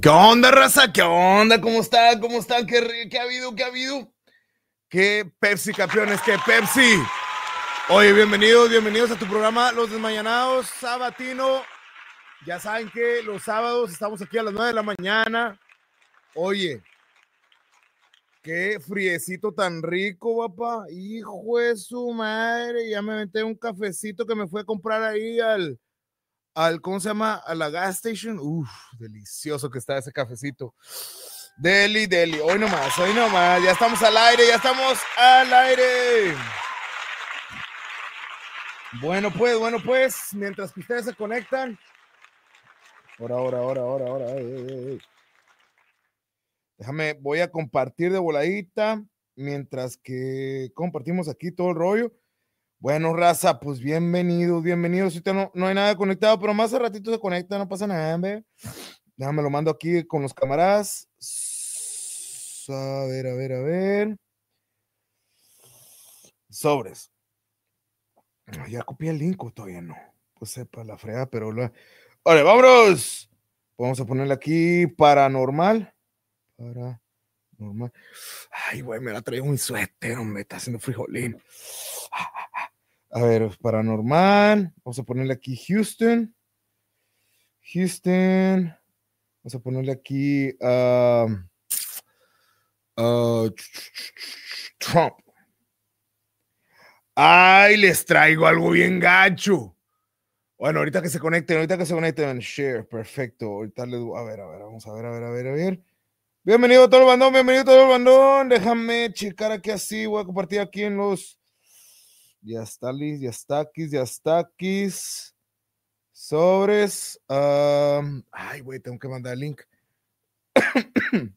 ¿Qué onda, raza? ¿Qué onda? ¿Cómo está? ¿Cómo están? ¿Qué, ha habido? ¿Qué ha habido? ¿Qué Pepsi, campeones? ¿Qué Pepsi? Oye, bienvenidos, bienvenidos a tu programa Los Desmañanados, Sabatino. Ya saben que los sábados estamos aquí a las 9 de la mañana. Oye, qué friecito tan rico, papá. Hijo de su madre, ya me meté un cafecito que me fue a comprar ahí al al, ¿cómo se llama? A la gas station. Uf, delicioso que está ese cafecito. Deli, deli, hoy nomás, hoy nomás, ya estamos al aire, ya estamos al aire. Bueno, pues, bueno, pues, mientras que ustedes se conectan. Ahora, ahora, ahora, ahora, ahora. Déjame, voy a compartir de voladita mientras que compartimos aquí todo el rollo. Bueno, raza, pues bienvenidos, bienvenidos. usted no, no hay nada conectado, pero más a ratito se conecta, no pasa nada, hombre. Déjame lo mando aquí con los camaradas. A ver, a ver, a ver. Sobres. Ya copié el link, todavía no. Pues sepa la frea pero. Lo... vámonos. Vamos a ponerle aquí paranormal. Paranormal. Ay, güey, me la traigo un suéter, hombre, está haciendo frijolín. A ver, paranormal. Vamos a ponerle aquí Houston. Houston. Vamos a ponerle aquí um, uh, Trump. Ay, les traigo algo bien gacho. Bueno, ahorita que se conecten, ahorita que se conecten, share, perfecto. Ahorita les a ver, a ver, vamos a ver, a ver, a ver, a ver. Bienvenido todo el bandón, bienvenido todo el bandón. Déjame checar aquí así, voy a compartir aquí en los ya ya está está ya está Kis. Sobres. ay, güey, tengo que mandar el link.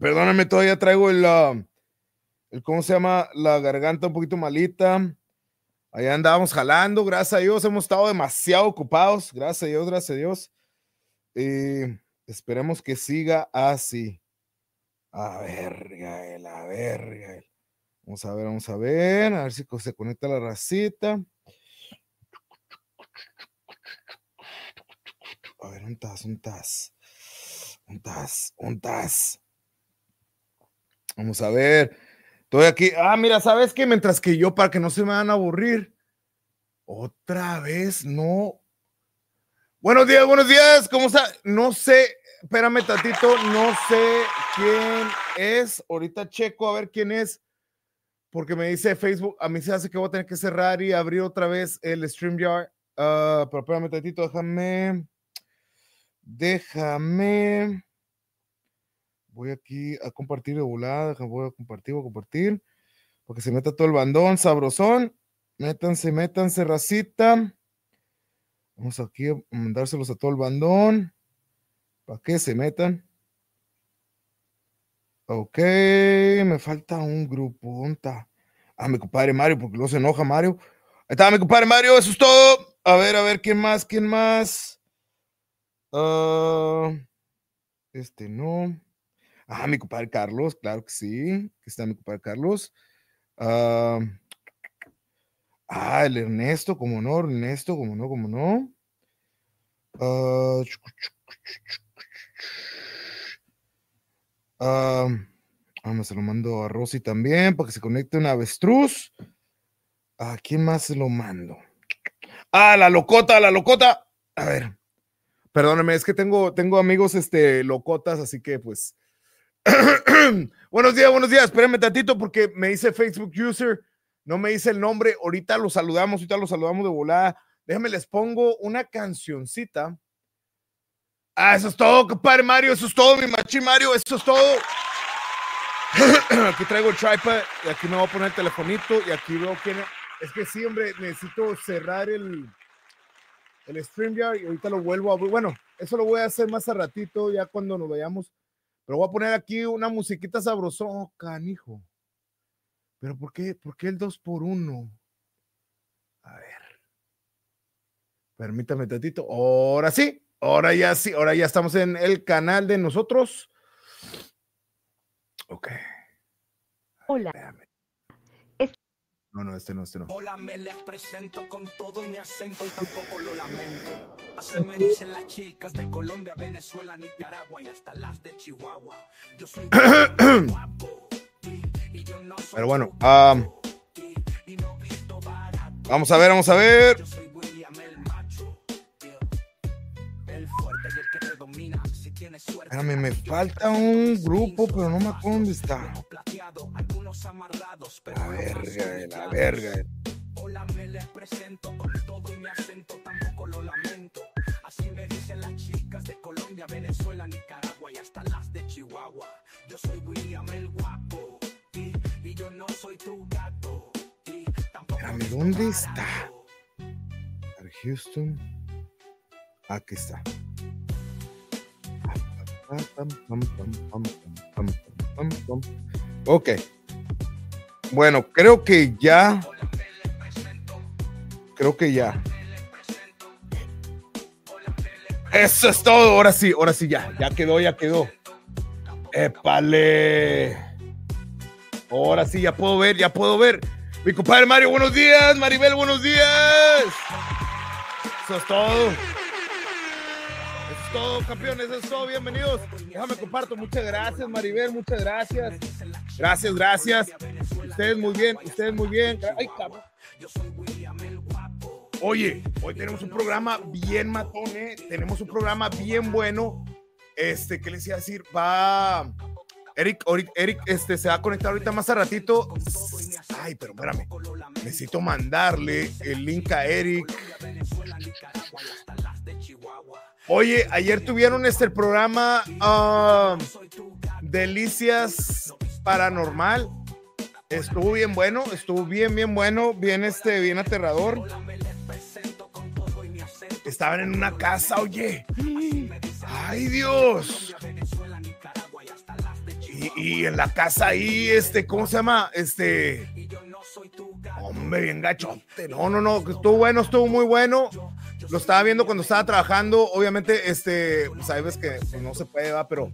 Perdóname, todavía traigo el, el, ¿Cómo se llama? La garganta un poquito malita. Allá andábamos jalando, gracias a Dios. Hemos estado demasiado ocupados. Gracias a Dios, gracias a Dios. esperemos que siga así. A ver ver a ver, Vamos a ver, vamos a ver, a ver si se conecta la racita. A ver, un tas, un tas. Un tas, un tas. Vamos a ver. Estoy aquí. Ah, mira, ¿sabes qué? Mientras que yo, para que no se me van a aburrir. Otra vez, no. Buenos días, buenos días. ¿Cómo está? No sé, espérame tantito, no sé quién es. Ahorita checo a ver quién es porque me dice Facebook, a mí se hace que voy a tener que cerrar y abrir otra vez el StreamYard. Ah, pero espérame tantito, déjame. Déjame. Voy aquí a compartir de volada. Voy a compartir, voy a compartir. Porque se meta todo el bandón, sabrosón. Métanse, métanse, racita. Vamos aquí a mandárselos a todo el bandón. Para que se metan. Ok, me falta un grupo. ¿Dónde Ah, mi compadre Mario, porque luego se enoja Mario. Ahí está mi compadre Mario, eso es todo. A ver, a ver, ¿quién más? ¿Quién más? Ah, este no. Ah, mi compadre Carlos, claro que sí. Aquí está mi compadre Carlos. ah, ah el Ernesto, como no, Ernesto, como no, como no. Ah, Ah, vamos se lo mando a Rosy también para que se conecte una avestruz. ¿A ah, quién más se lo mando? Ah, la locota, a la locota. A ver, perdóname, es que tengo, tengo amigos este, locotas, así que pues. buenos días, buenos días. Espérame tantito porque me dice Facebook user, no me dice el nombre. Ahorita lo saludamos, ahorita lo saludamos de volada. Déjame les pongo una cancioncita Ah, eso es todo, compadre Mario, eso es todo, mi machi Mario, eso es todo. aquí traigo el tripod y aquí me voy a poner el telefonito y aquí veo quién. Es que sí, hombre, necesito cerrar el, el ya y ahorita lo vuelvo a. Bueno, eso lo voy a hacer más a ratito, ya cuando nos vayamos. Pero voy a poner aquí una musiquita sabrosa, oh, canijo. Pero ¿por qué, ¿por qué el 2 por 1 A ver. Permítame tantito. Ahora sí. Ahora ya sí, ahora ya estamos en el canal de nosotros. Ok. Hola. No, no, este no, este no. Hola, me les presento con todo mi acento y tampoco lo lamento. Así me dicen las chicas de Colombia, Venezuela, Nicaragua y hasta las de Chihuahua. Yo soy guapo y yo no soy Pero bueno, um, vamos a ver, vamos a ver. Espérame, me falta un grupo, pero no me acuerdo dónde está. La verga, eh, la verga. Hola, eh. me les presento con todo mi acento, tampoco lo lamento. Así me dicen las chicas de Colombia, Venezuela, Nicaragua y hasta las de Chihuahua. Yo soy William el Guapo, y yo no soy tu gato. ¿tí? Tampoco ¿dónde está? Houston. Aquí está. Ok. Bueno, creo que ya. Creo que ya. Eso es todo. Ahora sí, ahora sí, ya. Ya quedó, ya quedó. Épale. Ahora sí, ya puedo ver, ya puedo ver. Mi compadre Mario, buenos días. Maribel, buenos días. Eso es todo todo, campeones, eso bienvenidos. Déjame comparto, muchas gracias, Maribel, muchas gracias. Gracias, gracias. Ustedes muy bien, ustedes muy bien. Ay, Oye, hoy tenemos un programa bien matón, eh. tenemos un programa bien bueno. Este, ¿qué les iba a decir? Va Eric, Eric, este, se va a conectar ahorita más a ratito. Ay, pero espérame. Necesito mandarle el link a Eric. Oye, ayer tuvieron este el programa um, Delicias Paranormal. Estuvo bien bueno, estuvo bien, bien bueno, bien este, bien aterrador. Estaban en una casa, oye. Ay, Dios. Y, y en la casa ahí, este, ¿cómo se llama? Este. Hombre, bien gachote. No, no, no, estuvo bueno, estuvo muy bueno lo estaba viendo cuando estaba trabajando. Obviamente, este, sabes que pues, no se puede, va, pero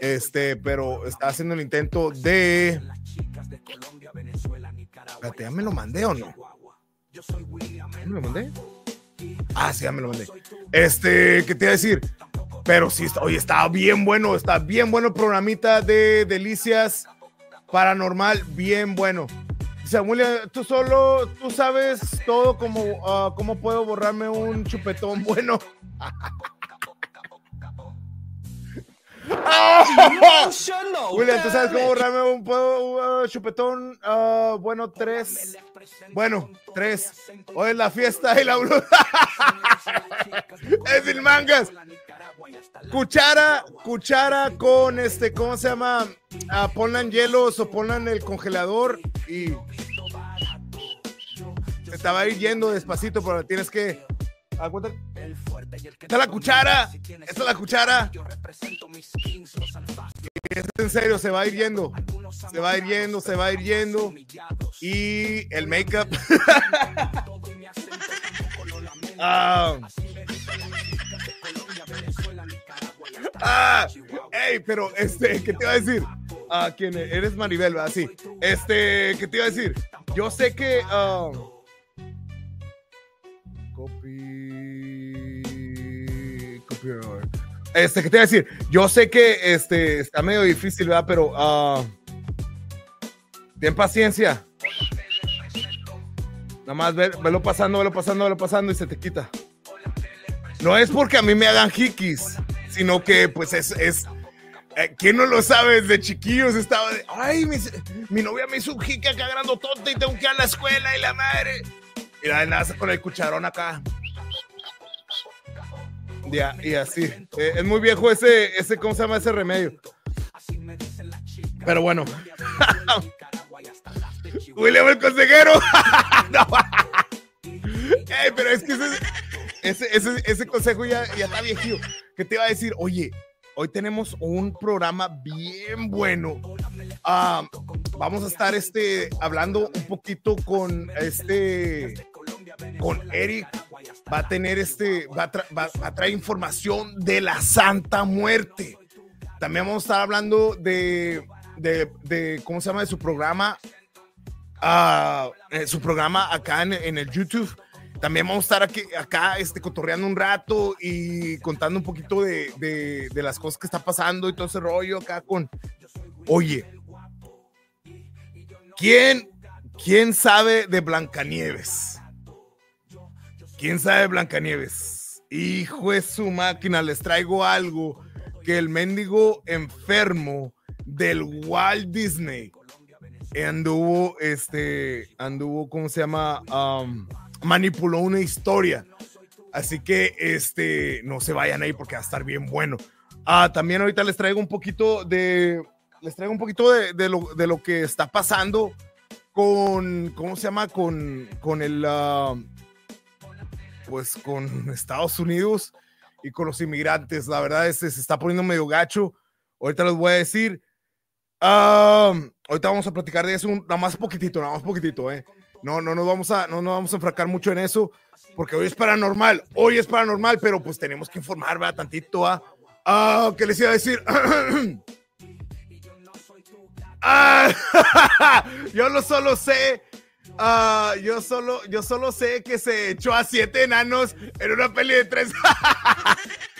este, pero está haciendo el intento de. Espérate, ya me lo mandé o no? ¿Ya me lo mandé? Ah, sí, ya me lo mandé. Este, ¿qué te iba a decir? Pero sí, está, oye, está bien bueno, está bien bueno el programita de Delicias Paranormal, bien bueno. William, tú solo, tú sabes todo como ah, cómo puedo borrarme un chupetón bueno. William, ¿tú sabes cómo borrarme un, ah, chupetón? Ah, bueno, tres. Bueno, tres. Hoy es la fiesta y la bruja. es el mangas. Cuchara, cuchara con este, ¿cómo se llama? Ah, ponlan hielos o ponlan el congelador y se estaba ir yendo despacito, pero tienes que. Aguanta. Esta es la cuchara. Esta es la cuchara. en serio, se va a ir yendo. Se va a ir yendo, se va a ir yendo. Y el make-up. Ah, pero este, ¿qué te iba a decir? A ah, ¿quién eres Maribel, ¿verdad? Sí. Este, ¿qué te iba a decir? Yo sé que. Um, copy. Este, ¿qué te iba a decir? Yo sé que este está medio difícil, ¿verdad? Pero. Ah, ten paciencia. Nada más ve, velo pasando, velo pasando, velo pasando y se te quita. No es porque a mí me hagan jikis sino que pues es, es eh, ¿Quién no lo sabe? Desde chiquillos estaba de, ay, mi, novia me hizo un jique acá grandotote y tengo que ir a la escuela y la madre. Y la nada con el cucharón acá. Ya, y así. Eh, es muy viejo ese, ese, ¿cómo se llama ese remedio? Pero bueno. William el consejero. no. Ey, pero es que ese, ese, ese, consejo ya, ya está viejo. Que te iba a decir, oye, hoy tenemos un programa bien bueno. Ah, vamos a estar este, hablando un poquito con este con Eric va a tener este va a, traer información de la Santa Muerte. También vamos a estar hablando de, de, de cómo se llama de su programa, ah, eh, su programa acá en, en el YouTube también vamos a estar aquí, acá este, cotorreando un rato y contando un poquito de, las cosas que está pasando y todo ese rollo acá con, oye, ¿quién, quién sabe de Blancanieves? ¿Quién sabe de Blancanieves? Hijo de su máquina, les traigo algo que el mendigo enfermo del Walt Disney anduvo, este, anduvo, ¿cómo se llama? manipuló una historia. Así que este, no se vayan ahí porque va a estar bien bueno. Ah, también ahorita les traigo un poquito de, les traigo un poquito de, lo, que está pasando con, ¿cómo se llama? Con, con el, ah, pues con Estados Unidos y con los inmigrantes. La verdad es que se está poniendo medio gacho. Ahorita les voy a decir. Ah, ahorita vamos a platicar de eso nada más poquitito, nada más poquitito, eh no, no nos vamos a, no vamos a enfracar mucho en eso, porque hoy es paranormal, hoy es paranormal, pero pues tenemos que informar, va tantito a, ¿ah? ah, ¿qué les iba a decir? Ah, yo lo solo sé, ah, yo solo, yo solo sé que se echó a siete enanos en una peli de tres.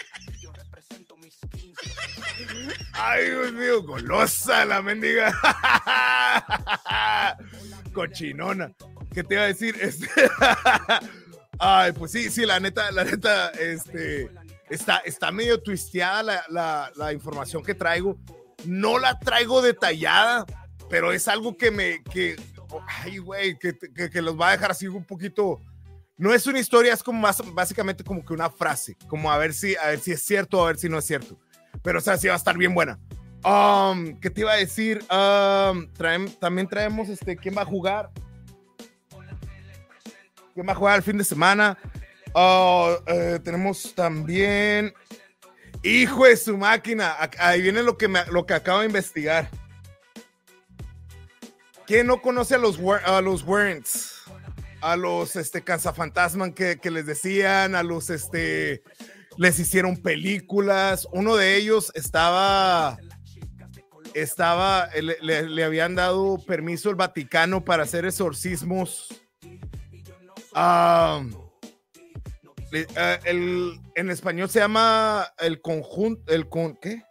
Ay, Dios mío, golosa la mendiga. Cochinona. ¿Qué te iba a decir? Este, ay, pues sí, sí, la neta, la neta, este, está, está medio twisteada la, la, la información que traigo. No la traigo detallada, pero es algo que me, que, ay, güey, que, que, los va a dejar así un poquito. No es una historia, es como más, básicamente como que una frase, como a ver si, a ver si es cierto o a ver si no es cierto pero o sea, sí va a estar bien buena. Um, ¿Qué te iba a decir? Um, también traemos este, quién va a jugar. ¿Quién va a jugar el fin de semana? Oh, eh, tenemos también. Hijo de su máquina. Ahí viene lo que, lo que acabo de investigar. ¿Quién no conoce a los, a los Warrants? A los este, que, que les decían, a los este les hicieron películas. Uno de ellos estaba, estaba, eh, le, habían dado permiso al Vaticano para hacer exorcismos. Eh, en español se llama el conjunto, el con, ¿qué?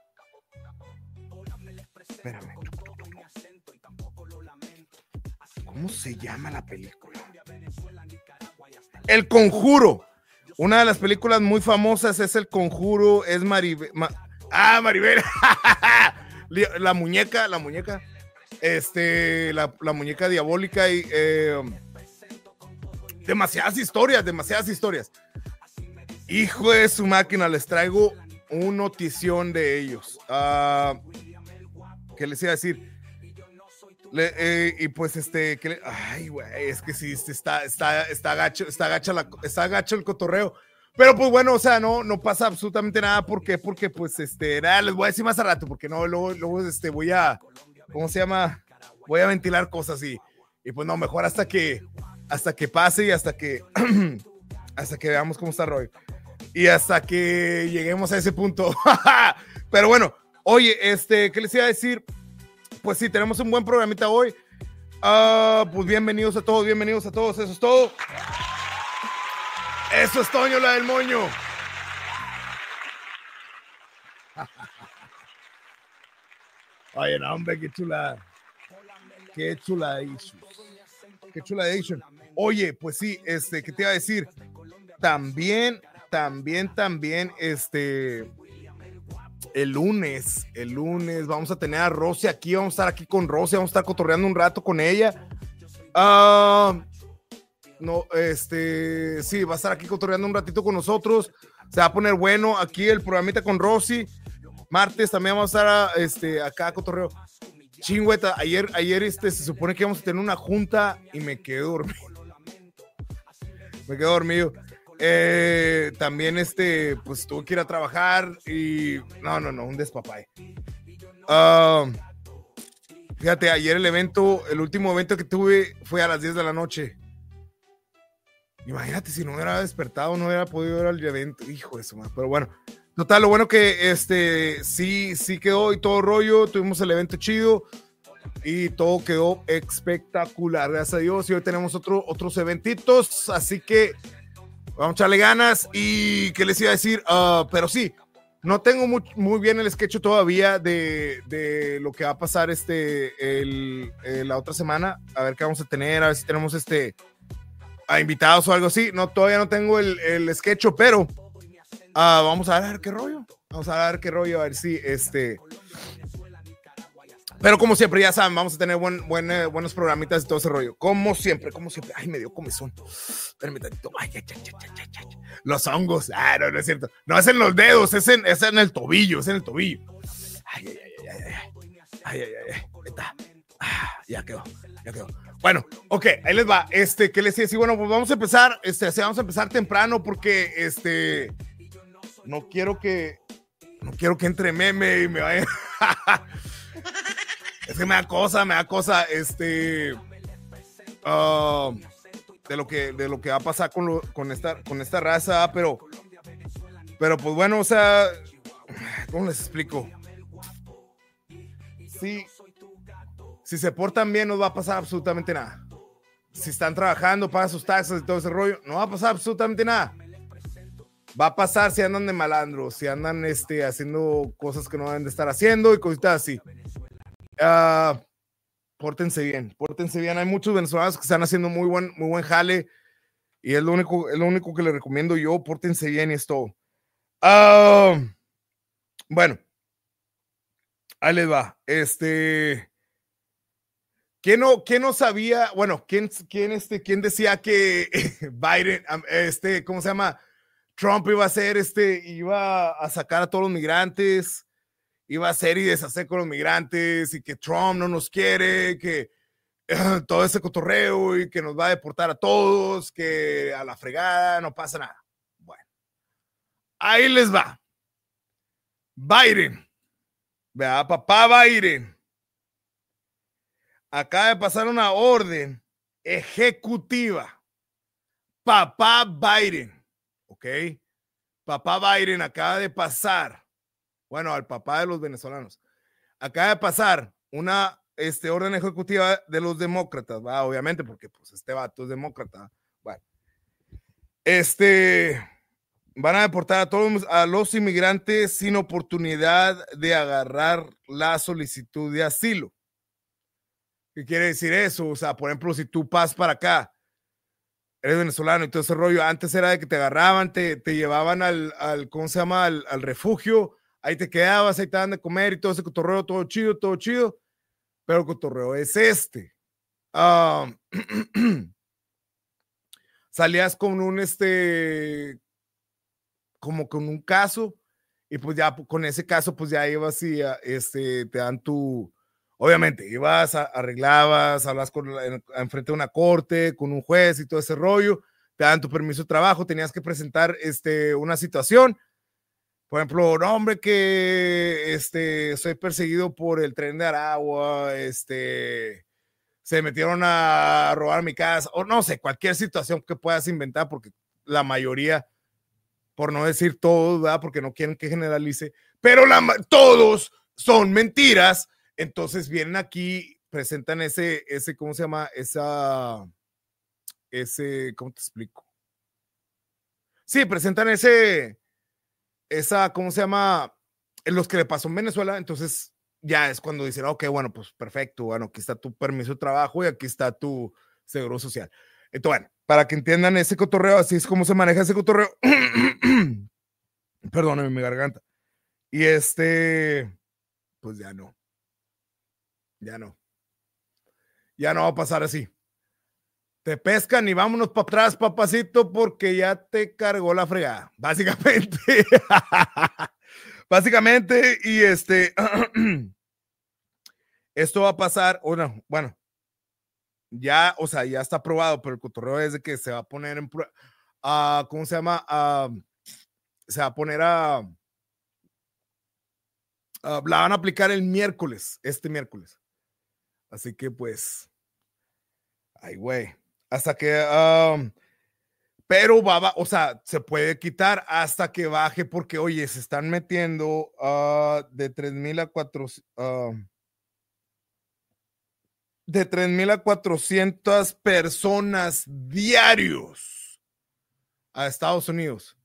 ¿Cómo se llama la película? El conjuro. Una de las películas muy famosas es El Conjuro, es Maribel. ah, Maribel. la muñeca, la muñeca. Este, la, muñeca diabólica y. Eh, demasiadas historias, demasiadas historias. Hijo de su máquina, les traigo un notición de ellos. que ah, ¿Qué les iba a decir? Eh, y pues este, ay, güey, es que sí, este, está, está, está gacho, está está gacho el cotorreo. Pero pues bueno, o sea, no, no pasa absolutamente nada. ¿Por qué? Porque pues este, nada, les voy a decir más a rato, porque no, luego, luego este, voy a, ¿cómo se llama? Voy a ventilar cosas y, y pues no, mejor hasta que, hasta que pase y hasta que, hasta que veamos cómo está Roy. Y hasta que lleguemos a ese punto. Pero bueno, oye, este, ¿qué les iba a decir? pues sí, tenemos un buen programita hoy. Ah, pues bienvenidos a todos, bienvenidos a todos, eso es todo. Eso es Toño, la del moño. Oye, no, hombre, qué chula. Qué chula Isus. Qué chula Oye, pues sí, este, ¿qué te iba a decir? También, también, también, este, el lunes, el lunes vamos a tener a Rosy aquí, vamos a estar aquí con Rosy, vamos a estar cotorreando un rato con ella. Ah, no, este, sí, va a estar aquí cotorreando un ratito con nosotros. Se va a poner bueno aquí el programita con Rosy. Martes también vamos a estar ah, este, acá cotorreo. Chingüeta, ayer, ayer este, se supone que vamos a tener una junta y me quedo dormido. Me quedé dormido. Eh, también este, pues tuvo que ir a trabajar y no, no, no, un despapay. Ah, fíjate, ayer el evento, el último evento que tuve fue a las 10 de la noche. Imagínate si no hubiera despertado, no hubiera podido ir al evento. Hijo de su madre. Pero bueno, total, lo bueno que este sí, sí quedó y todo rollo. Tuvimos el evento chido y todo quedó espectacular. Gracias a Dios. Y hoy tenemos otro, otros eventitos. Así que Vamos a echarle ganas y qué les iba a decir, ah, pero sí, no tengo muy, bien el sketch todavía de, lo que va a pasar este, eh, la otra semana. A ver qué vamos a tener, a ver si tenemos este, a invitados o algo así. No, todavía no tengo el, el sketch, pero ah, vamos a ver qué rollo. Vamos a ver qué rollo, a ver si este, pero como siempre, ya saben, vamos a tener buen, eh, buenos programitas y todo ese rollo. Como siempre, como siempre. Ay, me dio comezón. Espérame tantito. Ay, Los hongos. Ah, no, no es cierto. No es en los dedos, es en, el tobillo, es en el tobillo. Ay, ay, ay, ay, ay. Ay, ay, ay. Ah, ya quedó, ya quedó. Bueno, ok, ahí les va. Este, ¿qué les decía? Sí, bueno, pues vamos a empezar, este, vamos a empezar temprano porque, este, no quiero que, no quiero que entre meme y me vaya. Es que me da cosa, me da cosa, este. Ah, de lo que de lo que va a pasar con, lo, con esta con esta raza, pero pero pues bueno, o sea, ¿cómo les explico? Sí, si se portan bien, no va a pasar absolutamente nada. Si están trabajando, pagan sus taxas y todo ese rollo, no va a pasar absolutamente nada. Va a pasar si andan de malandro, si andan este, haciendo cosas que no deben de estar haciendo y cositas así. Uh, pórtense bien, pórtense bien. Hay muchos venezolanos que están haciendo muy buen, muy buen jale y es lo único, es único que le recomiendo yo. Pórtense bien y es todo. Ah, bueno, ahí les va. Este, ¿quién no, no sabía? Bueno, ¿quién, quién, este, quién decía que Biden, este, ¿cómo se llama? Trump iba a ser este, iba a sacar a todos los migrantes iba a ser y deshacer con los migrantes y que Trump no nos quiere, que todo ese cotorreo y que nos va a deportar a todos, que a la fregada no pasa nada. Bueno, ahí les va. Biden, vea, papá Biden, acaba de pasar una orden ejecutiva. Papá Biden, ¿ok? Papá Biden acaba de pasar bueno, al papá de los venezolanos. Acaba de pasar una este, orden ejecutiva de los demócratas, ¿va? obviamente, porque pues este vato es demócrata. Bueno, este, van a deportar a todos a los inmigrantes sin oportunidad de agarrar la solicitud de asilo. ¿Qué quiere decir eso? O sea, por ejemplo, si tú pasas para acá, eres venezolano y todo ese rollo, antes era de que te agarraban, te, llevaban al, ¿cómo se llama? al refugio ahí te quedabas, ahí te daban de comer y todo ese cotorreo, todo chido, todo chido, pero el cotorreo es este. salías con un, este, como con un caso y pues ya con ese caso pues ya ibas y ah, este, te dan tu, obviamente, ibas, a, arreglabas, hablas con, en, enfrente de una corte, con un juez y todo ese rollo, te dan tu permiso de trabajo, tenías que presentar este, una situación por ejemplo, no, hombre, que este, soy perseguido por el tren de Aragua, este, se metieron a robar mi casa, o no sé, cualquier situación que puedas inventar, porque la mayoría, por no decir todos, ¿verdad? Porque no quieren que generalice, pero la, todos son mentiras. Entonces vienen aquí, presentan ese, ese, ¿cómo se llama? Esa, ese, ¿cómo te explico? Sí, presentan ese, esa, ¿cómo se llama? Los que le pasó en Venezuela, entonces ya es cuando dicen, ok, bueno, pues perfecto, bueno, aquí está tu permiso de trabajo y aquí está tu seguro social. Entonces, bueno, para que entiendan ese cotorreo, así es como se maneja ese cotorreo. Perdóname mi garganta. Y este, pues ya no. Ya no. Ya no va a pasar así te pescan y vámonos para atrás, papacito, porque ya te cargó la fregada, básicamente. básicamente, y este, esto va a pasar, bueno, ya, o sea, ya está aprobado, pero el cotorreo es de que se va a poner en prueba, ¿cómo se llama? se va a poner a, la van a aplicar el miércoles, este miércoles. Así que pues, ay, güey. Hasta que. pero va, o sea, se puede quitar hasta que baje porque, oye, se están metiendo ah, de 3.000 a 400, de 3.000 a 400 personas diarios a Estados Unidos.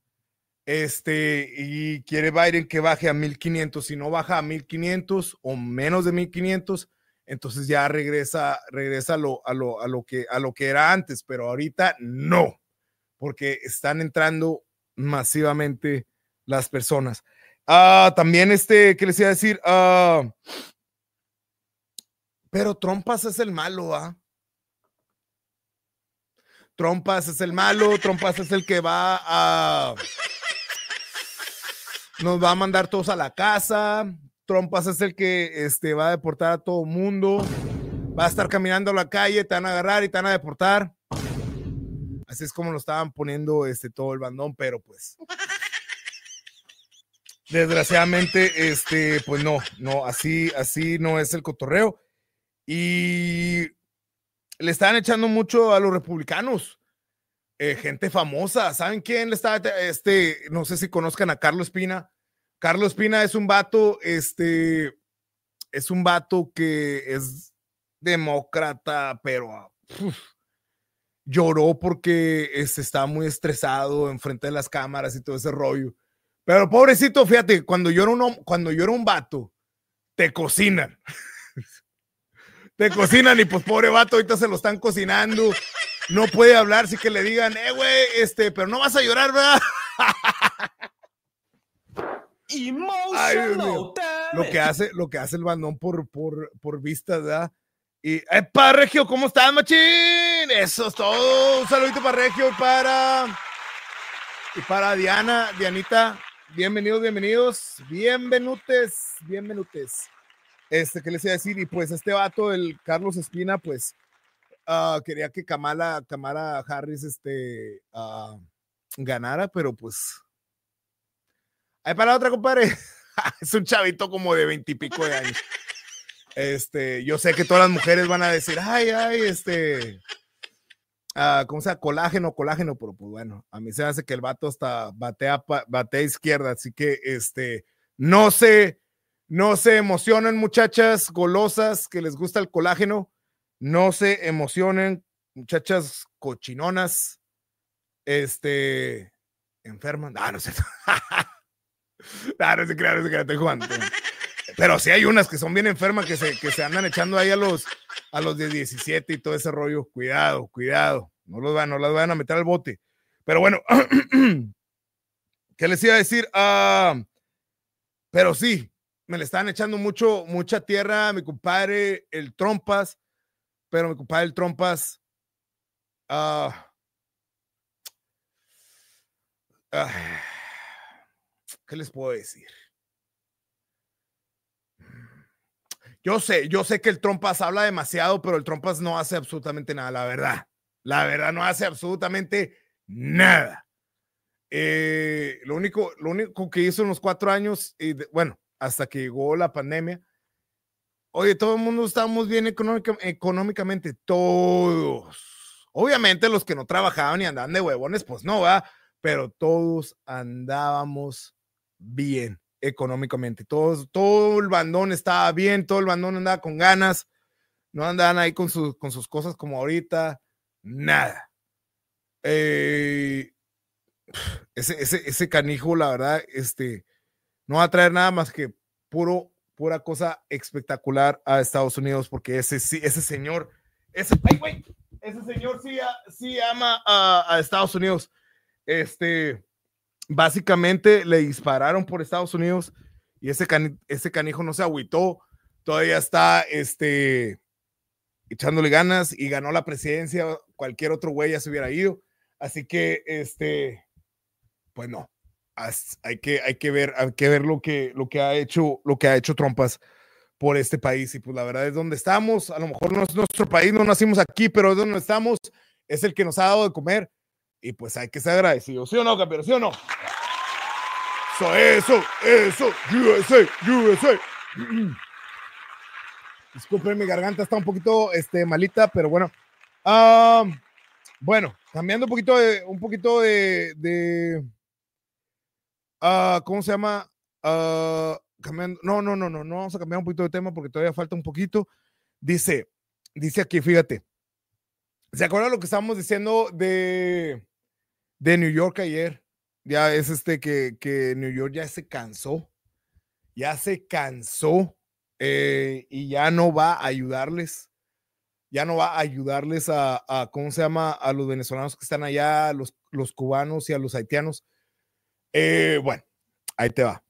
Este, y quiere Biden que baje a 1.500. Si no baja a 1.500 o menos de 1.500, entonces ya regresa, regresa a lo, a lo, que, a lo que era antes, pero ahorita no, porque están entrando masivamente las personas. Ah, también este, ¿qué les iba a decir? Ah, pero Trompas es el malo, ¿ah? Trompas es el malo, Trompas es el que va a... Nos va a mandar todos a la casa, Trompas es el que este, va a deportar a todo mundo. Va a estar caminando a la calle, te van a agarrar y te van a deportar. Así es como lo estaban poniendo este, todo el bandón, pero pues. Desgraciadamente, este, pues no, no, así, así no es el cotorreo. Y le están echando mucho a los republicanos. Eh, gente famosa, ¿saben quién le estaba Este, no sé si conozcan a Carlos Espina Carlos Pina es un vato, este, es un vato que es demócrata, pero lloró porque está muy estresado enfrente de las cámaras y todo ese rollo. Pero pobrecito, fíjate, cuando yo era un, cuando yo un vato, te cocinan. te cocinan y pues pobre vato, ahorita se lo están cocinando. No puede hablar, sí que le digan, eh, güey, este, pero no vas a llorar, ¿verdad? lo que hace, lo que hace el bandón por, por, por vistas, ¿verdad? Y, para Regio! ¿Cómo estás, machín? Eso es todo. Un saludito para Regio para... Y para Diana, Dianita, bienvenidos, bienvenidos, bienvenutes, bienvenutes. Este, ¿qué les iba a decir? Y pues este vato, el Carlos Espina, pues ah, quería que Kamala, Kamala Harris, este, ah, ganara, pero pues Ahí para la otra, compadre. es un chavito como de veintipico de años. Este, yo sé que todas las mujeres van a decir, ay, ay, este, ah, ¿cómo se llama? Colágeno, colágeno, pero pues bueno, a mí se hace que el vato hasta batea, izquierda, así que, este, no se, no se emocionen, muchachas golosas que les gusta el colágeno, no se emocionen, muchachas cochinonas, este, enferman, ah, no sé. Pero sí hay unas que son bien enfermas que se, que se andan echando ahí a los, a los de 17 y todo ese rollo. Cuidado, cuidado. No, los van, no las van a meter al bote. Pero bueno, ¿qué les iba a decir? Ah, pero sí, me le están echando mucho, mucha tierra a mi compadre, el Trompas. Pero mi compadre, el Trompas. ah, ah ¿Qué les puedo decir? Yo sé, yo sé que el Trompas habla demasiado, pero el Trompas no hace absolutamente nada, la verdad. La verdad, no hace absolutamente nada. Eh, lo, único, lo único que hizo en los cuatro años, y bueno, hasta que llegó la pandemia, oye, todo el mundo estábamos bien económicamente, todos. Obviamente los que no trabajaban y andaban de huevones, pues no, va, pero todos andábamos bien económicamente. Todo, todo el bandón estaba bien, todo el bandón andaba con ganas, no andaban ahí con, sus, con sus cosas como ahorita, nada. Eh, ese, ese, canijo, la verdad, este, no va a traer nada más que puro, pura cosa espectacular a Estados Unidos, porque ese, ese señor, ese, señor sí, ama a, a Estados Unidos. Este, básicamente le dispararon por Estados Unidos y ese, ese canijo no se agüitó, todavía está este, echándole ganas y ganó la presidencia, cualquier otro güey ya se hubiera ido. Así que, este, pues no, hay, que, hay que ver, hay que ver lo, que, lo, que ha hecho, lo que ha hecho Trompas por este país. Y pues la verdad es donde estamos, a lo mejor no es nuestro país, no nacimos aquí, pero es donde estamos, es el que nos ha dado de comer y pues hay que ser agradecido, ¿sí o no, campeón? ¿Sí o no? Eso, eso, eso, USA, USA. Disculpen, mi garganta está un poquito este, malita, pero bueno. bueno, cambiando un poquito de, un poquito de, ah, ¿cómo se llama? Ah, no, no, no, no, no, vamos a cambiar un poquito de tema porque todavía falta un poquito. Dice, dice aquí, fíjate. ¿Se acuerdan lo que estábamos diciendo de, de New York ayer. Ya es este que, que New York ya se cansó, ya se cansó eh, y ya no va a ayudarles, ya no va a ayudarles a, a, ¿cómo se llama? A los venezolanos que están allá, los, los cubanos y a los haitianos. Eh, bueno, ahí te va.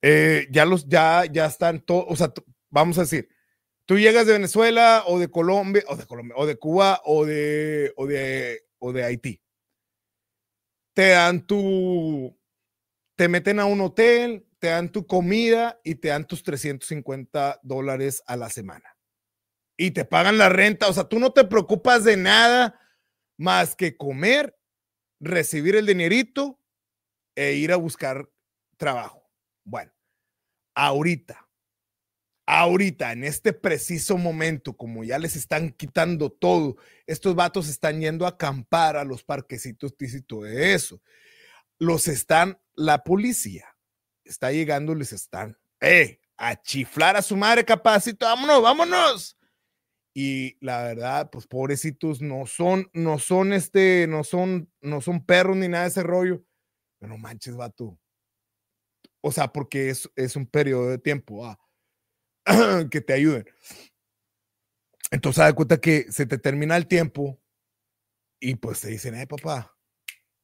Eh, ya los, ya, ya están todos, o sea, vamos a decir, tú llegas de Venezuela o de Colombia, o de Colombia, o de Cuba, o de, o de, o de Haití te dan tu, te meten a un hotel, te dan tu comida y te dan tus 350 dólares a la semana. Y te pagan la renta, o sea, tú no te preocupas de nada más que comer, recibir el dinerito e ir a buscar trabajo. Bueno, ahorita, ahorita, en este preciso momento, como ya les están quitando todo, estos vatos están yendo a acampar a los parquecitos y de eso. Los están, la policía está llegando, les están, eh, a chiflar a su madre capacito, vámonos, vámonos. Y la verdad, pues pobrecitos, no son, no son este, no son, no son perros ni nada de ese rollo. Pero manches, vato. O sea, porque es, es un periodo de tiempo. Ah que te ayuden. Entonces, da cuenta que se te termina el tiempo y pues te dicen, eh, papá,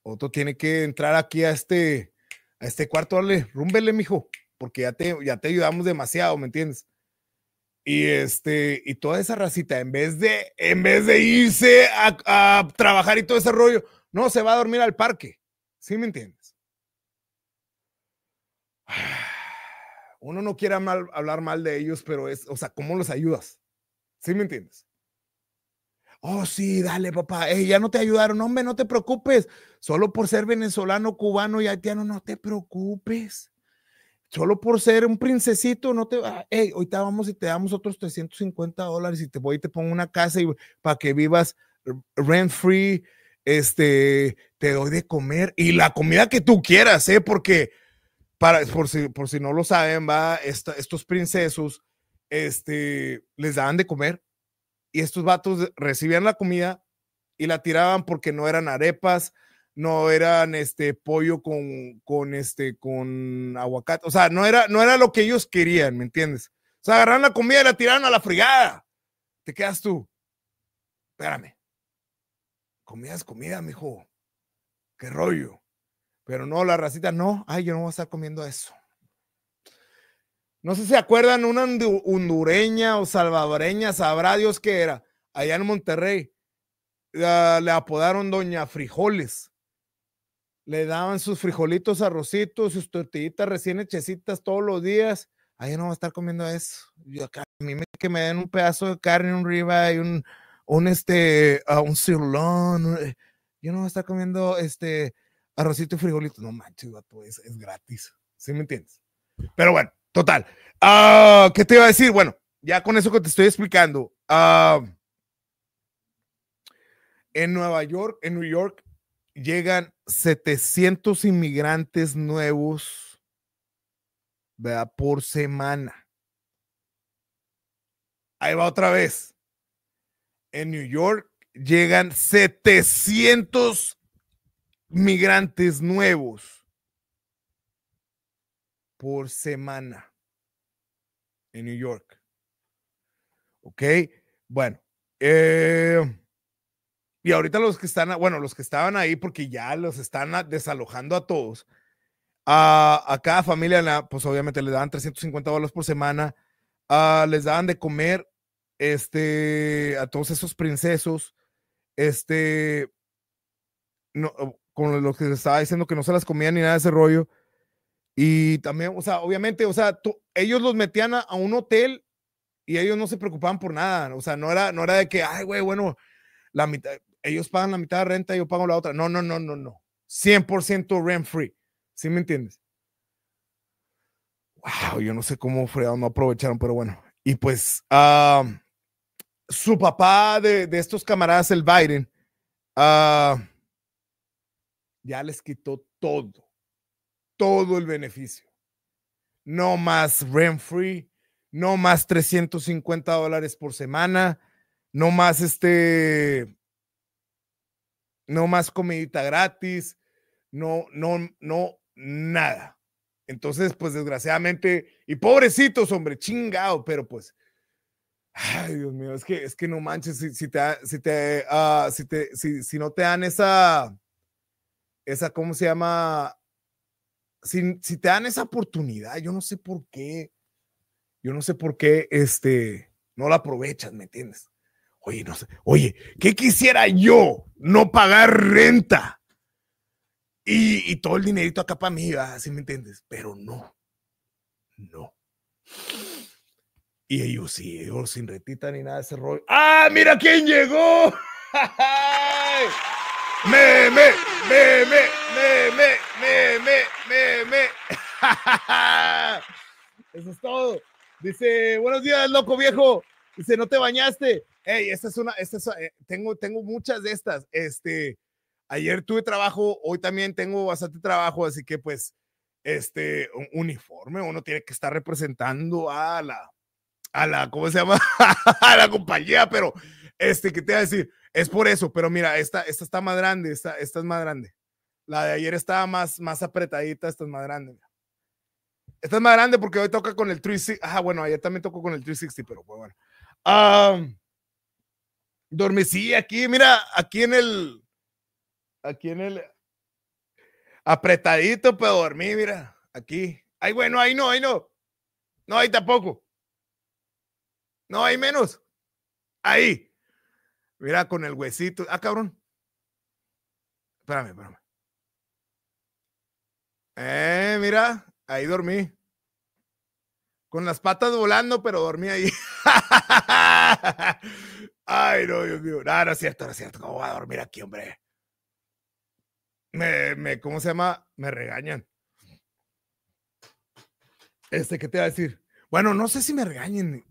otro tiene que entrar aquí a este, a este cuarto, dale, rúmbele, mijo, porque ya te, ya te ayudamos demasiado, ¿me entiendes? Y este, y toda esa racita, en vez de, en vez de irse a, a trabajar y todo ese rollo, no, se va a dormir al parque. ¿Sí me entiendes? uno no quiera mal, hablar mal de ellos, pero es, o sea, ¿cómo los ayudas? ¿Sí me entiendes? Oh, sí, dale, papá. Ey, ya no te ayudaron. Hombre, no te preocupes. Solo por ser venezolano, cubano y haitiano, no te preocupes. Solo por ser un princesito, no te va. Ey, ahorita vamos y te damos otros 350 dólares y te voy y te pongo una casa y, para que vivas rent free. Este, te doy de comer y la comida que tú quieras, ¿eh? Porque para, por, si, por si no lo saben, va, estos princesos este, les daban de comer y estos vatos recibían la comida y la tiraban porque no eran arepas, no eran este pollo con, con este, aguacate, o sea, no era no era lo que ellos querían, ¿me entiendes? O sea, agarraron la comida y la tiraron a la fregada. Te quedas tú. Espérame. Comida es comida, mijo. ¿Qué rollo? Pero no, la racita no. Ay, yo no voy a estar comiendo eso. No sé si se acuerdan, una hondureña o salvadoreña, sabrá Dios qué era, allá en Monterrey. le apodaron Doña Frijoles. Le daban sus frijolitos, arrocitos, sus tortillitas recién hechecitas todos los días. yo no voy a estar comiendo eso. Yo a mí me, que me den un pedazo de carne, un ribeye, un, un este, ah, un eh, Yo no voy a estar comiendo este, arrocito y frijolito, No manches, es, gratis. ¿Sí me entiendes? Pero bueno, total. Ah, ¿Qué te iba a decir? Bueno, ya con eso que te estoy explicando. Ah, en Nueva York, en New York, llegan 700 inmigrantes nuevos, ¿verdad? Por semana. Ahí va otra vez. En New York llegan 700 migrantes nuevos por semana en New York. ¿Ok? Bueno. Eh, y ahorita los que están, bueno, los que estaban ahí, porque ya los están desalojando a todos, a, cada familia, pues obviamente les daban 350 dólares por semana, les daban de comer este, a todos esos princesos, este, no, con lo que les estaba diciendo que no se las comían ni nada de ese rollo. Y también, o sea, obviamente, o sea, ellos los metían a, un hotel y ellos no se preocupaban por nada. O sea, no era, no era de que, ay, güey, bueno, la mitad, ellos pagan la mitad de renta, y yo pago la otra. No, no, no, no, no. 100% rent free. ¿Sí me entiendes? Wow, yo no sé cómo fregados no aprovecharon, pero bueno. Y pues, ah, su papá de, estos camaradas, el Biden, ah, ya les quitó todo, todo el beneficio. No más rent free, no más 350 dólares por semana, no más este, no más comidita gratis, no, no, no, nada. Entonces, pues desgraciadamente, y pobrecitos, hombre, chingado, pero pues, ay Dios mío, es que, es que no manches, si, si te, si, te, ah, si, te si, si no te dan esa, esa, ¿cómo se llama? Si, te dan esa oportunidad, yo no sé por qué, yo no sé por qué, este, no la aprovechas, ¿me entiendes? Oye, no sé, oye, ¿qué quisiera yo? No pagar renta y, todo el dinerito acá para mí, así me entiendes? Pero no, no. Y ellos sí, ellos sin retita ni nada de ese rollo. ¡Ah, mira quién llegó! me, me, me, me, me, me, me, me, me. Eso es todo. Dice, buenos días, loco viejo. Dice, no te bañaste. Hey, esta es una, esta es, eh, tengo, tengo muchas de estas. Este, ayer tuve trabajo, hoy también tengo bastante trabajo, así que pues, este, un uniforme, uno tiene que estar representando a la, a la, ¿cómo se llama? a la compañía, pero, este, ¿qué te voy a decir? Es por eso, pero mira, esta, esta está más grande, esta, es más grande. La de ayer estaba más, más apretadita, esta es más grande. Mira. Esta es más grande porque hoy toca con el 360. Ajá, bueno, ayer también tocó con el 360, pero bueno. Um, dormecí aquí, mira, aquí en el. Aquí en el. Apretadito, pero dormí, mira, aquí. Ay, bueno, ahí no, ahí no. No, ahí tampoco. No, ahí menos. Ahí. Mira, con el huesito. Ah, cabrón. Espérame, espérame. Eh, mira, ahí dormí. Con las patas volando, pero dormí ahí. Ay, no, Dios mío. No, es cierto, no es cierto. ¿Cómo voy a dormir aquí, hombre? Me, ¿cómo se llama? Me regañan. Este, ¿qué te va a decir? Bueno, no sé si me regañen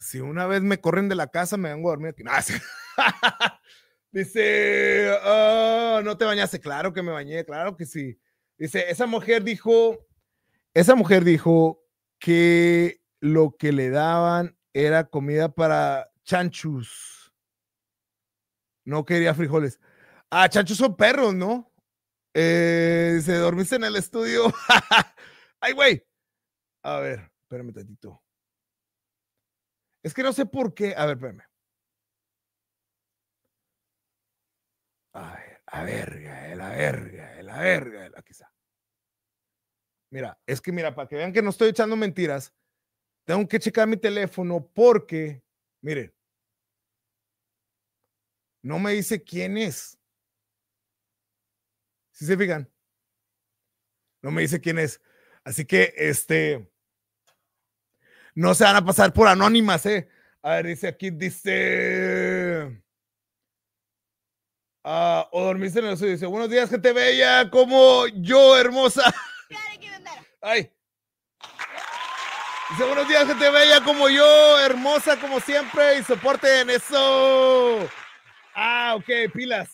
si una vez me corren de la casa, me vengo a dormir aquí. Ah, dice, oh, no te bañaste. Claro que me bañé, claro que sí. Dice, esa mujer dijo, esa mujer dijo que lo que le daban era comida para chanchus. No quería frijoles. Ah, chanchos son perros, ¿no? Eh, dice, dormiste en el estudio. Ay, güey. A ver, espérame tantito. Es que no sé por qué. A ver, espérame. A ver, a verga, la verga, la verga, la quizá. Mira, es que mira, para que vean que no estoy echando mentiras, tengo que checar mi teléfono porque, miren, no me dice quién es. Si se fijan, no me dice quién es. Así que, este, no se van a pasar por anónimas, ¿eh? A ver, dice aquí, dice... Ah, o dormiste en el suyo. Dice, buenos días, gente bella, como yo, hermosa. Ay. Dice, buenos días, gente bella, como yo, hermosa, como siempre, y soporte en eso. Ah, ok, pilas.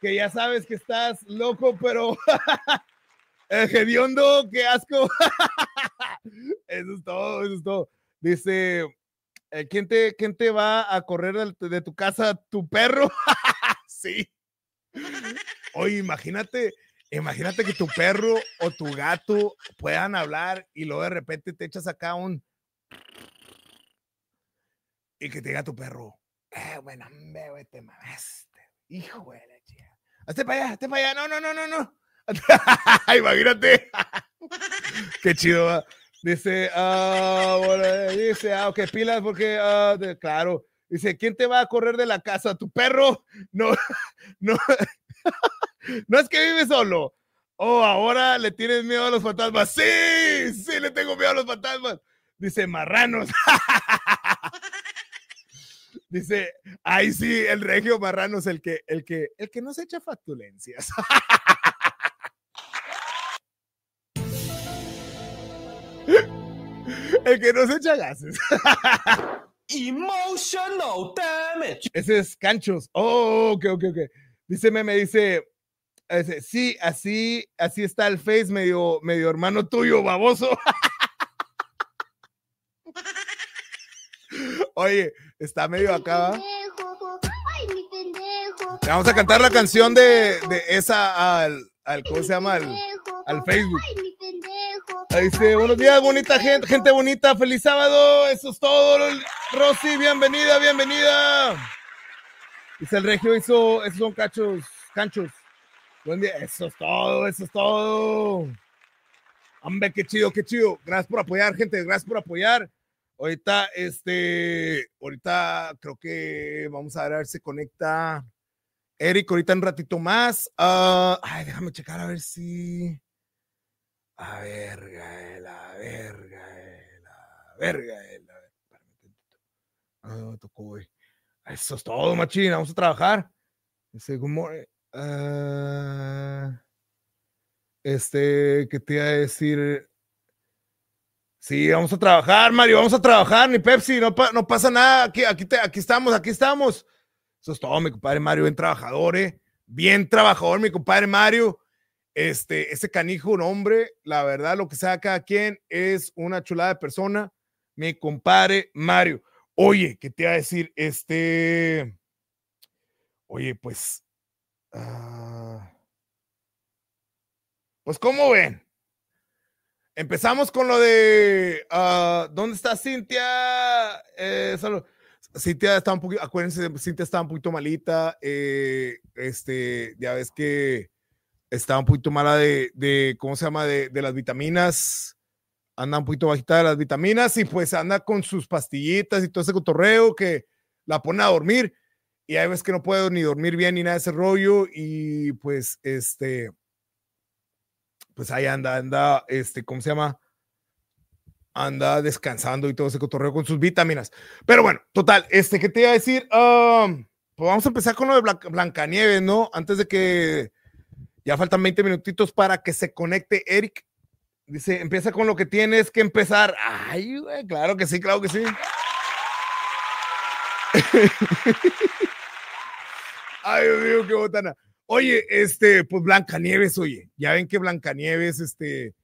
Que ya sabes que estás loco, pero... hediondo, qué asco. eso es todo, eso es todo. Dice, eh, ¿quién te, quién te va a correr de, tu casa? ¿Tu perro? sí. Oye, imagínate, imagínate que tu perro o tu gato puedan hablar y luego de repente te echas acá un... Y que te diga tu perro, eh, bueno, hombre, güey, te mamaste. Hijo de la chica. Hazte para allá, hazte para allá. No, no, no, no, no. imagínate. Qué chido. ¿va? Dice, ah, dice, ah, ok, pilas, porque, ah, claro. Dice, ¿quién te va a correr de la casa? ¿Tu perro? No, no, no es que vive solo. Oh, ahora le tienes miedo a los fantasmas. Sí, sí, le tengo miedo a los fantasmas. Dice, marranos. Dice, ay sí, el regio marranos el que, el que, el que no se echa factulencias. El que no se echa gases. Emotional damage. Ese es Canchos. Oh, ok, ok, ok. Dice me dice, sí, así, así está el face, medio, medio hermano tuyo, baboso. Oye, está medio acá. mi vamos a cantar la canción de, de esa al, al ¿cómo se llama? al Facebook. Dice, buenos días, bonita gente, gente bonita, feliz sábado, eso es todo. Rosy, bienvenida, bienvenida. Dice el regio, hizo, esos son cachos, canchos. Buen día, eso es todo, eso es todo. Hombre, qué chido, qué chido. Gracias por apoyar, gente, gracias por apoyar. Ahorita, este, ahorita creo que vamos a ver, a ver si conecta Eric ahorita un ratito más. Ah, ay, déjame checar a ver si. A verga, eh, la verga, la a verga, la verga. Eh, me tocó, güey. Ah, eso es todo, machín. Vamos a trabajar. Este, este, ¿qué te iba a decir? Sí, vamos a trabajar, Mario. Vamos a trabajar, ni Pepsi. No, no pasa nada. Aquí, aquí, aquí estamos, aquí estamos. Eso es todo, mi compadre Mario. Bien trabajador, eh. Bien trabajador, mi compadre Mario. Este, ese canijo, un hombre, la verdad, lo que sea cada quien es una chulada de persona. Mi compadre Mario. Oye, ¿qué te iba a decir? Este. Oye, pues. Ah, pues, ¿cómo ven? Empezamos con lo de. Ah, ¿Dónde está Cintia? Eh, Cintia está un poquito. Acuérdense, Cintia está un poquito malita. Eh, este, ya ves que estaba un poquito mala de, de ¿cómo se llama?, de, las vitaminas, anda un poquito bajita de las vitaminas y pues anda con sus pastillitas y todo ese cotorreo que la pone a dormir y hay veces que no puede ni dormir bien ni nada de ese rollo y pues este, pues ahí anda, anda, este, ¿cómo se llama? Anda descansando y todo ese cotorreo con sus vitaminas. Pero bueno, total, este, ¿qué te iba a decir? Ah, pues vamos a empezar con lo de Blancanieves, ¿no? Antes de que ya faltan 20 minutitos para que se conecte Eric. Dice, empieza con lo que tienes que empezar. Ay, güey, claro que sí, claro que sí. Ay, Dios mío, qué botana. Oye, este, pues Blancanieves, oye, ya ven que Blancanieves, este,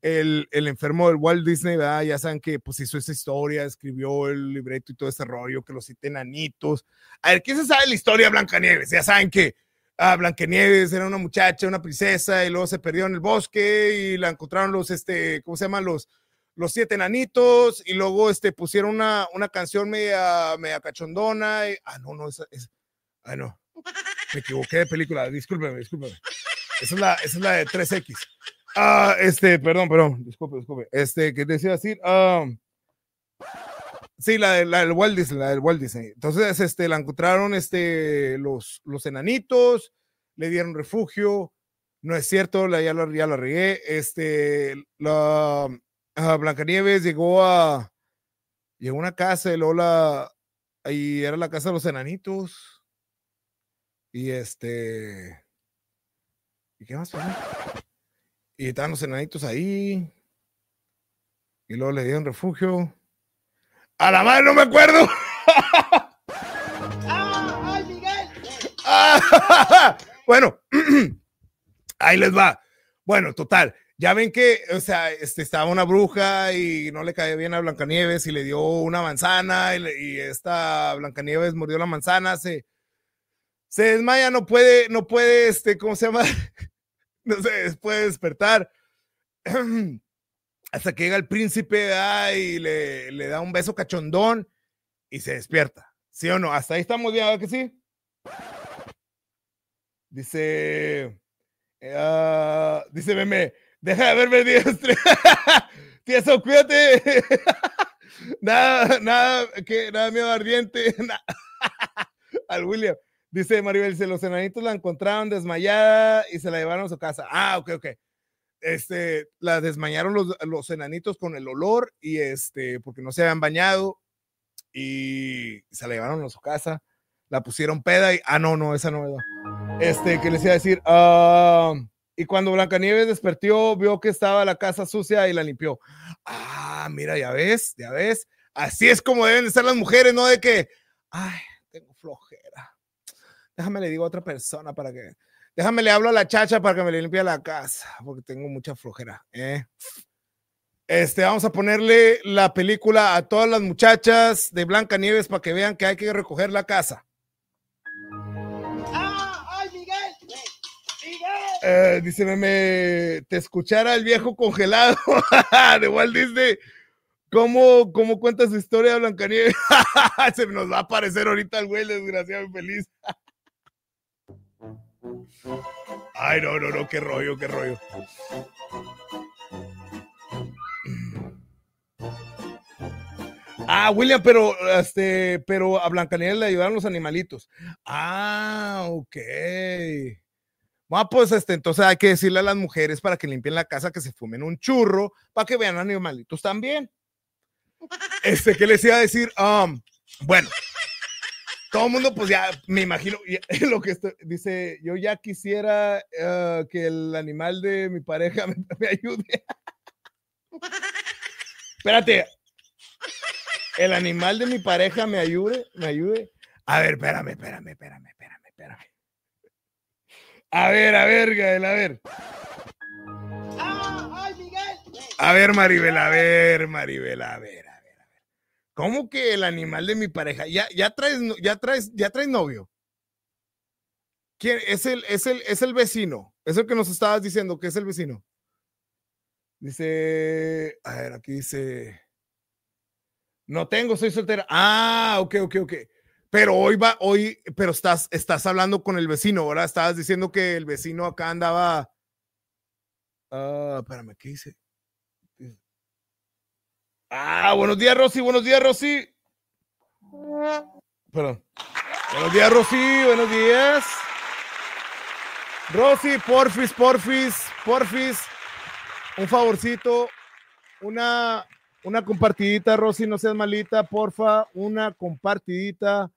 el, enfermo del Walt Disney, ¿verdad? Ya saben que pues hizo esa historia, escribió el libreto y todo ese rollo, que los citen anitos. A ver, ¿quién se sabe la historia de Blancanieves? Ya saben que ah, Blanquenieves era una muchacha, una princesa, y luego se perdió en el bosque y la encontraron los, este, ¿cómo se llaman? Los, los siete enanitos, y luego este, pusieron una, una canción media, media cachondona. Y, ah, no, no, esa, es... ah, no, me equivoqué de película, discúlpeme, discúlpeme. Esa es la, de 3X. Ah, este, perdón, perdón, disculpe, disculpe. Este, ¿qué decía decir? Ah, Sí, la, del Walt Disney, del Entonces, este, la encontraron este, los, los enanitos, le dieron refugio. No es cierto, la, ya, la, ya la regué. Este, la ah, Blancanieves llegó a llegó a una casa y era la casa de los enanitos. Y este ¿Y qué más Y estaban los enanitos ahí. Y luego le dieron refugio. A la madre no me acuerdo. Ah, bueno, ahí les va. Bueno, total. Ya ven que, o sea, este, estaba una bruja y no le caía bien a Blancanieves y le dio una manzana y, esta Blancanieves mordió la manzana, se, se desmaya, no puede, no puede, este, ¿cómo se llama? no se puede despertar. Hasta que llega el príncipe y le, da un beso cachondón y se despierta. ¿Sí o no? Hasta ahí estamos bien? ¿verdad que sí? Dice. Eh, ah, dice meme, deja de verme diestre. Tieso, cuídate. nada, nada, que nada miedo ardiente. Al William. Dice Maribel, dice, los enanitos la encontraron desmayada y se la llevaron a su casa. Ah, ok, ok este, la desmañaron los, los, enanitos con el olor y este, porque no se habían bañado y se la llevaron a su casa, la pusieron peda y, ah, no, no, esa no era. Este, que les iba a decir, ah, y cuando Blancanieves despertó, vio que estaba la casa sucia y la limpió. Ah, mira, ya ves, ya ves, así es como deben de las mujeres, no de que, ay, tengo flojera. Déjame le digo a otra persona para que Déjame le hablo a la chacha para que me limpie la casa, porque tengo mucha flojera. ¿eh? Este, vamos a ponerle la película a todas las muchachas de Blancanieves para que vean que hay que recoger la casa. ¡Ah! ¡Ay, Miguel! ¡Miguel! Eh, dice te escuchara el viejo congelado de Walt Disney. ¿Cómo, cómo cuenta su historia de Blancanieves? Se nos va a aparecer ahorita el güey, desgraciado y feliz. Ay, no, no, no, qué rollo, qué rollo. Ah, William, pero este, pero a Blancanieves le ayudaron los animalitos. Ah, ok. Bueno, ah, pues este, entonces hay que decirle a las mujeres para que limpien la casa que se fumen un churro para que vean animalitos también. Este, ¿qué les iba a decir? Um, bueno, todo el mundo, pues ya me imagino lo que dice. Yo ya quisiera eh, que el animal de mi pareja me, me ayude. Espérate. El animal de mi pareja me ayude, me ayude. A ver, espérame, espérame, espérame, espérame, espérame. A ver, a ver, Gael, a ver. Ah, a ver, Maribel, a ver, Maribel, a ver. ¿Cómo que el animal de mi pareja? Ya, ya traes, ya traes, ya novio. ¿Quién? Es el, es el, es el vecino. Es el que nos estabas diciendo, que es el vecino. Dice, a ver, aquí dice. No tengo, soy soltera. Ah, ok, ok, ok. Pero hoy va, hoy, pero estás, estás hablando con el vecino, ¿verdad? Estabas diciendo que el vecino acá andaba. Ah, espérame, ¿qué dice? Ah, buenos días, Rosy, buenos días, Rosy. Perdón. Buenos días, Rosy, buenos días. Rosy, porfis, porfis, porfis. Un favorcito, una, una compartidita, Rosy, no seas malita, porfa, una compartidita.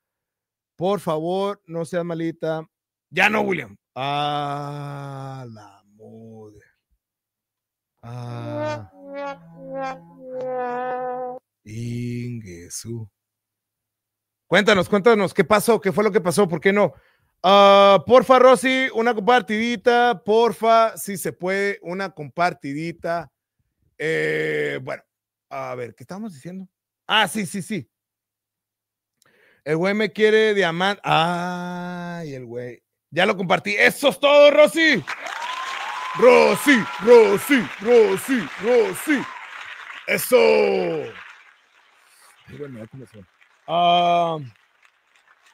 Por favor, no seas malita. Ya no, William. Ah, la madre. Ah. Ingesu. Cuéntanos, cuéntanos, ¿qué pasó? ¿Qué fue lo que pasó? ¿Por qué no? Ah, porfa, Rosy, una compartidita, porfa, si se puede, una compartidita. Eh, bueno, a ver, ¿qué estamos diciendo? Ah, sí, sí, sí. El güey me quiere diamante. Ay, el güey. Ya lo compartí. Eso es todo, Rosy. Rosy, Rosy, Rosy, Rosy. Eso. ah,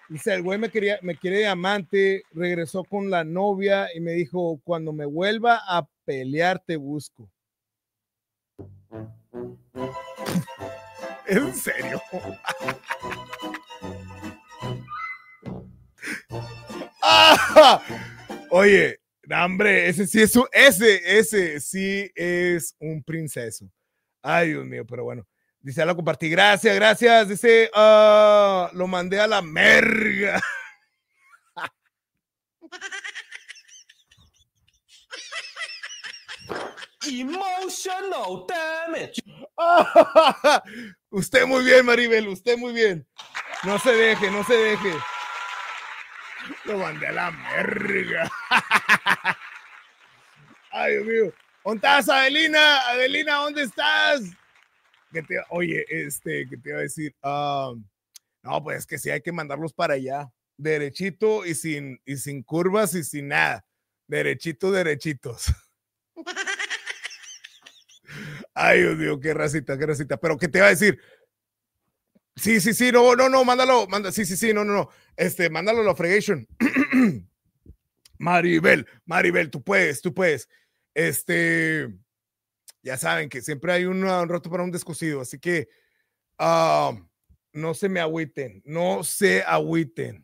dice, el güey me, quería, me quiere diamante, regresó con la novia y me dijo, cuando me vuelva a pelear te busco. ¿En serio? Ah, oye, hombre, ese sí es un, ese, ese sí es un princeso. Ay, Dios mío, pero bueno. Dice, lo compartí. Gracias, gracias. Dice, ah, lo mandé a la merga. Emotional damage. usted muy bien, Maribel, usted muy bien. No se deje, no se deje. Lo mandé a la merga. Ay, Dios mío. ¿Dónde estás, Adelina? Adelina, ¿dónde estás? Que te, oye, este, que te iba a decir, ah, no, pues es que sí hay que mandarlos para allá, derechito y sin, y sin curvas y sin nada, derechito, derechitos. Ay, Dios mío, qué racita, qué racita. Pero, ¿qué te iba a decir? Sí, sí, sí, no, no, no, mándalo, manda, sí, sí, sí, no, no, no, este, mándalo a la fregation. Maribel, Maribel, tú puedes, tú puedes. Este, ya saben que siempre hay un, roto rato para un descosido, así que ah, no se me agüiten, no se agüiten.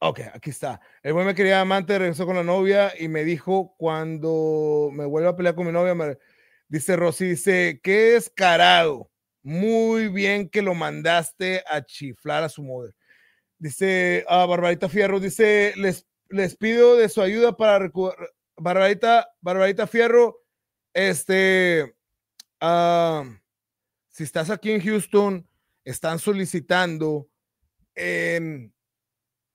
Ok, aquí está. El buen me quería amante, regresó con la novia y me dijo cuando me vuelva a pelear con mi novia, dice Rosy, dice, qué descarado. Muy bien que lo mandaste a chiflar a su modelo Dice a ah, Barbarita Fierro, dice, les, les pido de su ayuda para recuperar. Barbarita, Barbarita Fierro, este, ah, si estás aquí en Houston, están solicitando en,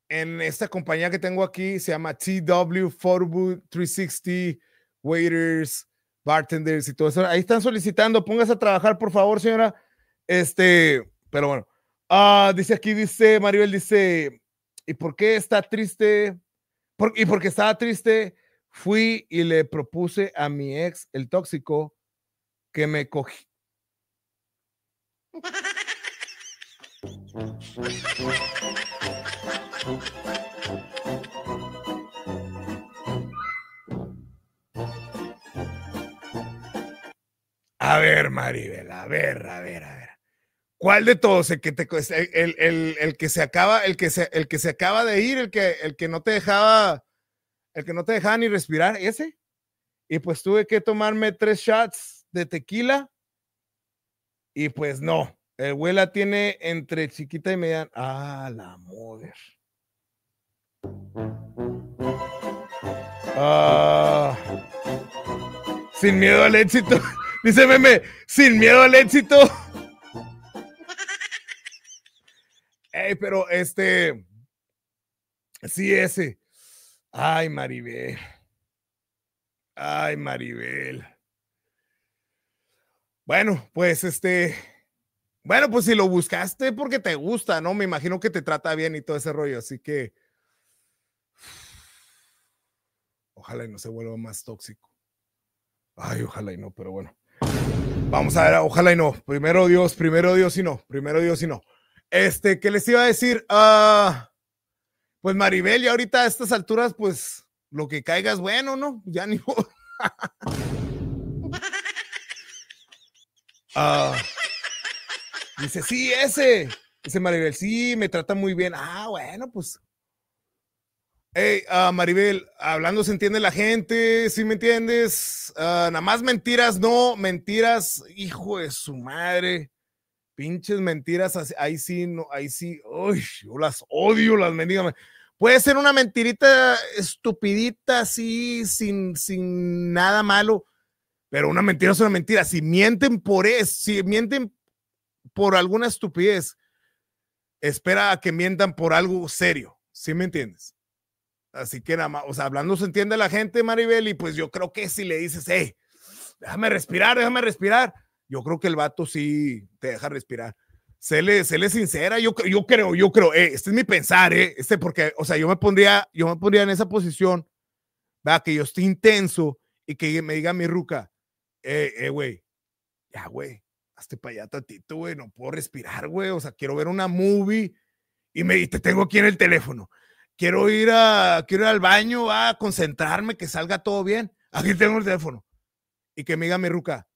en esta compañía que tengo aquí, se llama TW Forward 360 Waiters, Bartenders y todo eso. Ahí están solicitando, póngase a trabajar, por favor, señora. Este, pero bueno. Ah, dice aquí, dice Maribel, dice, ¿y por qué está triste? Por, y porque estaba triste, fui y le propuse a mi ex, el tóxico, que me cogí. A ver, Maribel, a ver, a ver, a ver. ¿Cuál de todos? El que el, que se acaba, el que se, el que se acaba de ir, el que, el que no te dejaba, el que no te dejaba ni respirar, ese. Y pues tuve que tomarme tres shots de tequila. Y pues no. El güey tiene entre chiquita y mediana. Ah, la mujer. Ah. sin miedo al éxito. Dice meme, sin miedo al éxito. pero este. Sí, ese. Ay, Maribel. Ay, Maribel. Bueno, pues este. Bueno, pues si lo buscaste porque te gusta, ¿no? Me imagino que te trata bien y todo ese rollo, así que. Ojalá y no se vuelva más tóxico. Ay, ojalá y no, pero bueno. Vamos a ver, ojalá y no. Primero Dios, primero Dios y no. Primero Dios y no. Este, ¿qué les iba a decir? Ah, pues Maribel, ya ahorita a estas alturas, pues lo que caigas, bueno, ¿no? Ya ni ah, dice, sí, ese. Dice Maribel, sí, me trata muy bien. Ah, bueno, pues. Hey, ah, Maribel, hablando se entiende la gente, ¿sí me entiendes? nada más mentiras, no, mentiras, hijo de su madre. Pinches mentiras, ahí sí, no, ahí sí, uy, yo las odio, las mentiras, Puede ser una mentirita estupidita, así, sin, sin nada malo, pero una mentira es una mentira. Si mienten por eso, si mienten por alguna estupidez, espera a que mientan por algo serio, ¿sí me entiendes? Así que nada más, o sea, hablando se entiende la gente, Maribel, y pues yo creo que si le dices, hey, déjame respirar, déjame respirar, yo creo que el vato sí te deja respirar. Se le, se le sincera, yo, yo creo, yo creo, eh, este es mi pensar, eh, este porque, o sea, yo me pondría, yo me pondría en esa posición, va que yo esté intenso y que me diga mi ruca, eh, eh, güey, ya, güey, hazte para allá tantito, güey, no puedo respirar, güey, o sea, quiero ver una movie y me y te tengo aquí en el teléfono. Quiero ir a, quiero ir al baño, a concentrarme, que salga todo bien. Aquí tengo el teléfono. Y que me diga mi ruca,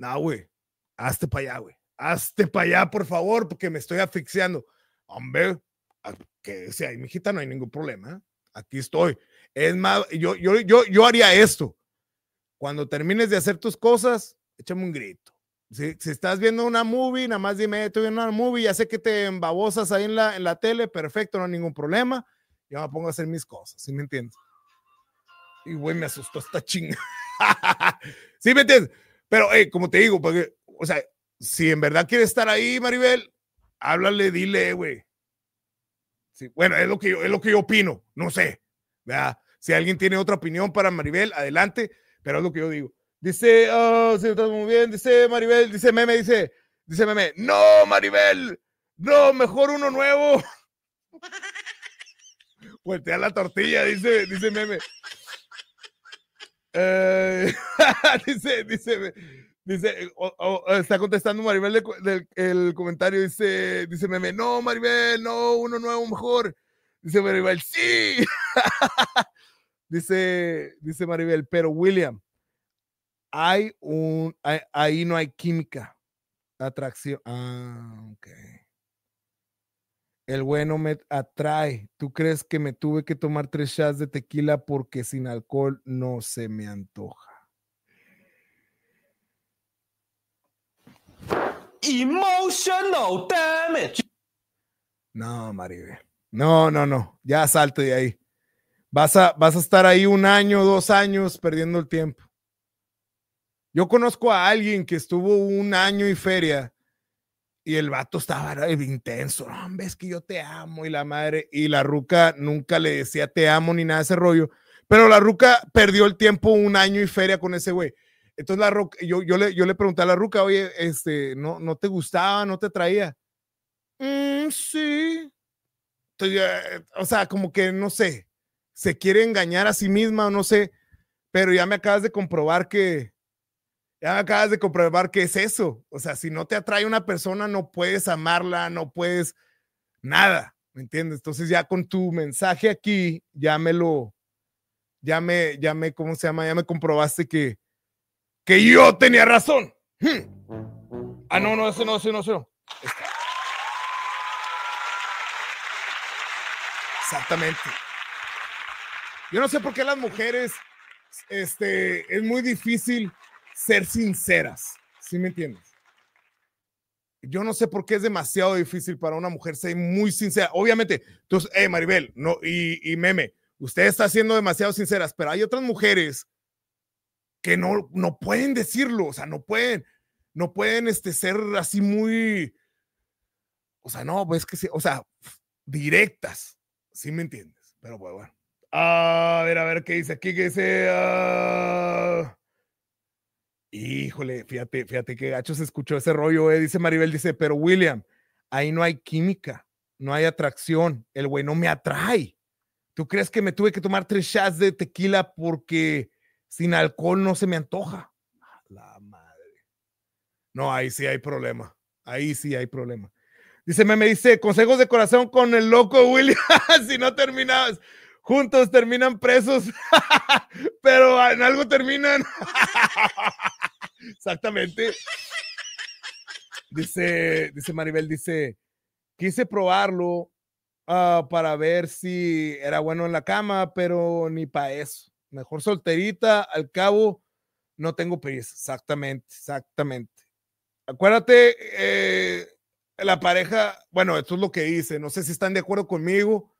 no, güey, hazte para allá, güey. Hazte para allá, por favor, porque me estoy asfixiando. Hombre, ah, que si hay mijita, no hay ningún problema. Aquí estoy. Es más, yo, yo, yo, haría esto. Cuando termines de hacer tus cosas, échame un grito. Si, estás viendo una movie, nada más dime, estoy viendo una movie, ya sé que te embabosas ahí en la, en la tele, perfecto, no hay ningún problema. Yo me pongo a hacer mis cosas, ¿sí me entiendes? Y güey, me asustó esta chinga. ¿Sí me entiendes? Pero, eh, como te digo, porque, o sea, si en verdad quieres estar ahí, Maribel, háblale, dile, güey. bueno, es lo, que yo, es lo que opino, no sé. Si alguien tiene otra opinión para Maribel, adelante, pero es lo que yo digo. Dice, oh, sí, está muy bien, dice Maribel, dice Meme, dice, dice Meme, no, Maribel, no, mejor uno nuevo. Voltea la tortilla, dice, dice Meme. Eh, dice, dice, dice, está contestando Maribel el comentario, dice, dice meme, no, Maribel, no, uno nuevo mejor. Dice Maribel, sí. dice, dice Maribel, pero William, hay un, ahí no hay química, atracción. Ah, okay el bueno me atrae. ¿Tú crees que me tuve que tomar tres shots de tequila porque sin alcohol no se me antoja? Emotional damage. No, Maribel. No, no, no. Ya salte de ahí. Vas a, vas a estar ahí un año, dos años perdiendo el tiempo. Yo conozco a alguien que estuvo un año y feria y el vato estaba intenso, no, hombre, es que yo te amo y la madre, y la ruca nunca le decía te amo ni nada de ese rollo, pero la ruca perdió el tiempo un año y feria con ese güey. Entonces la yo, yo, le, yo le pregunté a la ruca, oye, este, no, no te gustaba, no te traía. Mm, sí. Eh, o sea, como que no sé, se quiere engañar a sí misma, o no sé, pero ya me acabas de comprobar que, ya acabas de comprobar qué es eso. O sea, si no te atrae una persona, no puedes amarla, no puedes nada, ¿me entiendes? Entonces ya con tu mensaje aquí, ya me lo, ya me, ya me, ¿cómo se llama? Ya me comprobaste que, que yo tenía razón. Hmm. Ah, no, no, eso no, eso no, eso no. Exactamente. Yo no sé por qué las mujeres, este, es muy difícil ser sinceras. ¿Sí me entiendes? Yo no sé por qué es demasiado difícil para una mujer ser muy sincera. Obviamente, entonces, hey, Maribel, no, y, meme, usted está siendo demasiado sinceras, pero hay otras mujeres que no, no pueden decirlo, o sea, no pueden, no pueden este, ser así muy, o sea, no, pues que sí, o sea, directas, ¿sí me entiendes? Pero pues, bueno, A ver, a ver qué dice aquí, que dice... Ah, Híjole, fíjate, fíjate qué gacho se escuchó ese rollo, eh, dice Maribel, dice, pero William, ahí no hay química, no hay atracción, el güey no me atrae. ¿Tú crees que me tuve que tomar tres shots de tequila porque sin alcohol no se me antoja? La madre. No, ahí sí hay problema, ahí sí hay problema. Dice, me, me dice, consejos de corazón con el loco William, si no terminabas juntos terminan presos, pero en algo terminan. Exactamente. Dice, dice Maribel, dice, quise probarlo ah, para ver si era bueno en la cama, pero ni para eso. Mejor solterita, al cabo, no tengo prisa. Exactamente, exactamente. Acuérdate, eh, la pareja, bueno, esto es lo que dice, no sé si están de acuerdo conmigo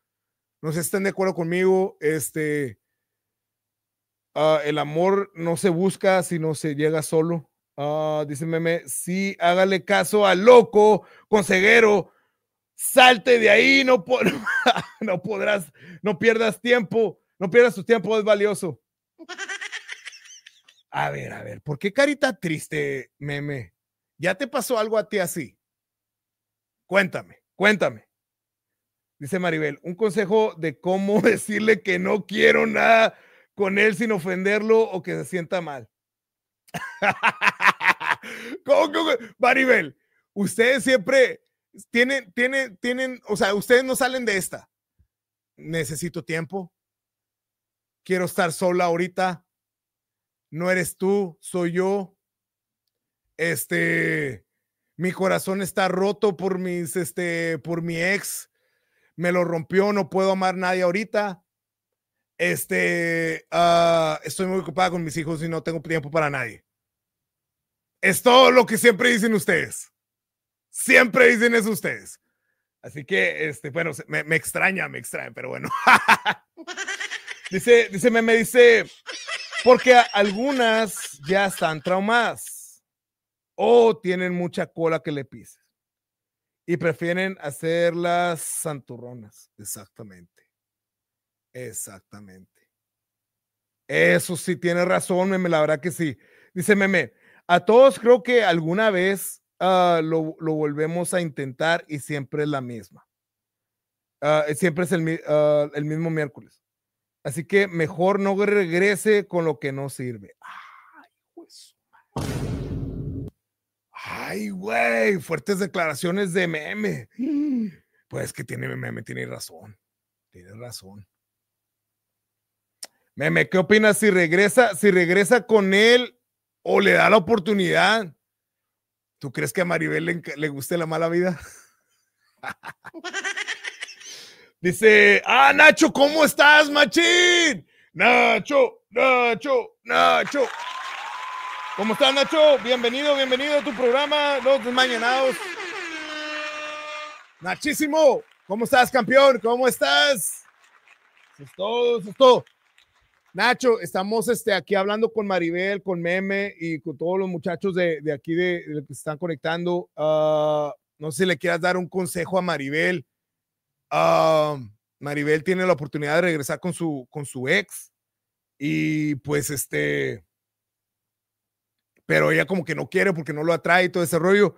no sé si están de acuerdo conmigo. Este, ah, el amor no se busca, si no se llega solo. Ah, dice meme, sí, hágale caso al loco, consejero, salte de ahí, no, no podrás, no pierdas tiempo, no pierdas tu tiempo, es valioso. A ver, a ver, ¿por qué carita triste, meme? ¿Ya te pasó algo a ti así? Cuéntame, cuéntame. Dice Maribel, un consejo de cómo decirle que no quiero nada con él sin ofenderlo o que se sienta mal. ¿Cómo, Maribel, ustedes siempre tienen, tienen, tienen, o sea, ustedes no salen de esta. Necesito tiempo. Quiero estar sola ahorita. No eres tú, soy yo. Este, mi corazón está roto por mis, este, por mi ex me lo rompió, no puedo amar a nadie ahorita. Este, ah, estoy muy ocupada con mis hijos y no tengo tiempo para nadie. Es todo lo que siempre dicen ustedes. Siempre dicen eso ustedes. Así que, este, bueno, me, extraña, me extraña, pero bueno. dice, dice, me, me dice, porque algunas ya están traumadas o tienen mucha cola que le pisa. Y prefieren hacer las santurronas. Exactamente. Exactamente. Eso sí, tiene razón, Meme, la verdad que sí. Dice Meme, a todos creo que alguna vez ah, lo, volvemos a intentar y siempre es la misma. Ah, eh, siempre es ah, el, mismo miércoles. Así que mejor no regrese con lo que no sirve. Ay, pues. Ay, güey, fuertes declaraciones de meme. Mm. Pues que tiene meme, tiene razón. Tiene razón. Meme, ¿qué opinas si regresa, si regresa con él o le da la oportunidad? ¿Tú crees que a Maribel le, le guste la mala vida? Dice, ah, Nacho, ¿cómo estás, machín? Nacho, Nacho, Nacho. ¿Cómo estás, Nacho? Bienvenido, bienvenido a tu programa, Los Desmañanados. Nachísimo, ¿cómo estás, campeón? ¿Cómo estás? Eso es todo, todo. Nacho, estamos este, aquí hablando con Maribel, con Meme y con todos los muchachos de, aquí de, que están conectando. Ah, no sé si le quieras dar un consejo a Maribel. Ah, Maribel tiene la oportunidad de regresar con su, con su ex y pues este pero ella como que no quiere porque no lo atrae y todo ese rollo.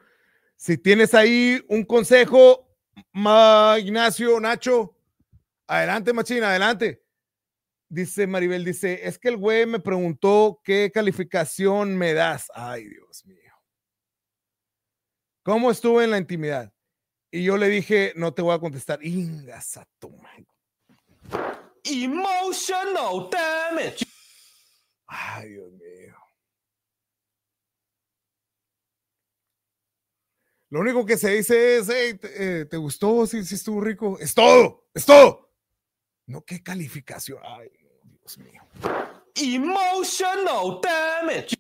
Si tienes ahí un consejo, Ignacio, Nacho, adelante, Machina, adelante. Dice Maribel, dice, es que el güey me preguntó qué calificación me das. Ay, Dios mío. ¿Cómo estuve en la intimidad? Y yo le dije, no te voy a contestar. Ingas a tu Emotional damage. Ay, Dios mío. Lo único que se dice es, eh, te, gustó? ¿Sí, estuvo rico? Es todo, es todo. No, qué calificación. Ay, Dios mío. Emotional damage.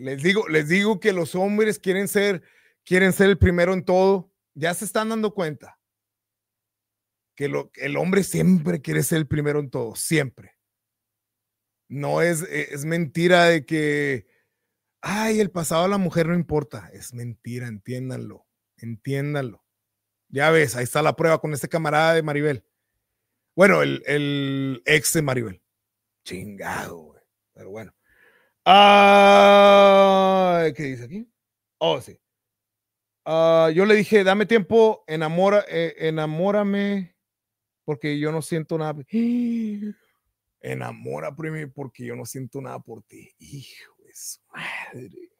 Les digo, les digo que los hombres quieren ser, quieren ser el primero en todo. Ya se están dando cuenta que el hombre siempre quiere ser el primero en todo, siempre. No es, eh, es mentira de que ay, el pasado de la mujer no importa. Es mentira, entiéndanlo, entiéndanlo. Ya ves, ahí está la prueba con este camarada de Maribel. Bueno, el, ex de Maribel. Chingado, güey. Pero bueno. Ah, ¿Qué dice aquí? Oh, sí. Ah, yo le dije, dame tiempo, enamora, eh, enamórame, porque yo no siento nada. Enamora, primo, porque yo no siento nada por ti. Hijo madre.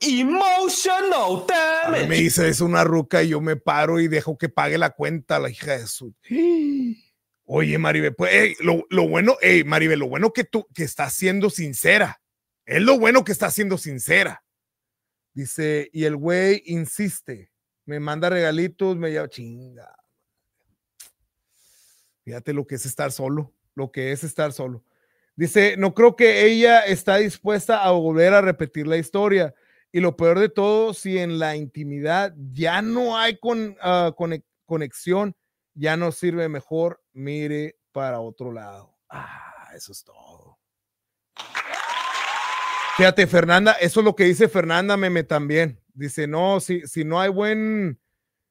Emotional me dice, es una ruca y yo me paro y dejo que pague la cuenta la hija de su. Oye, Maribel, pues lo, bueno, Maribel, lo bueno que tú que estás siendo sincera. Es lo bueno que estás siendo sincera. Dice, y el güey insiste, me manda regalitos, me lleva chinga. Fíjate lo que es estar solo, lo que es estar solo. Dice, no creo que ella está dispuesta a volver a repetir la historia. Y lo peor de todo, si en la intimidad ya no hay con, ah, conexión, ya no sirve mejor, mire para otro lado. Ah, eso es todo. Fíjate, Fernanda, eso es lo que dice Fernanda Meme también. Dice, no, si, si no hay buen,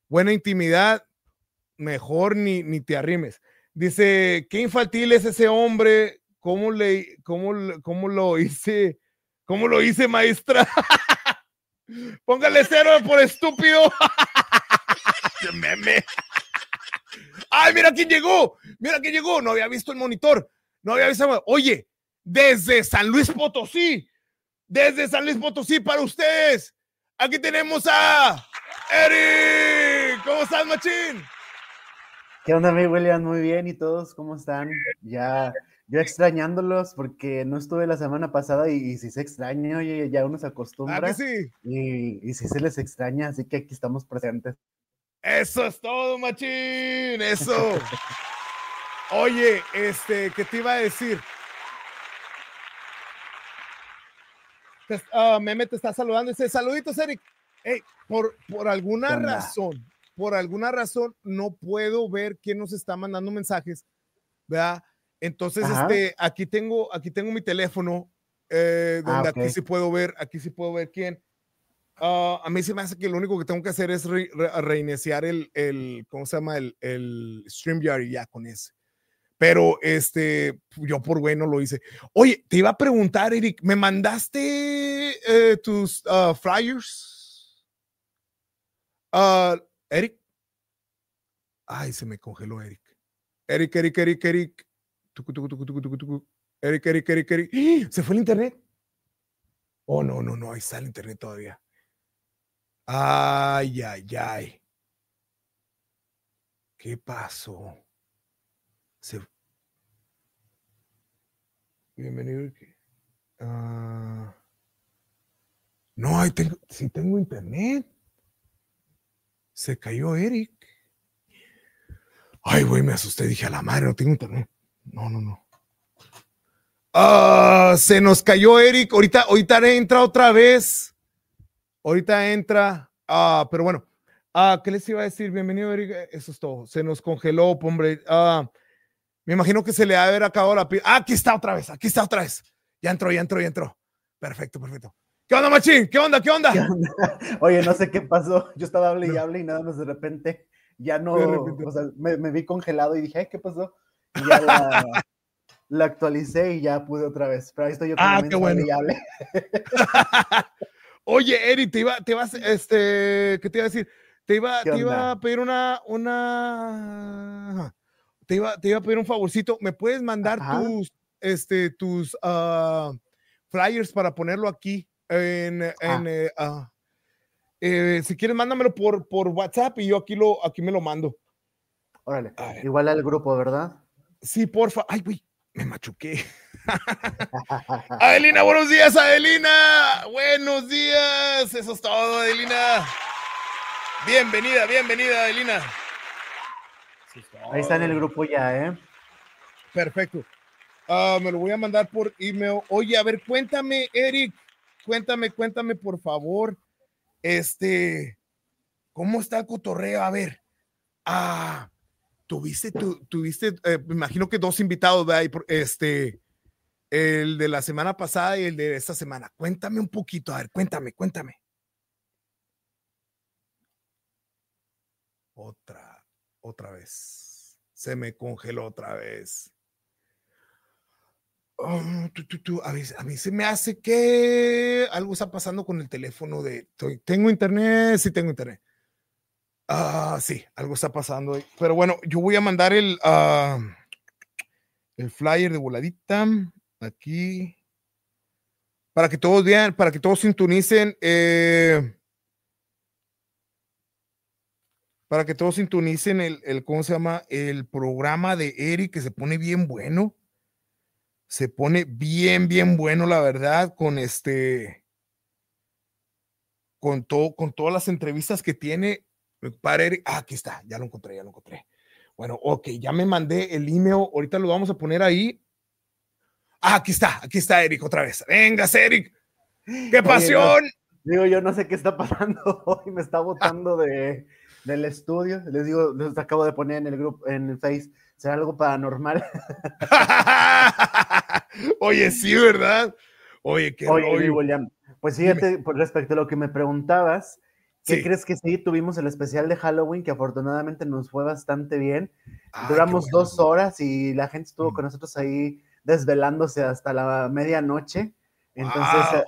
buena intimidad, mejor ni, ni te arrimes. Dice, qué infantil es ese hombre ¿Cómo, le, cómo, cómo lo hice? ¿Cómo lo hice, maestra? Póngale cero por estúpido. meme. Ay, mira quién llegó. Mira quién llegó. No había visto el monitor. No había visto. Oye, desde San Luis Potosí. Desde San Luis Potosí para ustedes. Aquí tenemos a Eric. ¿Cómo estás, machín? ¿Qué onda, mi William? Muy bien. ¿Y todos cómo están? Ya yo extrañándolos porque no estuve la semana pasada y, si se extraña, oye, ya uno se ah, acostumbra. Sí? Y, si se les extraña, así que aquí estamos presentes. Eso es todo, machín, eso. Oye, este, ¿qué te iba a decir? me ah, Meme te está saludando, dice, saluditos, Eric. por, por alguna razón, por alguna razón no puedo ver quién nos está mandando mensajes, ¿verdad? Entonces, este, aquí tengo, aquí tengo mi teléfono, eh, ah, donde aquí sí puedo ver, aquí sí puedo ver quién. Ah, a mí se me hace que lo único que tengo que hacer es reiniciar el, el, ¿cómo se llama? El, el StreamYard ya con ese. Pero este, yo por bueno lo hice. Oye, te iba a preguntar, Eric, ¿me mandaste eh, tus ah, flyers? Eric. Ay, se me congeló Eric. Eric, Eric, Eric, Eric. Tucu, Eric, Eric, Eric, Eric. ¡Ah! ¿Se fue el internet? Oh, no, no, no, ahí está el internet todavía. Ay, ay, ay. ¿Qué pasó? Bienvenido. Ah. No, ahí tengo, si sí tengo internet. Se cayó Eric. Ay, güey, me asusté. Dije, a la madre, no tengo internet. No, no, no. Ah, se nos cayó Eric. Ahorita, ahorita entra otra vez. Ahorita entra. Ah, pero bueno. Ah, ¿qué les iba a decir? Bienvenido, Eric. Eh, eso es todo. Se nos congeló, hombre. Ah, me imagino que se le ha haber acabado la pila. Ah, aquí está otra vez. Aquí está otra vez. Ya entró, ya entró, ya entró. Perfecto, perfecto. ¿Qué onda, machín? ¿Qué onda? ¿Qué onda? Oye, no sé qué pasó. Yo estaba hablando y hablando y nada más de repente ya no, me, vi congelado y dije, ¿qué pasó? ya la, actualicé y ya pude otra vez. Pero ahí estoy yo. Ah, bueno. Oye, Eri, te iba, te vas, este, ¿qué te iba a decir? Te iba, te iba a pedir una, una, te iba, te iba a pedir un favorcito. ¿Me puedes mandar tus, este, tus ah, flyers para ponerlo aquí en, ah. eh, ah? eh, si quieres, mándamelo por, por WhatsApp y yo aquí lo, aquí me lo mando. Órale, igual al grupo, ¿verdad? Sí, porfa. Ay, güey, me machuqué. Adelina, buenos días, Adelina. Buenos días. Eso es todo, Adelina. Bienvenida, bienvenida, Adelina. Ahí está en el grupo ya, ¿eh? Perfecto. Ah, me lo voy a mandar por email. Oye, a ver, cuéntame, Eric. Cuéntame, cuéntame, por favor. Este, ¿cómo está cotorreo? A ver. Ah, tuviste, tuviste, eh, me imagino que dos invitados, de ahí, Este, el de la semana pasada y el de esta semana. Cuéntame un poquito, a ver, cuéntame, cuéntame. Otra, otra vez. Se me congeló otra vez. Um, a, mí, a, mí, se me hace que algo está pasando con el teléfono de... Tengo internet, sí tengo internet. Ah, sí, algo está pasando. Ahí. Pero bueno, yo voy a mandar el, ah, el flyer de voladita aquí para que todos vean, para que todos sintonicen. Eh, para que todos sintonicen el, el, ¿cómo se llama? El programa de Eric que se pone bien bueno. Se pone bien, bien bueno, la verdad, con este, con todo, con todas las entrevistas que tiene para Eric, ah, aquí está, ya lo encontré, ya lo encontré. Bueno, ok, ya me mandé el email, ahorita lo vamos a poner ahí. Ah, aquí está, aquí está Eric otra vez. Venga, Eric. ¡Qué pasión! digo, yo no sé qué está pasando hoy, me está ah. botando de, del estudio. Les digo, les acabo de poner en el grupo, en el Face, será algo paranormal. Oye, sí, ¿verdad? Oye, qué Oye, pues sí, respecto a lo que me preguntabas, ¿Qué crees que sí? Tuvimos el especial de Halloween que afortunadamente nos fue bastante bien. Ah, Duramos dos horas y la gente estuvo mm. con nosotros ahí desvelándose hasta la medianoche. Entonces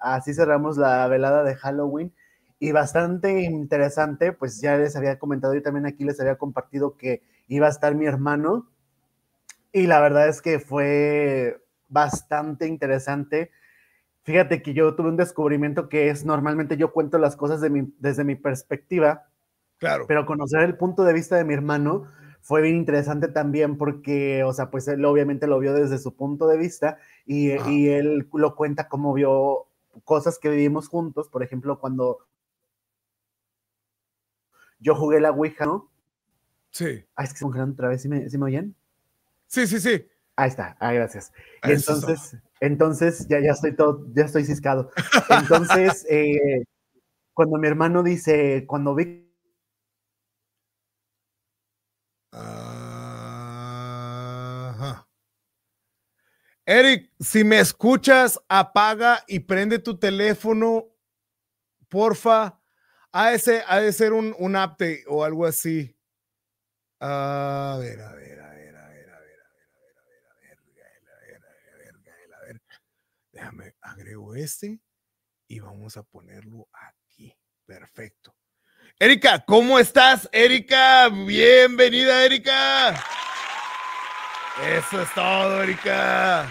así cerramos la velada de Halloween y bastante interesante, pues ya les había comentado y también aquí les había compartido que iba a estar mi hermano y la verdad es que fue bastante interesante Fíjate que yo tuve un descubrimiento que es normalmente yo cuento las cosas desde mi perspectiva. Claro. Pero conocer el punto de vista de mi hermano fue bien interesante también porque, o sea, pues él obviamente lo vio desde su punto de vista y, él lo cuenta como vio cosas que vivimos juntos. Por ejemplo, cuando yo jugué la Ouija, ¿no? Sí. Ah, es que se otra vez, me, ¿sí me oyen? Sí, sí, sí. Ahí está, ah, gracias. entonces, entonces ya, ya estoy todo, ya estoy ciscado. Entonces, eh, cuando mi hermano dice, cuando ve... Eric, si me escuchas, apaga y prende tu teléfono, porfa. Ha de ser, de ser un, un update o algo así. A ver, a ver. me agrego este y vamos a ponerlo aquí. Perfecto. Erika, ¿cómo estás, Erika? Bienvenida, Erika. Eso es todo, Erika.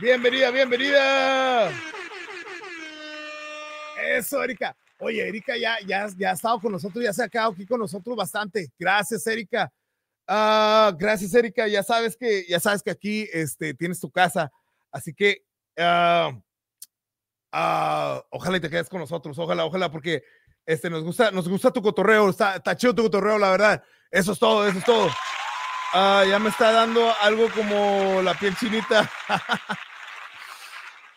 Bienvenida, bienvenida. Eso, Erika. Oye, Erika ya, ya, ya ha estado con nosotros, ya se ha quedado aquí con nosotros bastante. Gracias, Erika. Ah, gracias, Erika. Ya sabes que, ya sabes que aquí este, tienes tu casa. Así que ah, ah, ojalá y te quedes con nosotros, ojalá, ojalá, porque este, nos, gusta, nos gusta tu cotorreo, está, tu cotorreo, la verdad. Eso es todo, eso es todo. Ah, ya me está dando algo como la piel chinita.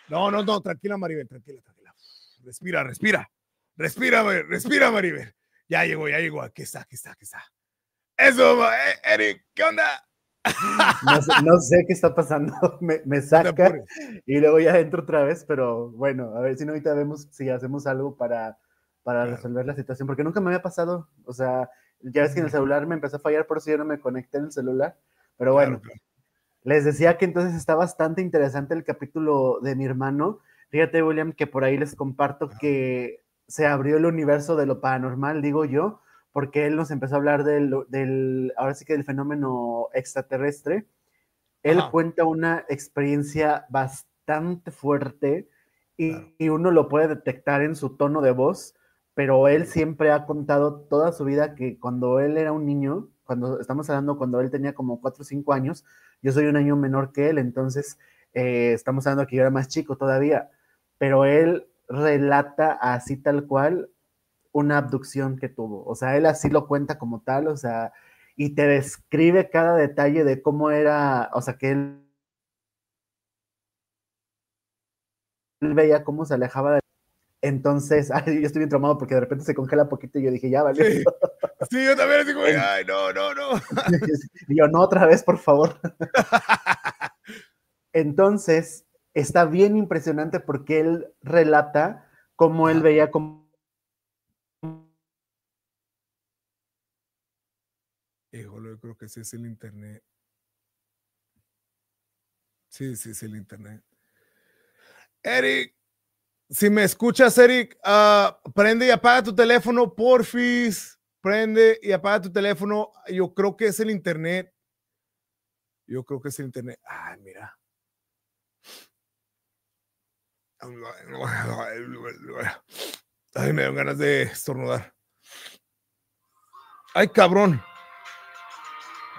no, no, no, tranquila, Maribel, tranquila, tranquila. Respira, respira, respira, respira, Maribel. Ya llegó, ya llegó. Aquí está, aquí está, aquí está. Eso, eh, Eric, ¿qué onda? No sé, qué está pasando, me, saca y luego ya entro otra vez, pero bueno, a ver si no ahorita vemos si hacemos algo para, para resolver la situación, porque nunca me había pasado, o sea, ya ves que en el celular me empezó a fallar, por eso yo no me conecté en el celular, pero bueno, les decía que entonces está bastante interesante el capítulo de mi hermano, fíjate William que por ahí les comparto que se abrió el universo de lo paranormal, digo yo, porque él nos empezó a hablar del, ahora sí que del fenómeno extraterrestre. Él cuenta una experiencia bastante fuerte y, uno lo puede detectar en su tono de voz, pero él siempre ha contado toda su vida que cuando él era un niño, cuando estamos hablando cuando él tenía como 4 o 5 años, yo soy un año menor que él, entonces eh, estamos hablando que yo era más chico todavía, pero él relata así tal cual una abducción que tuvo. O sea, él así lo cuenta como tal, o sea, y te describe cada detalle de cómo era, o sea, que él, veía cómo se alejaba de... Entonces, yo estoy bien traumado porque de repente se congela poquito y yo dije, ya, vale. Sí, yo también así como, ay, no, no, no. Y no, otra vez, por favor. Entonces, está bien impresionante porque él relata cómo él veía cómo Híjole, yo creo que sí es el internet. Sí, sí, es el internet. Eric, si me escuchas, Eric, ah, prende y apaga tu teléfono, porfis. Prende y apaga tu teléfono. Yo creo que es el internet. Yo creo que es el internet. Ay, ah, mira. Ay, me dan ganas de estornudar. Ay, cabrón.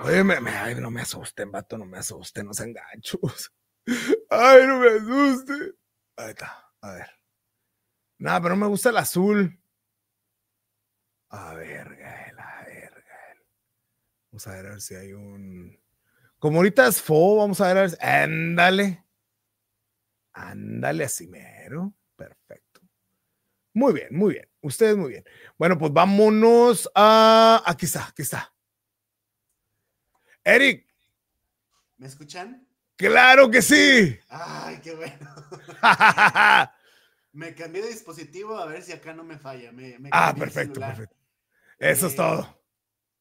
Oye, ay, no me asusten, vato, no me asusten, Los enganchos Ay, no me asusten. Ahí está, a ver. Nada, pero no me gusta el azul. A ver, Gael, a ver, Vamos a ver, a ver si hay un. Como ahorita es fo, vamos a ver, a Si... Ándale. Ándale, así Perfecto. Muy bien, muy bien. Ustedes muy bien. Bueno, pues vámonos a. Aquí está, aquí está. Eric. ¿Me escuchan? Claro que sí. Ay, qué bueno. me cambié de dispositivo a ver si acá no me falla. ah, perfecto, perfecto. Eso es eh, todo.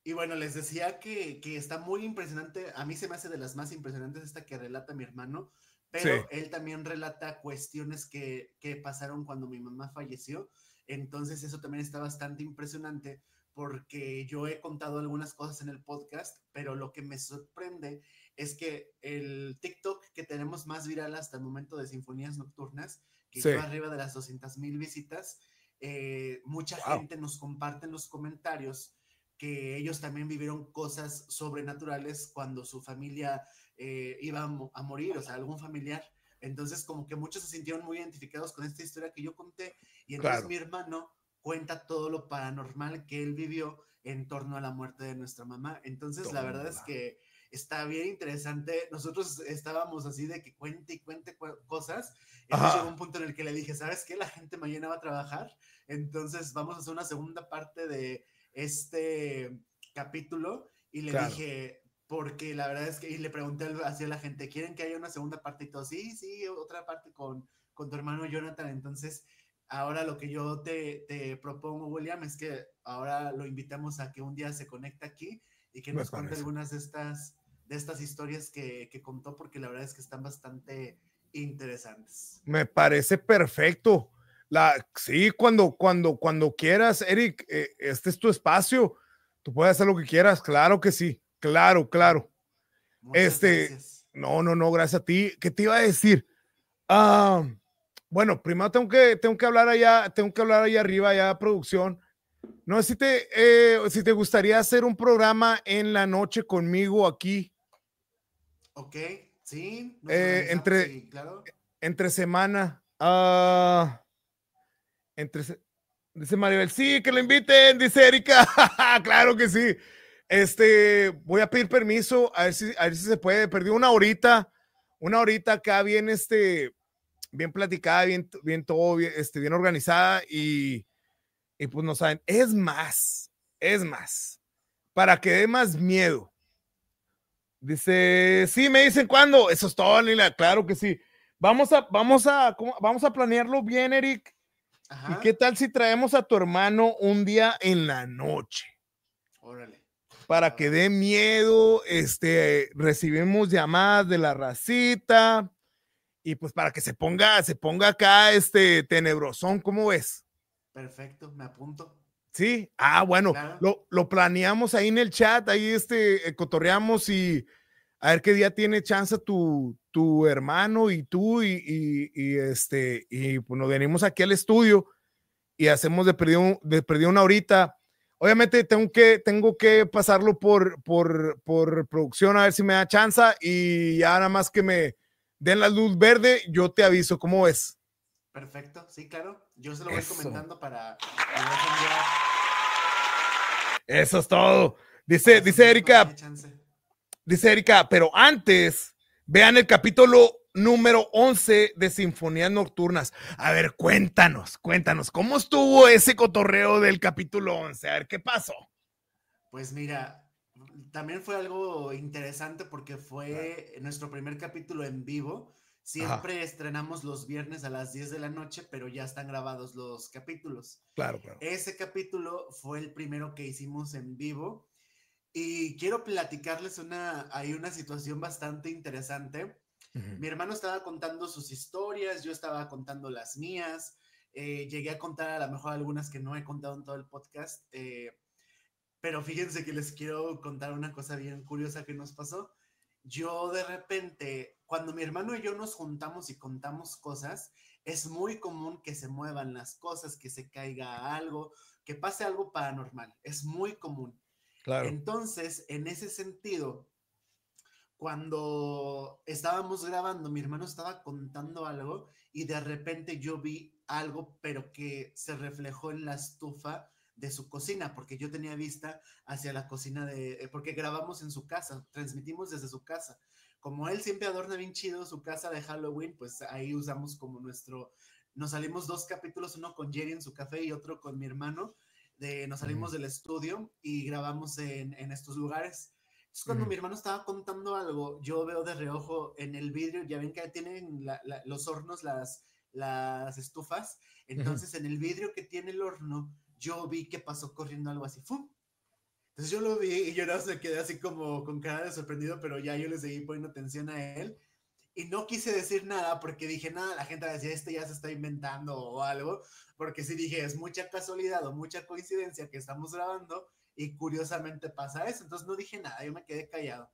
Y bueno, les decía que, que, está muy impresionante. A mí se me hace de las más impresionantes esta que relata mi hermano, pero él también relata cuestiones que, que pasaron cuando mi mamá falleció. Entonces eso también está bastante impresionante porque yo he contado algunas cosas en el podcast, pero lo que me sorprende es que el TikTok que tenemos más viral hasta el momento de Sinfonías Nocturnas, que está arriba de las 200 mil visitas, eh, mucha gente nos comparte en los comentarios que ellos también vivieron cosas sobrenaturales cuando su familia eh, iba a, morir, o sea, algún familiar. Entonces, como que muchos se sintieron muy identificados con esta historia que yo conté. Y entonces mi hermano cuenta todo lo paranormal que él vivió en torno a la muerte de nuestra mamá. Entonces, la verdad es que está bien interesante. Nosotros estábamos así de que cuente y cuente cosas. y llegó un punto en el que le dije, ¿sabes qué? La gente mañana va a trabajar. Entonces vamos a hacer una segunda parte de este capítulo. Y le dije, porque la verdad es que, y le pregunté así a la gente, ¿quieren que haya una segunda parte? Y todo, sí, sí, otra parte con, con tu hermano Jonathan. Entonces Ahora lo que yo te, propongo, William, es que ahora lo invitamos a que un día se conecte aquí y que nos cuente algunas de estas, de estas historias que, contó, porque la verdad es que están bastante interesantes. Me parece perfecto. La, sí, cuando, cuando, cuando quieras, Eric, eh, este es tu espacio. Tú puedes hacer lo que quieras, claro que sí, claro, claro. este, no, no, no, gracias a ti. ¿Qué te iba a decir? Ah... Bueno, primero tengo que, tengo que hablar allá, tengo que hablar allá arriba, allá producción. No sé eh, si te, gustaría hacer un programa en la noche conmigo aquí. Ok, sí. Eh, entre, entre semana. Ah, entre, dice Maribel, sí, que lo inviten, dice Erika. claro que sí. Este, voy a pedir permiso, a ver si, a ver si se puede. Perdí una horita, una horita acá bien, este, bien platicada, bien, todo, bien, este, bien organizada y, y pues no saben, es más, es más, para que dé más miedo. Dice, sí, me dicen cuándo, eso es todo, Lila, claro que sí. Vamos a, vamos a, vamos a planearlo bien, Eric. ¿Y qué tal si traemos a tu hermano un día en la noche? Órale. Para que dé miedo, este, recibimos llamadas de la racita, y pues para que se ponga, se ponga acá este tenebrosón, ¿cómo ves? Perfecto, me apunto. Sí, ah, bueno, lo, planeamos ahí en el chat, ahí este, eh, cotorreamos y a ver qué día tiene chance tu, tu hermano y tú y, y, este, y pues nos venimos aquí al estudio y hacemos de perdido, una horita. Obviamente tengo que, tengo que pasarlo por, por, por producción a ver si me da chance y ya nada más que me, den la luz verde, yo te aviso, ¿cómo es? Perfecto, sí, claro. Yo se lo voy comentando para... Eso es todo. Dice, dice Erika. Dice Erika, pero antes, vean el capítulo número 11 de Sinfonías Nocturnas. A ver, cuéntanos, cuéntanos, ¿cómo estuvo ese cotorreo del capítulo 11? A ver, ¿qué pasó? Pues mira, también fue algo interesante porque fue nuestro primer capítulo en vivo. Siempre estrenamos los viernes a las 10 de la noche, pero ya están grabados los capítulos. Claro, claro. Ese capítulo fue el primero que hicimos en vivo y quiero platicarles una, hay una situación bastante interesante. Mi hermano estaba contando sus historias, yo estaba contando las mías, eh, llegué a contar a lo mejor algunas que no he contado en todo el podcast. Eh, pero fíjense que les quiero contar una cosa bien curiosa que nos pasó. Yo de repente, cuando mi hermano y yo nos juntamos y contamos cosas, es muy común que se muevan las cosas, que se caiga algo, que pase algo paranormal. Es muy común. Claro. Entonces, en ese sentido, cuando estábamos grabando, mi hermano estaba contando algo y de repente yo vi algo, pero que se reflejó en la estufa de su cocina, porque yo tenía vista hacia la cocina de, eh, porque grabamos en su casa, transmitimos desde su casa. Como él siempre adorna bien chido su casa de Halloween, pues ahí usamos como nuestro, nos salimos dos capítulos, uno con Jerry en su café y otro con mi hermano, de, nos salimos del estudio y grabamos en, estos lugares. Entonces, cuando mi hermano estaba contando algo, yo veo de reojo en el vidrio, ya ven que tienen los hornos, las, las estufas, entonces en el vidrio que tiene el horno, yo vi que pasó corriendo algo así, ¡fum! Entonces yo lo vi y yo no se quedé así como con cara de sorprendido, pero ya yo le seguí poniendo atención a él y no quise decir nada porque dije, nada, la gente decía, este ya se está inventando o algo, porque sí dije, es mucha casualidad o mucha coincidencia que estamos grabando y curiosamente pasa eso, entonces no dije nada, yo me quedé callado.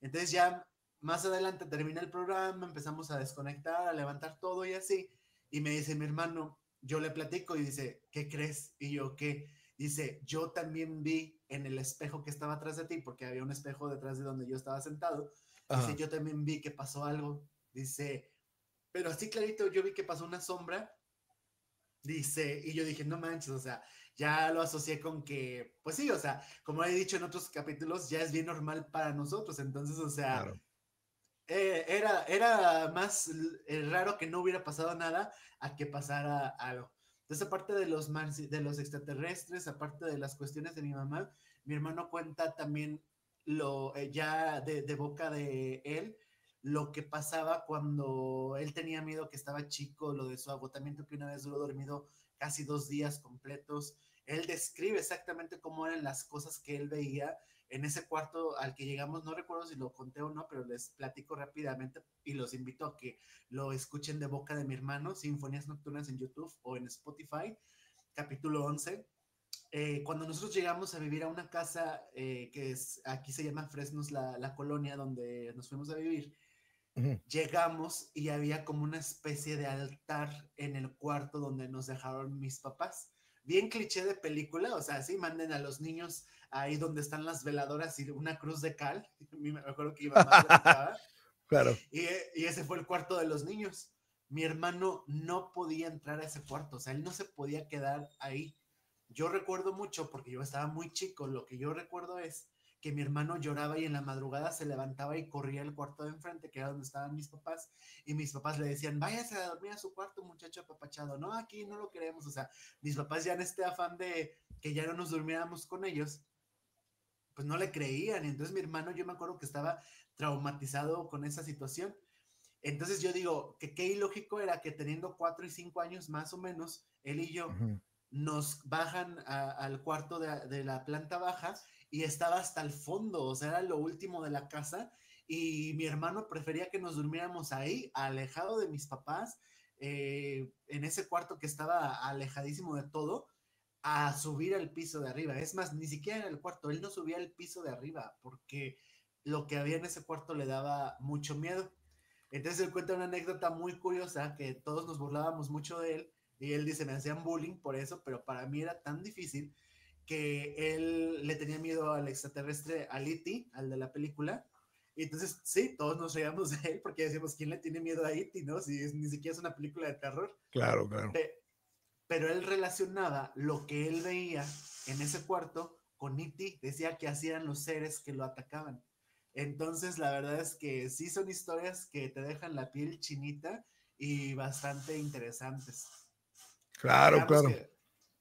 Entonces ya más adelante termina el programa, empezamos a desconectar, a levantar todo y así, y me dice mi hermano, yo le platico y dice, ¿qué crees? Y yo, ¿qué? Dice, yo también vi en el espejo que estaba atrás de ti, porque había un espejo detrás de donde yo estaba sentado. Dice, yo también vi que pasó algo. Dice, pero así clarito, yo vi que pasó una sombra. Dice, y yo dije, no manches, o sea, ya lo asocié con que, pues sí, o sea, como he dicho en otros capítulos, ya es bien normal para nosotros. Entonces, o sea, eh, era, era más eh, raro que no hubiera pasado nada a que pasara algo. Entonces, aparte de los, de los extraterrestres, aparte de las cuestiones de mi mamá, mi hermano cuenta también lo eh, ya de, de, boca de él lo que pasaba cuando él tenía miedo que estaba chico, lo de su agotamiento que una vez duró dormido casi dos días completos. Él describe exactamente cómo eran las cosas que él veía en ese cuarto al que llegamos, no recuerdo si lo conté o no, pero les platico rápidamente y los invito a que lo escuchen de boca de mi hermano, Sinfonías Nocturnas en YouTube o en Spotify, capítulo 11. Eh, cuando nosotros llegamos a vivir a una casa eh, que es, aquí se llama Fresnos, la, colonia donde nos fuimos a vivir, llegamos y había como una especie de altar en el cuarto donde nos dejaron mis papás bien cliché de película, o sea, sí, manden a los niños ahí donde están las veladoras y una cruz de cal. me acuerdo que iba más Claro. Y, y, ese fue el cuarto de los niños. Mi hermano no podía entrar a ese cuarto, o sea, él no se podía quedar ahí. Yo recuerdo mucho, porque yo estaba muy chico, lo que yo recuerdo es que mi hermano lloraba y en la madrugada se levantaba y corría al cuarto de enfrente, que era donde estaban mis papás, y mis papás le decían, váyase a dormir a su cuarto, muchacho apapachado, no, aquí no lo queremos, o sea, mis papás ya en este afán de que ya no nos durmiéramos con ellos, pues no le creían, entonces mi hermano, yo me acuerdo que estaba traumatizado con esa situación, entonces yo digo que qué ilógico era que teniendo cuatro y cinco años más o menos, él y yo, nos bajan al cuarto de la planta baja y estaba hasta el fondo, o sea, era lo último de la casa y mi hermano prefería que nos durmiéramos ahí, alejado de mis papás, eh, en ese cuarto que estaba alejadísimo de todo, a subir al piso de arriba. Es más, ni siquiera en el cuarto, él no subía al piso de arriba porque lo que había en ese cuarto le daba mucho miedo. Entonces él cuenta una anécdota muy curiosa que todos nos burlábamos mucho de él y él dice, me hacían bullying por eso, pero para mí era tan difícil que él le tenía miedo al extraterrestre, al E.T., al de la película. Y entonces, sí, todos nos reíamos de él porque decíamos, ¿quién le tiene miedo a E.T., no? Si es, ni siquiera es una película de terror. Claro, claro. Pero, él relacionaba lo que él veía en ese cuarto con E.T., decía que hacían los seres que lo atacaban. Entonces, la verdad es que sí son historias que te dejan la piel chinita y bastante interesantes. Claro, claro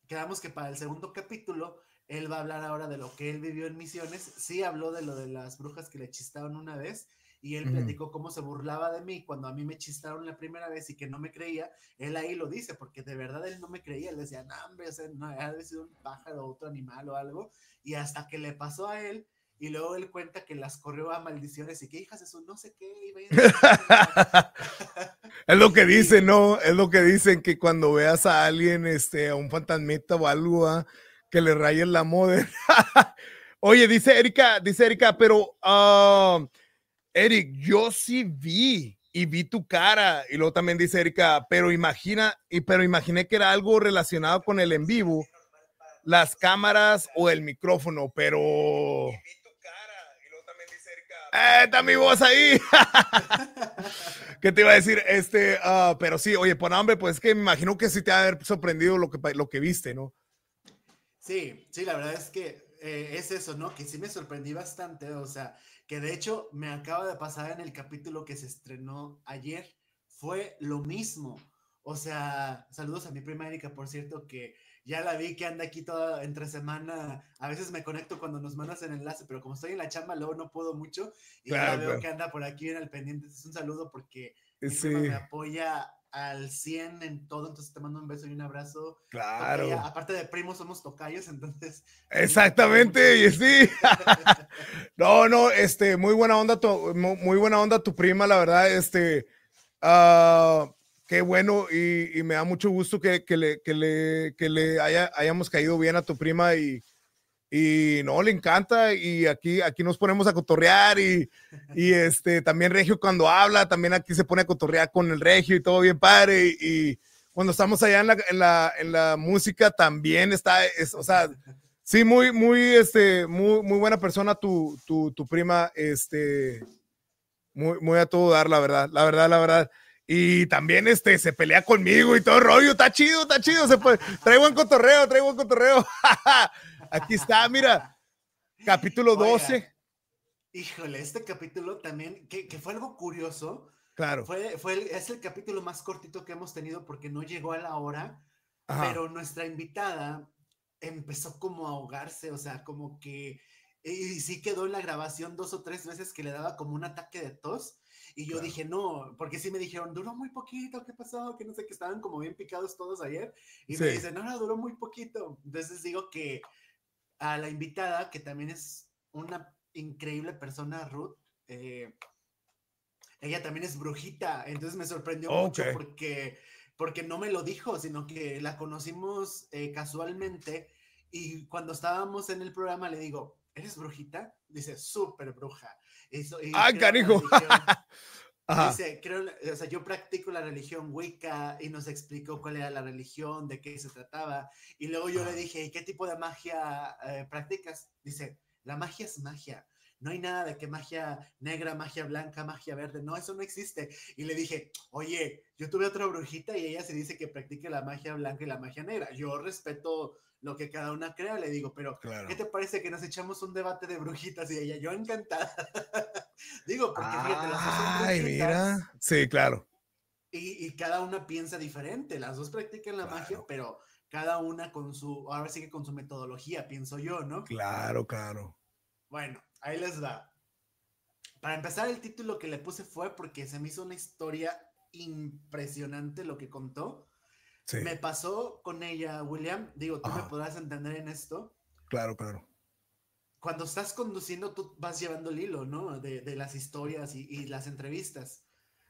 quedamos que para el segundo capítulo él va a hablar ahora de lo que él vivió en misiones. Sí habló de lo de las brujas que le chistaron una vez y él platicó cómo se burlaba de mí cuando a mí me chistaron la primera vez y que no me creía. Él ahí lo dice porque de verdad él no me creía. Él decía, no, hombre, o sea, no, ha sido un pájaro, otro animal o algo. Y hasta que le pasó a él y luego él cuenta que las corrió a maldiciones y que hijas eso no sé qué. es lo que dicen, ¿no? Es lo que dicen que cuando veas a alguien, este, a un fantasmita o algo, ¿ah? que le rayen la moda. Oye, dice Erika, dice Erika, pero ah, Eric, yo sí vi y vi tu cara. Y luego también dice Erika, pero imagina, y pero imaginé que era algo relacionado con el en vivo, las cámaras o el micrófono, pero eh, está mi voz ahí. ¿Qué te iba a decir? Este, ah, pero sí, oye, por hambre, pues es que me imagino que sí te ha haber sorprendido lo que, lo que viste, ¿no? Sí, sí, la verdad es que eh, es eso, ¿no? Que sí me sorprendí bastante, o sea, que de hecho me acaba de pasar en el capítulo que se estrenó ayer, fue lo mismo. O sea, saludos a mi prima Erika, por cierto, que ya la vi que anda aquí toda entre semana. A veces me conecto cuando nos mandas el enlace, pero como estoy en la chamba, luego no puedo mucho. Y claro, veo que anda por aquí en el pendiente. Es un saludo porque eh, me apoya al 100 en todo, entonces te mando un beso y un abrazo. Claro. aparte de primos, somos tocayos, entonces. Pues, Exactamente, y sí. no, no, este, muy buena onda, tu, muy buena onda tu prima, la verdad, este. Ah, Qué bueno y, me da mucho gusto que, le, le, haya, hayamos caído bien a tu prima y, y no, le encanta y aquí, aquí nos ponemos a cotorrear y, este, también Regio cuando habla, también aquí se pone a cotorrear con el Regio y todo bien padre y, cuando estamos allá en la, música también está, o sea, sí, muy, muy, este, muy, muy buena persona tu, prima, este, muy, muy a todo dar, la verdad, la verdad, la verdad y también este, se pelea conmigo y todo rollo. Está chido, está chido. Se puede, cotorreo, traigo buen cotorreo. Aquí está, mira. Capítulo 12. híjole, este capítulo también, que, fue algo curioso. Claro. Fue, fue es el capítulo más cortito que hemos tenido porque no llegó a la hora, pero nuestra invitada empezó como a ahogarse, o sea, como que... Y sí quedó en la grabación dos o tres veces que le daba como un ataque de tos y yo dije, no, porque sí me dijeron, duró muy poquito, ¿qué pasó? Que no sé, que estaban como bien picados todos ayer. Y me dicen, no, no, duró muy poquito. Entonces digo que a la invitada, que también es una increíble persona, Ruth, eh, ella también es brujita, entonces me sorprendió mucho porque, porque no me lo dijo, sino que la conocimos eh, casualmente y cuando estábamos en el programa le digo, ¿eres brujita? Dice, súper bruja ah, Dice, creo, o sea, yo practico la religión Wicca y nos explicó cuál era la religión, de qué se trataba. Y luego yo le dije, ¿y qué tipo de magia eh, practicas? Dice, la magia es magia no hay nada de que magia negra, magia blanca, magia verde, no, eso no existe. Y le dije, oye, yo tuve otra brujita y ella se dice que practique la magia blanca y la magia negra. Yo respeto lo que cada una crea, le digo, pero ¿qué te parece que nos echamos un debate de brujitas y ella, yo encantada? digo, porque fíjate, Ay, mira. Sí, claro. Y, cada una piensa diferente, las dos practican la magia, pero cada una con su, ahora sí que con su metodología, pienso yo, ¿no? Claro, claro. Bueno, ahí les va. Para empezar, el título que le puse fue porque se me hizo una historia impresionante lo que contó. Sí. Me pasó con ella, William. Digo, tú me podrás entender en esto. Claro, claro. Cuando estás conduciendo, tú vas llevando el hilo, ¿no? De, las historias y, las entrevistas.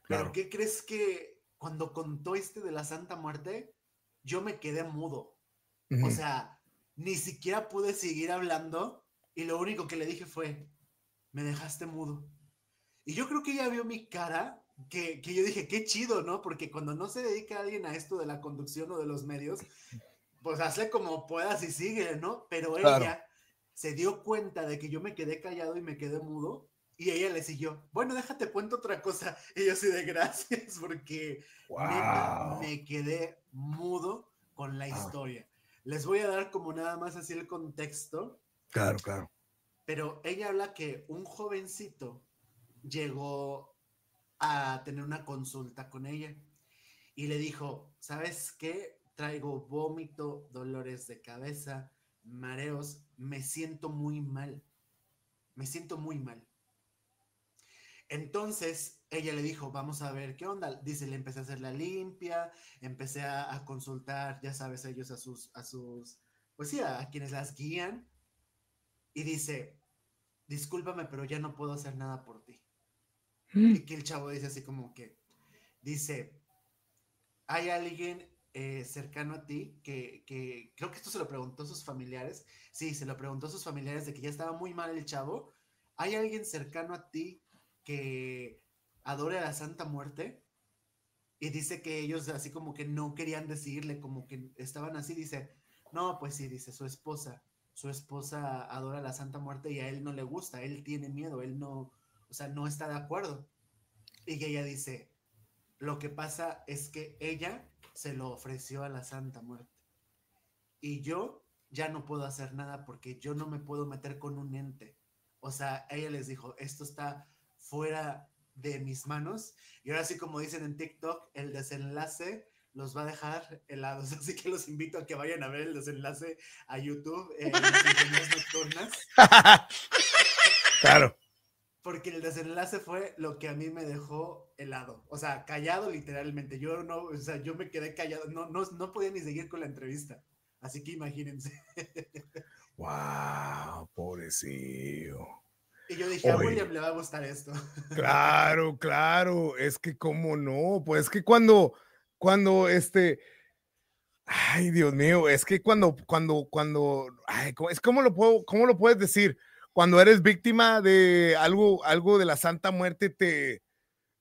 Pero, ¿qué crees que cuando contó este de la Santa Muerte, yo me quedé mudo? O sea, ni siquiera pude seguir hablando y lo único que le dije fue, me dejaste mudo. Y yo creo que ella vio mi cara, que, que yo dije, qué chido, ¿no? Porque cuando no se dedica alguien a esto de la conducción o de los medios, pues hace como puedas y sigue, ¿no? Pero ella se dio cuenta de que yo me quedé callado y me quedé mudo. Y ella le siguió, bueno, déjate cuento otra cosa. Y yo sí de gracias, porque me quedé mudo con la ah. historia. Les voy a dar como nada más así el contexto Claro, claro. Pero ella habla que un jovencito llegó a tener una consulta con ella y le dijo, ¿sabes qué? Traigo vómito, dolores de cabeza, mareos, me siento muy mal, me siento muy mal. Entonces ella le dijo, vamos a ver qué onda. Dice, le empecé a hacer la limpia, empecé a, consultar, ya sabes, ellos a sus, a sus, pues sí, a quienes las guían y dice, discúlpame, pero ya no puedo hacer nada por ti. Mm. Y que el chavo dice así como que, dice, hay alguien eh, cercano a ti que, que, creo que esto se lo preguntó a sus familiares, sí, se lo preguntó a sus familiares de que ya estaba muy mal el chavo, ¿hay alguien cercano a ti que adore a la Santa Muerte? Y dice que ellos así como que no querían decirle, como que estaban así, dice, no, pues sí, dice su esposa su esposa adora la Santa Muerte y a él no le gusta, él tiene miedo, él no, o sea, no está de acuerdo. Y ella dice, lo que pasa es que ella se lo ofreció a la Santa Muerte. Y yo ya no puedo hacer nada porque yo no me puedo meter con un ente. O sea, ella les dijo, esto está fuera de mis manos. Y ahora sí, como dicen en TikTok, el desenlace los va a dejar helados. Así que los invito a que vayan a ver el desenlace a YouTube en las nocturnas. Claro. Porque el desenlace fue lo que a mí me dejó helado. O sea, callado literalmente. Yo no, o sea, yo me quedé callado. No, no, no podía ni seguir con la entrevista. Así que imagínense. Wow, pobrecillo. Y yo dije, a William le va a gustar esto. Claro, claro. Es que cómo no. Pues es que cuando cuando este, ay Dios mío, es que cuando, cuando, cuando, ay, es como lo puedo, cómo lo puedes decir, cuando eres víctima de algo, algo de la Santa Muerte te,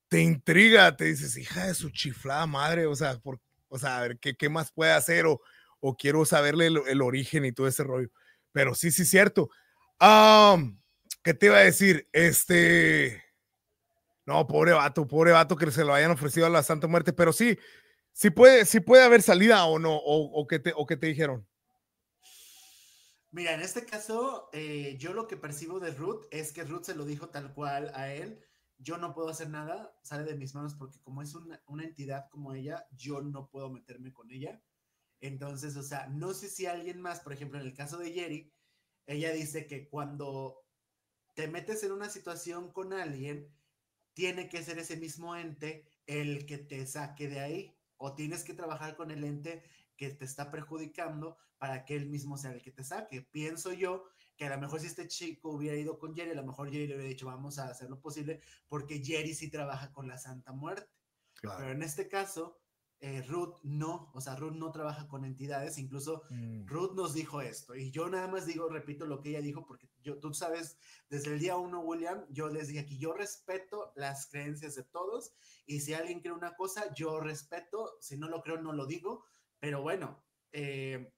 te intriga, te dices, hija de su chiflada madre, o sea, por, o sea, a ver, ¿qué, qué más puede hacer? O, o quiero saberle el, origen y todo ese rollo. Pero sí, sí, cierto. Um, ¿Qué te iba a decir? Este. No, pobre vato, pobre vato que se lo hayan ofrecido a la Santa Muerte, pero sí, si puede, si puede haber salida o no, o, qué que te, o que te dijeron. Mira, en este caso, eh, yo lo que percibo de Ruth es que Ruth se lo dijo tal cual a él. Yo no puedo hacer nada, sale de mis manos porque como es una, una entidad como ella, yo no puedo meterme con ella. Entonces, o sea, no sé si alguien más, por ejemplo, en el caso de Jerry, ella dice que cuando te metes en una situación con alguien, tiene que ser ese mismo ente el que te saque de ahí o tienes que trabajar con el ente que te está perjudicando para que él mismo sea el que te saque. Pienso yo que a lo mejor si este chico hubiera ido con Jerry, a lo mejor Jerry le hubiera dicho, vamos a hacer lo posible, porque Jerry sí trabaja con la Santa Muerte. Claro. Pero en este caso, eh, Ruth no, o sea, Ruth no trabaja con entidades, incluso mm. Ruth nos dijo esto, y yo nada más digo, repito lo que ella dijo, porque yo, tú sabes, desde el día uno, William, yo les dije aquí, yo respeto las creencias de todos, y si alguien cree una cosa, yo respeto, si no lo creo, no lo digo, pero bueno, eh,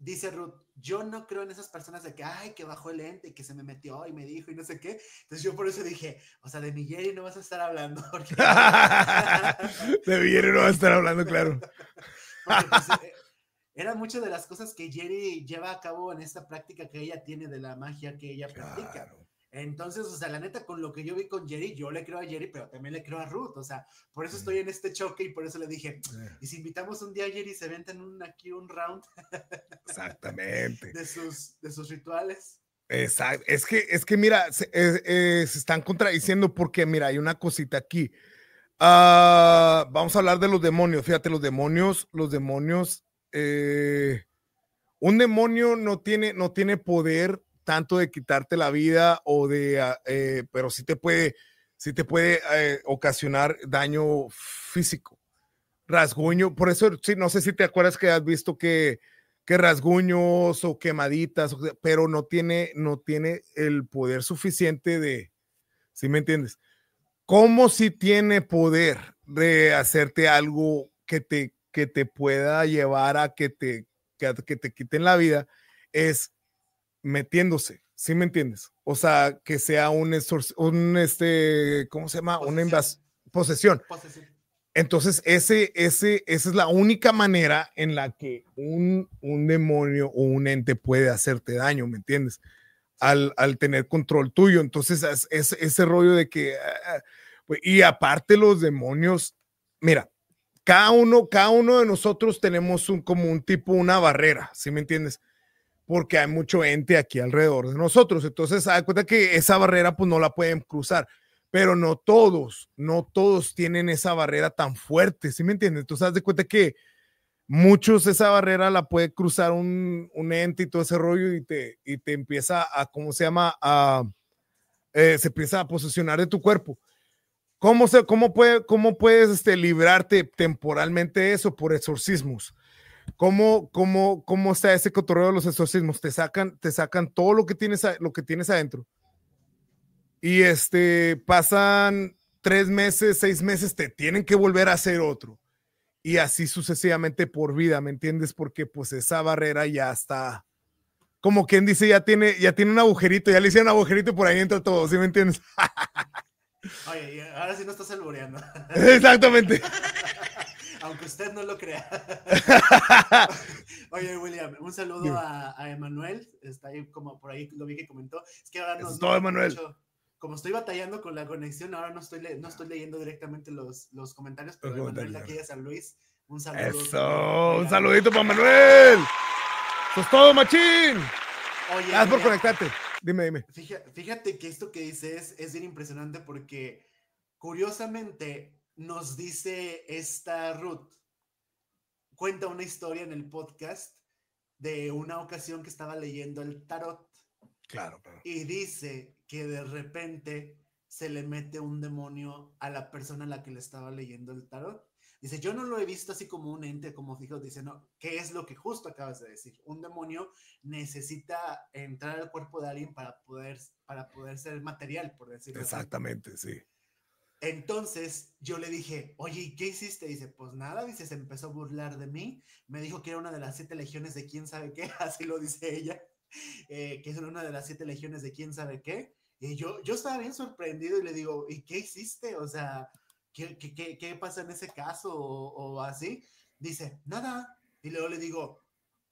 Dice Ruth, yo no creo en esas personas de que, ay, que bajó el ente y que se me metió y me dijo y no sé qué. Entonces yo por eso dije, o sea, de mi Jerry no vas a estar hablando. de mi Jerry no vas a estar hablando, claro. Pues, eh, eran muchas de las cosas que Jerry lleva a cabo en esta práctica que ella tiene de la magia que ella practica, practica. Entonces, o sea, la neta, con lo que yo vi con Jerry, yo le creo a Jerry, pero también le creo a Ruth. O sea, por eso estoy mm. en este choque y por eso le dije, eh. y si invitamos un día a Jerry, se venden aquí un round. Exactamente. de, sus, de sus rituales. Exacto. Es que, es que mira, se, están contradiciendo porque, mira, hay una cosita aquí. Ah, vamos a hablar de los demonios. Fíjate, los demonios, los demonios. Eh, un demonio no tiene, no tiene poder tanto de quitarte la vida o de, ah, eh, pero sí te puede, sí te puede eh, ocasionar daño físico. Rasguño, por eso, sí, no sé si te acuerdas que has visto que, que rasguños o quemaditas, pero no tiene, no tiene el poder suficiente de, si ¿sí me entiendes? ¿Cómo si tiene poder de hacerte algo que te, que te pueda llevar a que te, que te quiten la vida? Es metiéndose, ¿sí me entiendes? O sea, que sea un, un este, ¿cómo se llama? Una posesión. Entonces, ese, ese, esa es la única manera en la que un, demonio o un ente puede hacerte daño, ¿me entiendes? Al, tener control tuyo. Entonces, es, ese rollo de que... Ah, ah, y aparte los demonios, mira, cada uno, cada uno de nosotros tenemos un, como un tipo, una barrera, ¿sí me entiendes? porque hay mucho ente aquí alrededor de nosotros. Entonces, haz cuenta que esa barrera pues no la pueden cruzar, pero no todos, no todos tienen esa barrera tan fuerte, ¿sí me entiendes? Entonces, haz de cuenta que muchos esa barrera la puede cruzar un, ente y todo ese rollo y te, y te empieza a, ¿cómo se llama? A, eh, se empieza a posicionar de tu cuerpo. ¿Cómo, se, cómo, puede, cómo puedes este, librarte temporalmente de eso por exorcismos? ¿Cómo, cómo, cómo está ese cotorreo de los exorcismos? Te sacan, te sacan todo lo que tienes, lo que tienes adentro. Y este, pasan tres meses, seis meses, te tienen que volver a hacer otro. Y así sucesivamente por vida, ¿me entiendes? Porque pues esa barrera ya está, como quien dice, ya tiene, ya tiene un agujerito, ya le hicieron un agujerito y por ahí entra todo, ¿sí me entiendes? Oye, ahora sí no estás alboreando. Exactamente. aunque usted no lo crea. Oye, William, un saludo a, Emanuel. Está ahí, como por ahí lo vi que comentó. Es que ahora no. Es todo, como estoy batallando con la conexión, ahora no estoy, no estoy leyendo directamente los, los comentarios, pero Emanuel de aquí de San Luis. Un saludo. Eso, un saludito para Manuel. Eso es todo, machín. Oye, Gracias por conectarte. Dime, dime. Fíjate, fíjate que esto que dices es bien impresionante porque, curiosamente, nos dice esta Ruth, cuenta una historia en el podcast de una ocasión que estaba leyendo el tarot. Claro, claro. Y dice que de repente se le mete un demonio a la persona a la que le estaba leyendo el tarot. Dice, yo no lo he visto así como un ente, como fijo, dice, no, ¿qué es lo que justo acabas de decir? Un demonio necesita entrar al cuerpo de alguien para poder, para poder ser material, por decirlo Exactamente, sí. Entonces yo le dije, oye, ¿y qué hiciste? dice, pues nada, dice, se empezó a burlar de mí, me dijo que era una de las siete legiones de quién sabe qué, así lo dice ella, eh, que es una de las siete legiones de quién sabe qué. Y yo, yo estaba bien sorprendido y le digo, ¿y qué hiciste? O sea, ¿qué, qué, pasa en ese caso o, así? Dice, nada. Y luego le digo,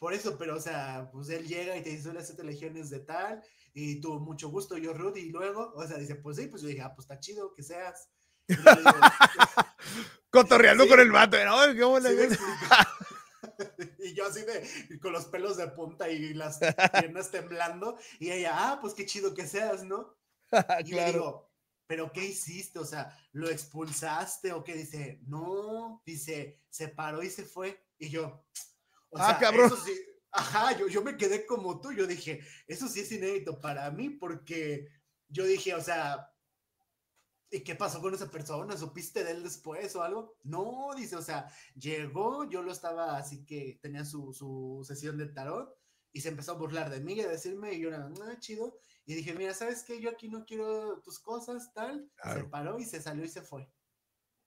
por eso, pero o sea, pues él llega y te dice, las siete legiones de tal, y tuvo mucho gusto, yo Rudy, y luego, o sea, dice, pues sí, pues yo dije, ah, pues está chido que seas Cotorreando con el vato. Ay, y yo así de, con los pelos de punta y las piernas temblando. Y ella, ah, pues qué chido que seas, ¿no? Y le digo, ¿pero qué hiciste? O sea, ¿lo expulsaste o qué? Dice, no, dice, se paró y se fue. Y yo, o ah, sea, sí, ajá, yo, yo me quedé como tú. Yo dije, eso sí es inédito para mí porque yo dije, o sea, ¿Y qué pasó con esa persona? ¿Supiste de él después o algo? No, dice, o sea, llegó, yo lo estaba, así que tenía su, su sesión de tarot y se empezó a burlar de mí y a decirme, y yo era, ah, chido, y dije, mira, ¿sabes qué? Yo aquí no quiero tus cosas, tal. Se paró y se salió y se fue.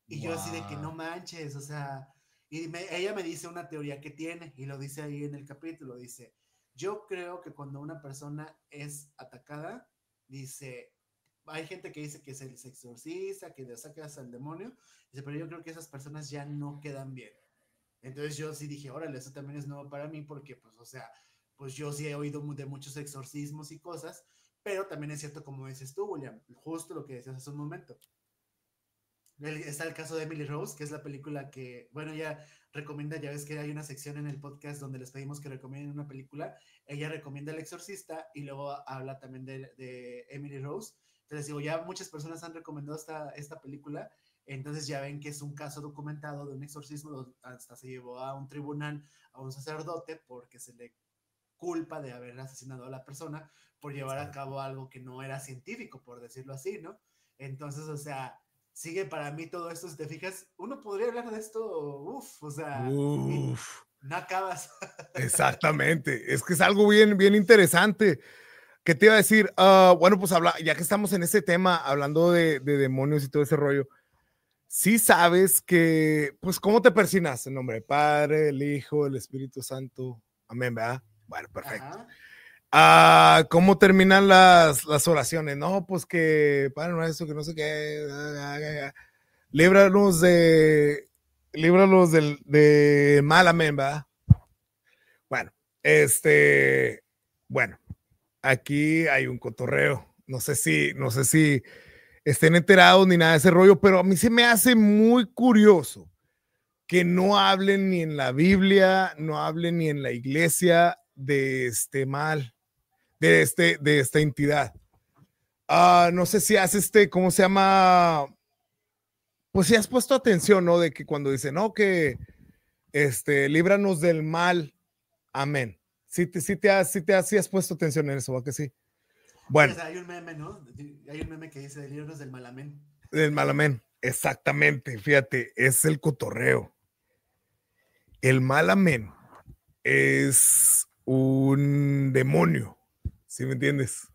Y yo así de que no manches, o sea, y ella me dice una teoría que tiene y lo dice ahí en el capítulo, dice, yo creo que cuando una persona es atacada, dice, hay gente que dice que es el exorciza, que le sacas al demonio, pero yo creo que esas personas ya no quedan bien. Entonces yo sí dije, órale, eso también es nuevo para mí porque, pues, o sea, pues yo sí he oído de muchos exorcismos y cosas, pero también es cierto como dices tú, William, justo lo que decías hace un momento. Está el caso de Emily Rose, que es la película que, bueno, ella recomienda, ya ves que hay una sección en el podcast donde les pedimos que recomienden una película, ella recomienda El Exorcista y luego habla también de Emily Rose entonces digo, ya muchas personas han recomendado esta, esta película, entonces ya ven que es un caso documentado de un exorcismo, hasta se llevó a un tribunal, a un sacerdote, porque se le culpa de haber asesinado a la persona por llevar a cabo algo que no era científico, por decirlo así, ¿no? Entonces, o sea, sigue para mí todo esto, si te fijas, uno podría hablar de esto, uff, o sea, no acabas. Exactamente, es que es algo bien, bien interesante te iba a decir? Ah, bueno, pues habla, ya que estamos en ese tema, hablando de, demonios y todo ese rollo, sí sabes que, pues, ¿cómo te persinas? En nombre del Padre, el Hijo, el Espíritu Santo. Amén, ¿verdad? Bueno, perfecto. Ah, ¿Cómo terminan las, oraciones? No, pues que, Padre eso que no sé qué. Ah, líbranos de, líbranos del, de mal, amén, ¿verdad? Bueno, este, bueno aquí hay un cotorreo. No sé si, no sé si estén enterados ni nada de ese rollo, pero a mí se me hace muy curioso que no hablen ni en la Biblia, no hablen ni en la iglesia de este mal, de, este, de esta entidad. Ah, no sé si has este, ¿cómo se llama? Pues si has puesto atención, ¿no? De que cuando dicen, no, que este, líbranos del mal, amén. Si te, te, has, te has, has puesto atención en eso, ¿va que sí? Bueno. O sea, hay un meme, ¿no? Hay un meme que dice libros del malamén. Del malamén, exactamente. Fíjate, es el cotorreo. El malamén es un demonio, ¿sí me entiendes?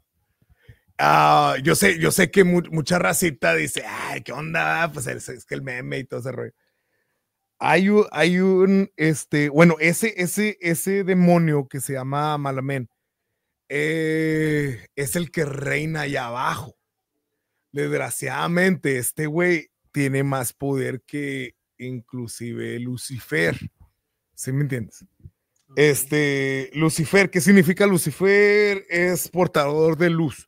Ah, yo sé, yo sé que mucha racita dice, ay, ¿qué onda? Pues es, es, que el meme y todo ese rollo. Hay un, este, bueno, ese, ese, ese demonio que se llama Malamén eh, es el que reina allá abajo. Desgraciadamente, este güey tiene más poder que inclusive Lucifer. ¿Sí me entiendes? Este, Lucifer, ¿qué significa Lucifer? Es portador de luz.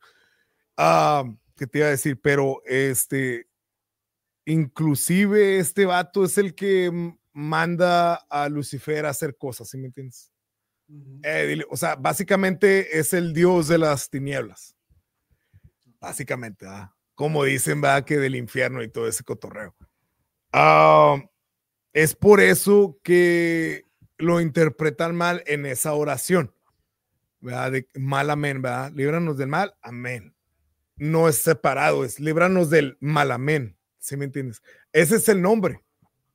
Ah, ¿Qué te iba a decir? Pero este, inclusive este vato es el que manda a Lucifer a hacer cosas, ¿sí me entiendes? Eh, o sea, básicamente es el dios de las tinieblas. Básicamente, ¿verdad? Ah, como dicen, va que del infierno y todo ese cotorreo. Ah, es por eso que lo interpretan mal en esa oración, ¿verdad? De mal, amén, ¿verdad? Líbranos del mal, amén. No es separado, es líbranos del mal, amén. ¿Sí me entiendes? Ese es el nombre,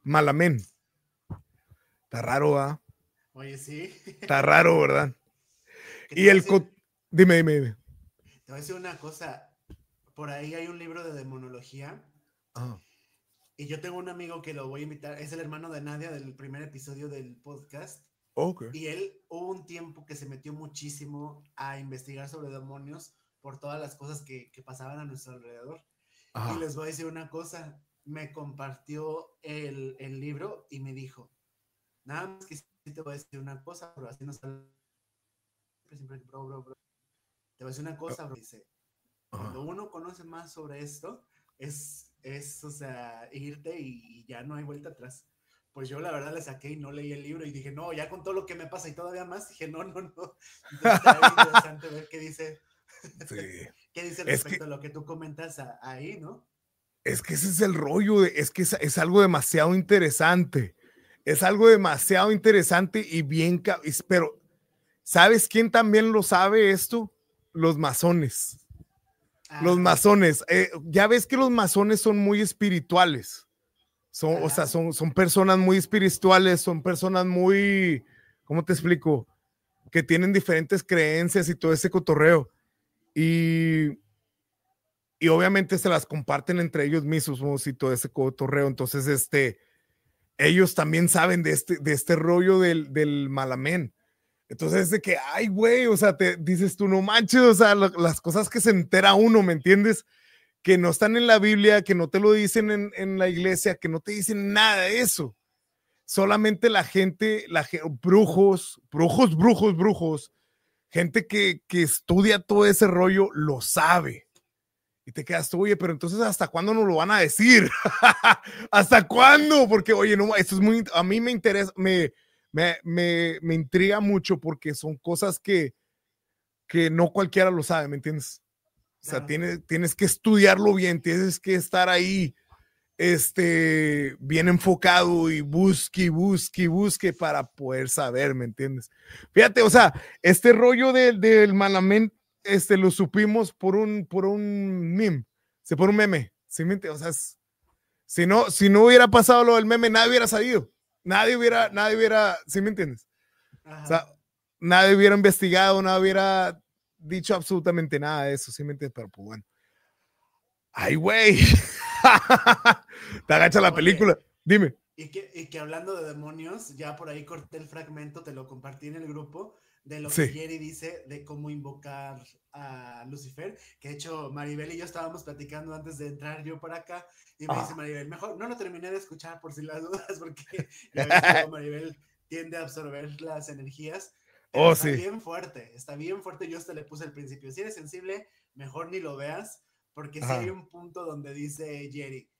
Malamén. Está raro, ¿verdad? Oye, sí. Está raro, ¿verdad? Y el... dime, dime, dime. Te voy a decir una cosa. Por ahí hay un libro de demonología. Ah. Y yo tengo un amigo que lo voy a invitar. Es el hermano de Nadia del primer episodio del podcast. Okay. Y él hubo un tiempo que se metió muchísimo a investigar sobre demonios por todas las cosas que pasaban a nuestro alrededor. Y les voy a decir una cosa, me compartió el, el, libro y me dijo, nada más que te voy a decir una cosa, pero así no sale. Siempre, bro, bro, bro. Te voy a decir una cosa, bro. Dice, cuando uno conoce más sobre esto, es, es o sea, irte y, ya no hay vuelta atrás. Pues yo la verdad le saqué y no leí el libro y dije, no, ya con todo lo que me pasa y todavía más, dije, no, no, no. interesante ver qué dice. Sí. ¿Qué dice respecto a lo que tú comentas ahí, no? Es que ese es el rollo, es que es, algo demasiado interesante. Es algo demasiado interesante y bien, pero ¿sabes quién también lo sabe esto? Los masones. Ah, los masones, eh, ya ves que los masones son muy espirituales. Son, o sea, son, son personas muy espirituales, son personas muy, ¿cómo te explico? Que tienen diferentes creencias y todo ese cotorreo. Y, y obviamente se las comparten entre ellos mismos y todo ese cotorreo. Entonces, este, ellos también saben de este, de este rollo del, del malamén. Entonces, de que, ay, güey, o sea, te dices tú, no manches, o sea, las cosas que se entera uno, ¿me entiendes? Que no están en la Biblia, que no te lo dicen en, la iglesia, que no te dicen nada de eso. Solamente la gente, la, brujos, brujos, brujos, brujos, gente que, que estudia todo ese rollo lo sabe. Y te quedas tú, oye, pero entonces, ¿hasta cuándo nos lo van a decir? ¿Hasta cuándo? Porque, oye, no, esto es muy, a mí me interesa, me, me, me, me intriga mucho porque son cosas que, que no cualquiera lo sabe, ¿me entiendes? O sea, tienes, tienes que estudiarlo bien, tienes que estar ahí este, bien enfocado y busque, busque, busque para poder saber, ¿me entiendes? Fíjate, o sea, este rollo del, del este, lo supimos por un, por un meme, se por un meme, ¿sí me entiendes? O sea, si no, si no hubiera pasado lo del meme, nadie hubiera sabido, nadie hubiera, nadie hubiera, ¿sí me entiendes? O sea, nadie hubiera investigado, nadie hubiera dicho absolutamente nada de eso, ¿sí me entiendes? Pero pues, Ay, güey. Te agacha la película. Dime. Y que, y que, hablando de demonios, ya por ahí corté el fragmento, te lo compartí en el grupo, de lo que Jerry dice de cómo invocar a Lucifer. Que de hecho, Maribel y yo estábamos platicando antes de entrar yo para acá. Y me dice ah. Maribel, mejor no lo terminé de escuchar por si las dudas, porque Maribel tiende a absorber las energías. Oh, está bien fuerte, está bien fuerte. Yo hasta le puse al principio, si eres sensible, mejor ni lo veas, porque sí hay un punto donde dice Jerry,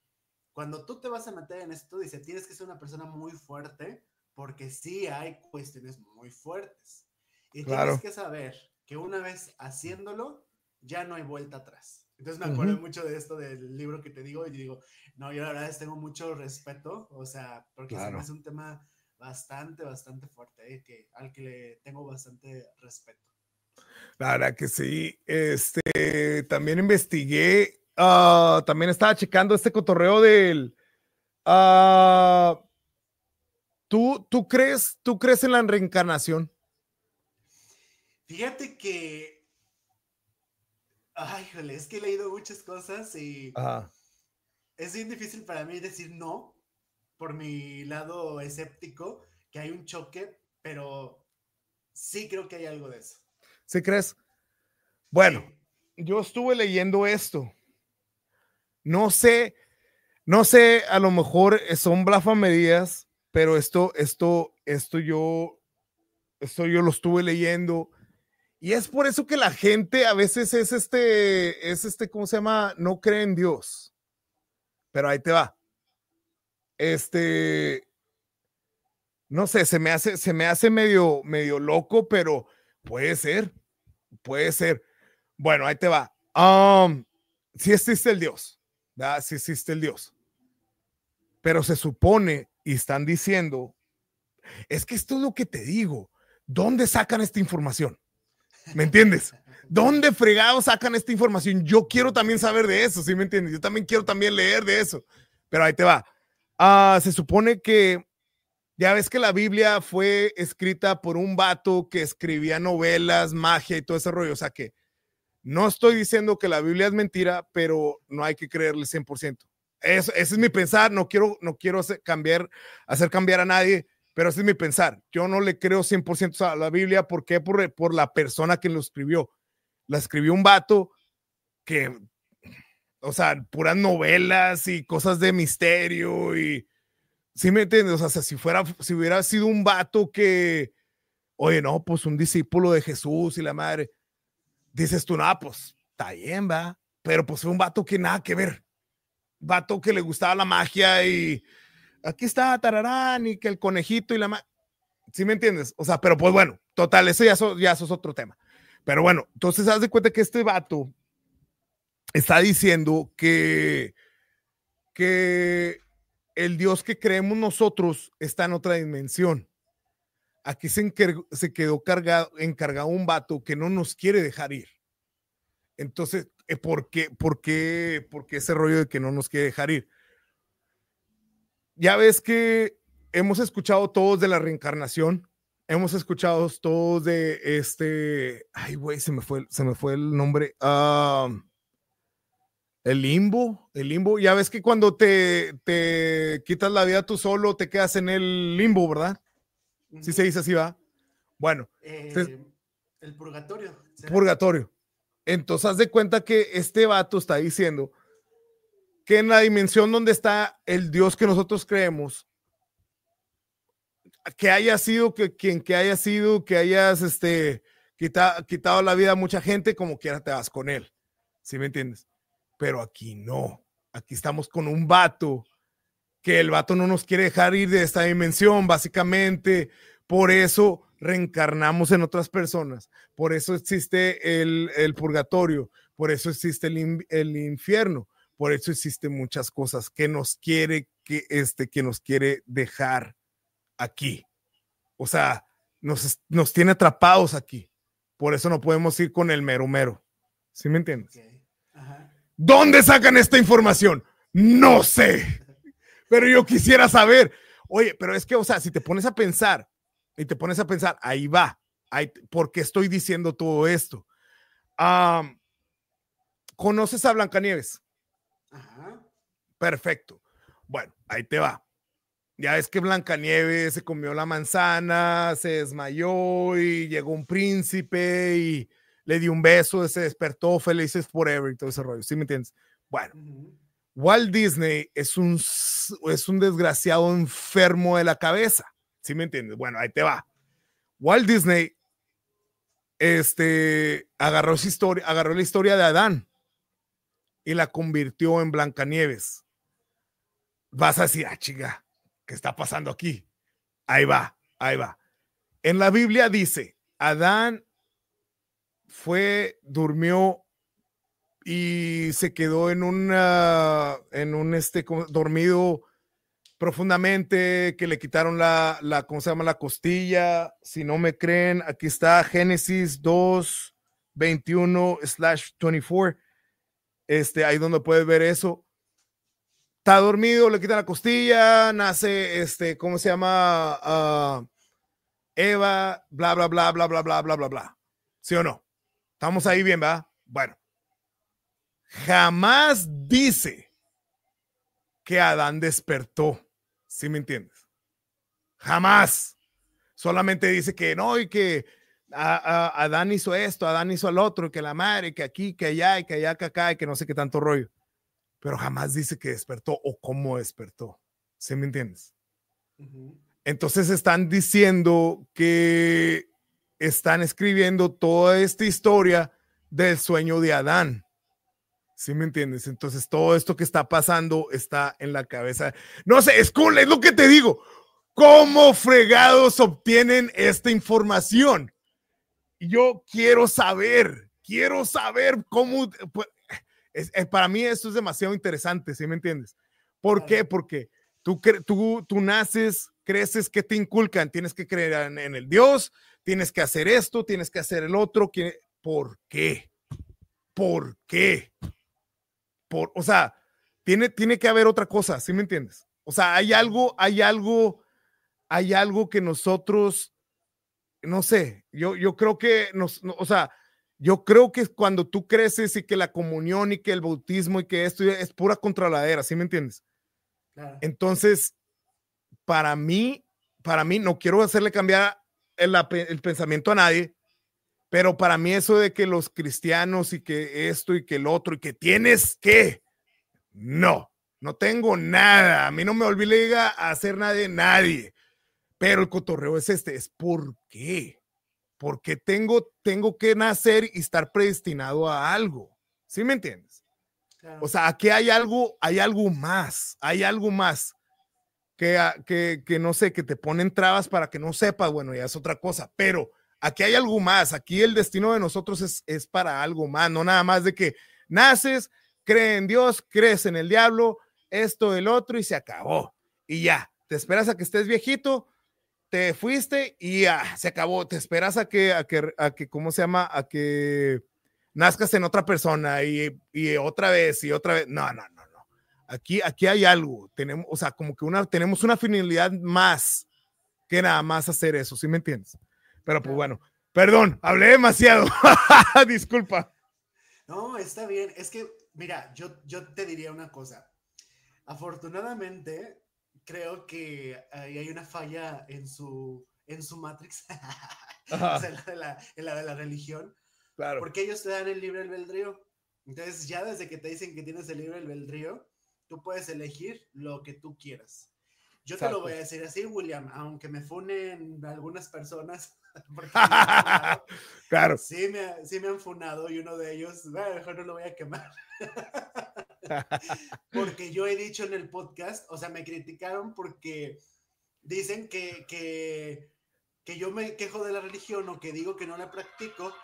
cuando tú te vas a meter en esto, dice, tienes que ser una persona muy fuerte, porque sí hay cuestiones muy fuertes. Y tienes que saber que una vez haciéndolo, ya no hay vuelta atrás. Entonces me acuerdo mucho de esto del libro que te digo y digo, no, yo la verdad es tengo mucho respeto, o sea, porque es un tema bastante, bastante fuerte, eh, que, al que le tengo bastante respeto. La que sí. Este, también investigué, ah, también estaba checando este cotorreo del... Ah, ¿tú, ¿Tú crees, tú crees en la reencarnación? Fíjate que... Ay, jole, es que he leído muchas cosas y... Es bien difícil para mí decir no, por mi lado escéptico, que hay un choque, pero sí creo que hay algo de eso. ¿Sí crees? Bueno, yo estuve leyendo esto. No sé, no sé, a lo mejor son blafamerías, pero esto, esto, esto yo, esto yo lo estuve leyendo. Y es por eso que la gente a veces es este, es este, ¿cómo se llama? No cree en Dios. Pero ahí te va. Este, no sé, se me hace, se me hace medio, medio loco, pero puede ser. Puede ser. Bueno, ahí te va. Um, si existe el Dios, si existe el Dios. Pero se supone y están diciendo, es que esto es lo que te digo. ¿Dónde sacan esta información? ¿Me entiendes? ¿Dónde fregados sacan esta información? Yo quiero también saber de eso, ¿sí me entiendes? Yo también quiero también leer de eso. Pero ahí te va. Ah, se supone que ya ves que la Biblia fue escrita por un vato que escribía novelas, magia y todo ese rollo. O sea que no estoy diciendo que la Biblia es mentira, pero no hay que creerle 100%. Eso, ese es mi pensar. No quiero, no quiero hacer cambiar, hacer cambiar a nadie, pero ese es mi pensar. Yo no le creo 100% a la Biblia. porque Por, por la persona que lo escribió. La escribió un vato que, o sea, puras novelas y cosas de misterio y ¿Sí me entiendes? O sea, si fuera, si hubiera sido un vato que, oye, no, pues un discípulo de Jesús y la madre, dices tú, no, pues está bien, va. Pero pues fue un vato que nada que ver. Vato que le gustaba la magia y aquí está Tararán y que el conejito y la madre. ¿Sí me entiendes? O sea, pero pues bueno, total, eso ya, eso ya eso es otro tema. Pero bueno, entonces haz de cuenta que este vato está diciendo que, que el Dios que creemos nosotros está en otra dimensión. Aquí se, se quedó encargado un vato que no nos quiere dejar ir. Entonces, eh, ¿por qué, por, qué, ese rollo de que no nos quiere dejar ir? Ya ves que hemos escuchado todos de la reencarnación, hemos escuchado todos de este, ay güey, se me fue, se me fue el nombre. El limbo, el limbo. Ya ves que cuando te, quitas la vida tú solo, te quedas en el limbo, ¿verdad? Si se dice así, va. Bueno. Eh, el purgatorio. Purgatorio. Entonces, haz de cuenta que este vato está diciendo que en la dimensión donde está el Dios que nosotros creemos, que haya sido que quien que haya sido, que hayas este, quitado la vida a mucha gente, como quiera te vas con él. ¿Sí me entiendes? Pero aquí no. Aquí estamos con un vato que el vato no nos quiere dejar ir de esta dimensión, básicamente. Por eso reencarnamos en otras personas. Por eso existe el, purgatorio. Por eso existe el, infierno. Por eso existen muchas cosas que nos quiere que este que nos quiere dejar aquí. O sea, nos, tiene atrapados aquí. Por eso no podemos ir con el mero mero. ¿Sí me entiendes? ¿Dónde sacan esta información? No sé, pero yo quisiera saber. Oye, pero es que, o sea, si te pones a pensar y te pones a pensar, ahí va, ahí, ¿por qué estoy diciendo todo esto? ¿Conoces a Blancanieves? Ajá. Perfecto. Bueno, ahí te va. Ya ves que Blancanieves se comió la manzana, se desmayó y llegó un príncipe y le di un beso, se despertó, felices forever y todo ese rollo, ¿sí me entiendes? Bueno, Walt Disney es un, es un desgraciado enfermo de la cabeza, ¿sí me entiendes? Bueno, ahí te va. Walt Disney este, agarró, su historia, agarró la historia de Adán y la convirtió en Blancanieves. Vas a decir, ah, chica, ¿qué está pasando aquí? Ahí va, ahí va. En la Biblia dice, Adán fue, durmió y se quedó en una, en un este, dormido profundamente, que le quitaron la, la, ¿cómo se llama? La costilla. Si no me creen, aquí está Génesis 2, 21 slash 24. Este, ahí donde puedes ver eso. Está dormido, le quitan la costilla, nace, este, ¿cómo se llama? Ah, Eva, bla, bla, bla, bla, bla, bla, bla, bla, bla. ¿Sí o no? Estamos ahí bien, ¿verdad? Bueno, jamás dice que Adán despertó, si me entiendes? Jamás. Solamente dice que no y que Adán hizo esto, Adán hizo el otro, que la madre, que aquí, que allá, y que allá, que acá, y que no sé qué tanto rollo. Pero jamás dice que despertó o cómo despertó. ¿Sí me entiendes? Entonces están diciendo que están escribiendo toda esta historia del sueño de Adán. ¿Sí me entiendes? Entonces todo esto que está pasando está en la cabeza. No sé, es lo que te digo. ¿Cómo fregados obtienen esta información? Yo quiero saber, quiero saber cómo... Pues, es, eh, para mí esto es demasiado interesante, ¿sí me entiendes? ¿Por qué? Porque tú, tú, tú naces creces, que te inculcan, tienes que creer en, el Dios, tienes que hacer esto, tienes que hacer el otro. ¿Por qué? ¿Por qué? Por, o sea, tiene, tiene que haber otra cosa, ¿sí me entiendes? O sea, hay algo, hay algo, hay algo que nosotros, no sé, yo, yo creo que nos, o sea, yo creo que cuando tú creces y que la comunión y que el bautismo y que esto es pura contraladera, ¿sí me entiendes? Entonces, para mí, para mí, no quiero hacerle cambiar el, pensamiento a nadie, pero para mí eso de que los cristianos y que esto y que el otro y que tienes que, no, no tengo nada, a mí no me obliga a hacer nada de nadie, pero el cotorreo es este, es por qué, porque tengo, tengo que nacer y estar predestinado a algo, ¿sí me entiendes? O sea, aquí hay algo, hay algo más, hay algo más. Ah, que, no sé, que te ponen trabas para que no sepas, bueno, ya es otra cosa, pero aquí hay algo más, aquí el destino de nosotros es, para algo más, no nada más de que naces, crees en Dios, crees en el diablo, esto, el otro y se acabó. Y ya, te esperas a que estés viejito, te fuiste y ya, ah, se acabó, te esperas a que, a que, a ¿cómo se llama? A que nazcas en otra persona y, y otra vez y otra vez. No, no, no Aquí, aquí hay algo, tenemos, o sea, como que una, tenemos una finalidad más que nada más hacer eso, ¿sí me entiendes? Pero pues bueno, perdón, hablé demasiado, disculpa. No, está bien, es que, mira, yo, yo te diría una cosa. Afortunadamente, creo que hay una falla en su, en su Matrix, en, la de la, religión, claro. porque ellos te dan el libre albedrío. Entonces, ya desde que te dicen que tienes el libre albedrío, Tú puedes elegir lo que tú quieras. Yo te lo voy a decir así, William, aunque me funen algunas personas. claro. Sí me, me han funado y uno de ellos, mejor no lo voy a quemar. porque yo he dicho en el podcast, o sea, me criticaron porque dicen que, que, que yo me quejo de la religión o que digo que no la practico,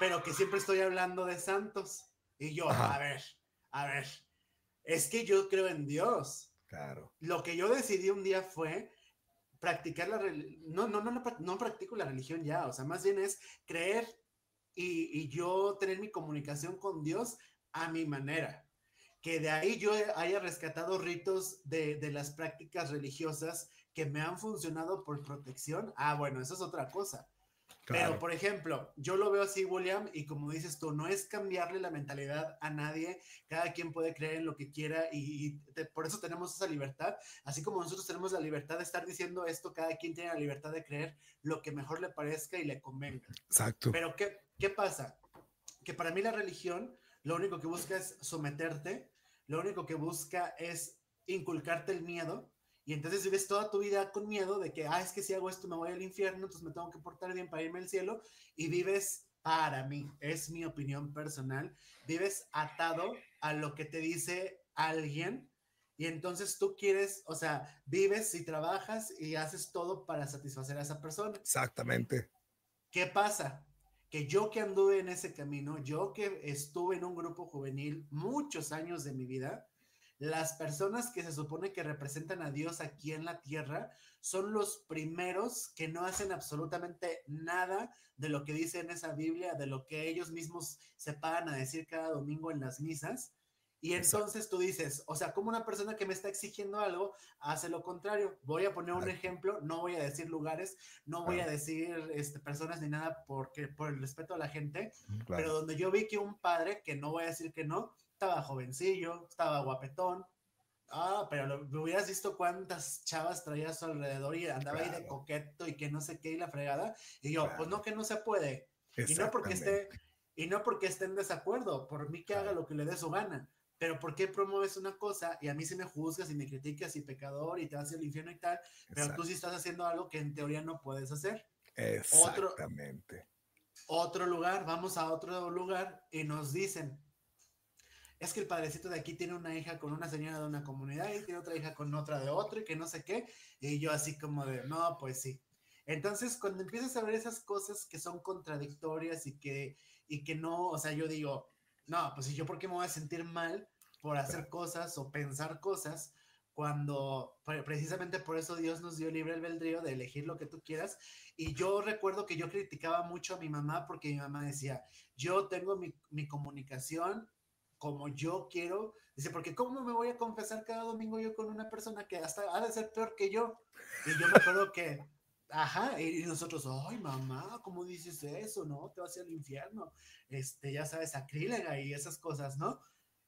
pero que siempre estoy hablando de santos. Y yo, a ver, a ver, es que yo creo en Dios. Claro. Lo que yo decidí un día fue practicar la no, no, no, no, no practico la religión ya, o sea, más bien es creer y, yo tener mi comunicación con Dios a mi manera. Que de ahí yo haya rescatado ritos de, de las prácticas religiosas que me han funcionado por protección. Ah, bueno, eso es otra cosa. Pero, por ejemplo, yo lo veo así, William, y como dices tú, no es cambiarle la mentalidad a nadie, cada quien puede creer en lo que quiera y, por eso tenemos esa libertad, así como nosotros tenemos la libertad de estar diciendo esto, cada quien tiene la libertad de creer lo que mejor le parezca y le convenga. Exacto. Pero, ¿qué, qué pasa? Que para mí la religión lo único que busca es someterte, lo único que busca es inculcarte el miedo, y entonces vives toda tu vida con miedo de que, ah, es que si hago esto me voy al infierno, entonces me tengo que portar bien para irme al cielo. Y vives, para mí, es mi opinión personal, vives atado a lo que te dice alguien. Y entonces tú quieres, o sea, vives y trabajas y haces todo para satisfacer a esa persona. Exactamente. ¿Qué pasa? Que yo que anduve en ese camino, yo que estuve en un grupo juvenil muchos años de mi vida, las personas que se supone que representan a Dios aquí en la tierra son los primeros que no hacen absolutamente nada de lo que dice en esa Biblia, de lo que ellos mismos se pagan a decir cada domingo en las misas. Y entonces tú dices, o sea, como una persona que me está exigiendo algo hace lo contrario. Voy a poner un ejemplo, no voy a decir lugares, no voy a decir este, personas ni nada porque por el respeto a la gente, pero donde yo vi que un padre, que no voy a decir que no, estaba jovencillo, estaba guapetón. Ah, pero lo, hubieras visto cuántas chavas traía a su alrededor y andaba ahí de coqueto y que no sé qué y la fregada. Y yo, pues no, que no se puede. Y no porque esté, y no porque esté en desacuerdo, por mí que haga lo que le dé su gana. Pero ¿por qué promueves una cosa y a mí se me juzgas y me criticas y pecador y te vas al infierno y tal? Pero tú sí estás haciendo algo que en teoría no puedes hacer. Exactamente. Otro, otro lugar, vamos a otro lugar y nos dicen, es que el padrecito de aquí tiene una hija con una señora de una comunidad y tiene otra hija con otra de otro y que no sé qué. Y yo así como de, no, pues sí. Entonces, cuando empiezas a ver esas cosas que son contradictorias y que, y que no, o sea, yo digo, no, pues yo por qué me voy a sentir mal por hacer cosas o pensar cosas cuando precisamente por eso Dios nos dio libre albedrío de elegir lo que tú quieras. Y yo recuerdo que yo criticaba mucho a mi mamá porque mi mamá decía, yo tengo mi, mi comunicación como yo quiero. Dice, porque ¿cómo me voy a confesar cada domingo yo con una persona que hasta ha de ser peor que yo? Y yo me acuerdo que, ajá, y nosotros, ay mamá, ¿cómo dices eso? No, te vas al infierno. Este, ya sabes, sacrílega y esas cosas, ¿no?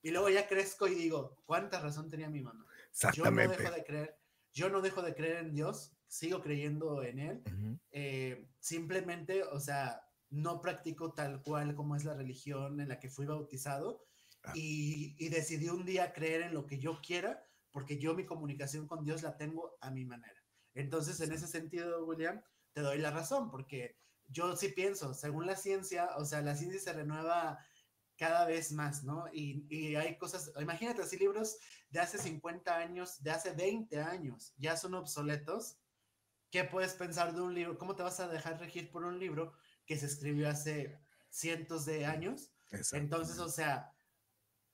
Y luego ya crezco y digo, ¿cuánta razón tenía mi mamá? Exactamente. Yo no dejo de creer, yo no dejo de creer en Dios, sigo creyendo en Él. Eh, simplemente, o sea, no practico tal cual como es la religión en la que fui bautizado, Ah. y, y decidí un día creer en lo que yo quiera, porque yo mi comunicación con Dios la tengo a mi manera. Entonces, en ese sentido, William, te doy la razón, porque yo sí pienso, según la ciencia, o sea, la ciencia se renueva cada vez más, ¿no? Y, hay cosas, imagínate si libros de hace 50 años, de hace 20 años, ya son obsoletos. ¿Qué puedes pensar de un libro? ¿Cómo te vas a dejar regir por un libro que se escribió hace cientos de años? Entonces, o sea,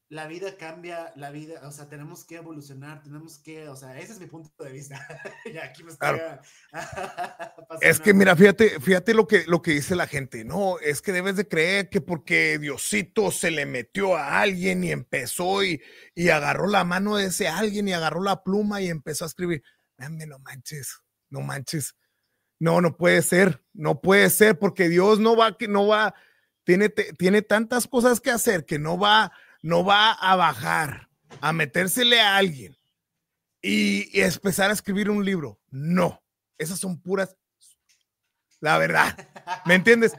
la vida cambia, la vida, o sea, tenemos que evolucionar, tenemos que, o sea, ese es mi punto de vista. ya aquí me ah, Es que mira, fíjate, fíjate lo que, lo que dice la gente, no, es que debes de creer que porque Diosito se le metió a alguien y empezó y, y agarró la mano de ese alguien y agarró la pluma y empezó a escribir, dame, no manches, no manches. No, no puede ser, no puede ser porque Dios no va, que no va, tiene, tiene tantas cosas que hacer que no va no va a bajar a metérsele a alguien y, empezar a escribir un libro. No, esas son puras, la verdad, ¿me entiendes?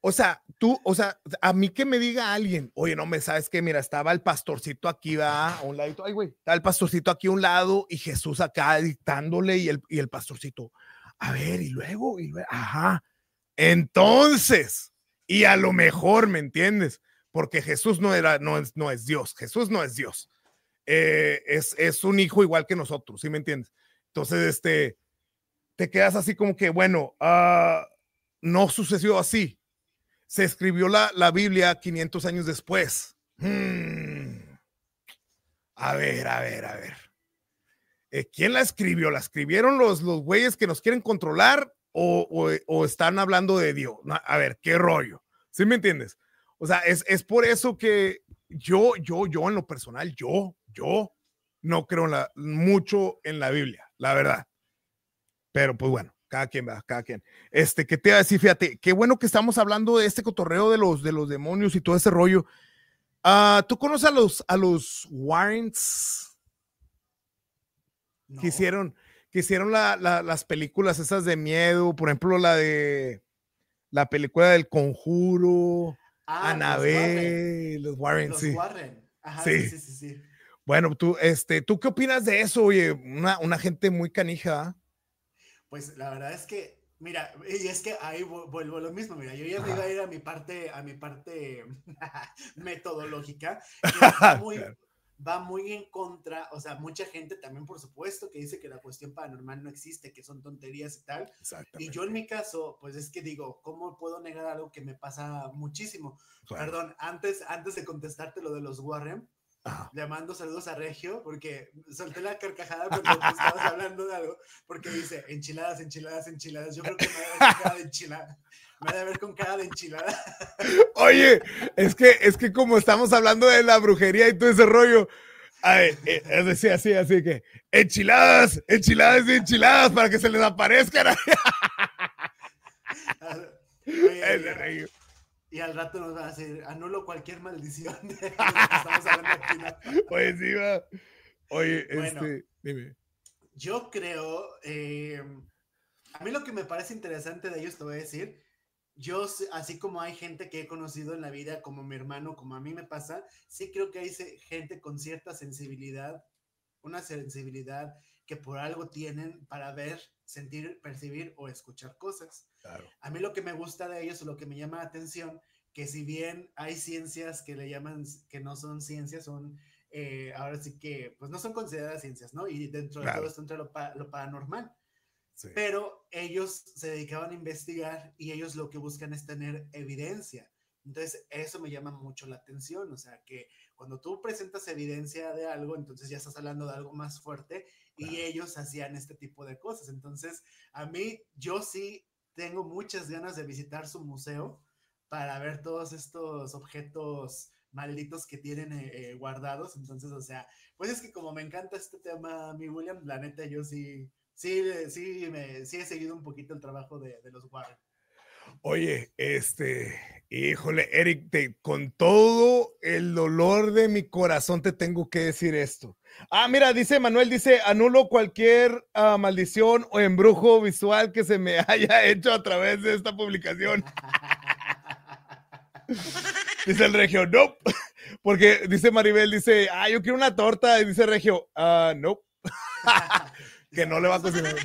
O sea, tú, o sea, a mí que me diga alguien, oye, no me sabes que, mira, estaba el pastorcito aquí, va, a un ladito, ay, güey, el pastorcito aquí a un lado y Jesús acá dictándole y el, y el pastorcito, a ver, y luego, y luego, ajá. Entonces, y a lo mejor, ¿me entiendes? porque Jesús no, era, no, es, no es Dios, Jesús no es Dios. Eh, es, un hijo igual que nosotros, ¿sí me entiendes? Entonces, este, te quedas así como que, bueno, ah, no sucedió así. Se escribió la, la Biblia 500 años después. Hmm. A ver, a ver, a ver. Eh, ¿Quién la escribió? ¿La escribieron los, los güeyes que nos quieren controlar o, o están hablando de Dios? A ver, qué rollo. ¿Sí me entiendes? O sea, es, por eso que yo, yo, yo en lo personal, yo, yo no creo mucho en la Biblia, la verdad. Pero pues bueno, cada quien, va, cada quien. Este, ¿qué te iba a decir? Fíjate, qué bueno que estamos hablando de este cotorreo de los, de los demonios y todo ese rollo. Ah, ¿Tú conoces a los, a los Warrants? Que hicieron, que hicieron las películas esas de miedo, por ejemplo, la de la película del conjuro. Ah, Anabel, los Warren, sí. sí. Sí, sí, Bueno, tú, este, ¿tú qué opinas de eso, oye? Una, gente muy canija. ¿ah? Pues la verdad es que, mira, y es que ahí vuelvo lo mismo, mira, yo ya me iba a ir a mi parte, a mi parte metodológica. va muy en contra, o sea, mucha gente también, por supuesto, que dice que la cuestión paranormal no existe, que son tonterías y tal. Y yo en mi caso, pues es que digo, ¿cómo puedo negar algo que me pasa muchísimo? Perdón, antes, antes de contestarte lo de los Warren, llamando Le mando saludos a Regio porque solté la carcajada cuando estabas hablando de algo, porque dice enchiladas, enchiladas, enchiladas. Yo creo que me había enchilada. Me de ver con cara enchilada. Oye, es que, es que como estamos hablando de la brujería y todo ese rollo, eh, es decir, así, así que enchiladas, enchiladas y enchiladas para que se les aparezcan. y, al, rato nos va a decir, anulo cualquier maldición Oye, sí, va. Oye, este, dime. Yo creo, eh, a mí lo que me parece interesante de ellos, te voy a decir, yo, así como hay gente que he conocido en la vida, como mi hermano, como a mí me pasa, sí creo que hay gente con cierta sensibilidad, una sensibilidad que por algo tienen para ver, sentir, percibir o escuchar cosas. A mí lo que me gusta de ellos o lo que me llama la atención, que si bien hay ciencias que le llaman, que no son ciencias, son, eh, ahora sí que, pues no son consideradas ciencias, ¿no? Y dentro de todo esto entra lo paranormal pero ellos se dedicaban a investigar y ellos lo que buscan es tener evidencia. Entonces, eso me llama mucho la atención, o sea, que cuando tú presentas evidencia de algo, entonces ya estás hablando de algo más fuerte y ellos hacían este tipo de cosas. Entonces, a mí, yo sí tengo muchas ganas de visitar su museo para ver todos estos objetos malditos que tienen eh, eh, guardados. Entonces, o sea, pues es que como me encanta este tema, mi William, la neta, yo sí sí, sí, sí he seguido un poquito el trabajo de, los guardias. Oye, este, híjole, Eric, con todo el dolor de mi corazón te tengo que decir esto. Ah, mira, dice Manuel, dice, anulo cualquier ah, maldición o embrujo visual que se me haya hecho a través de esta publicación. dice el regio, no, porque dice Maribel, dice, ah, yo quiero una torta, y dice regio, ah, que no le va a cocinar.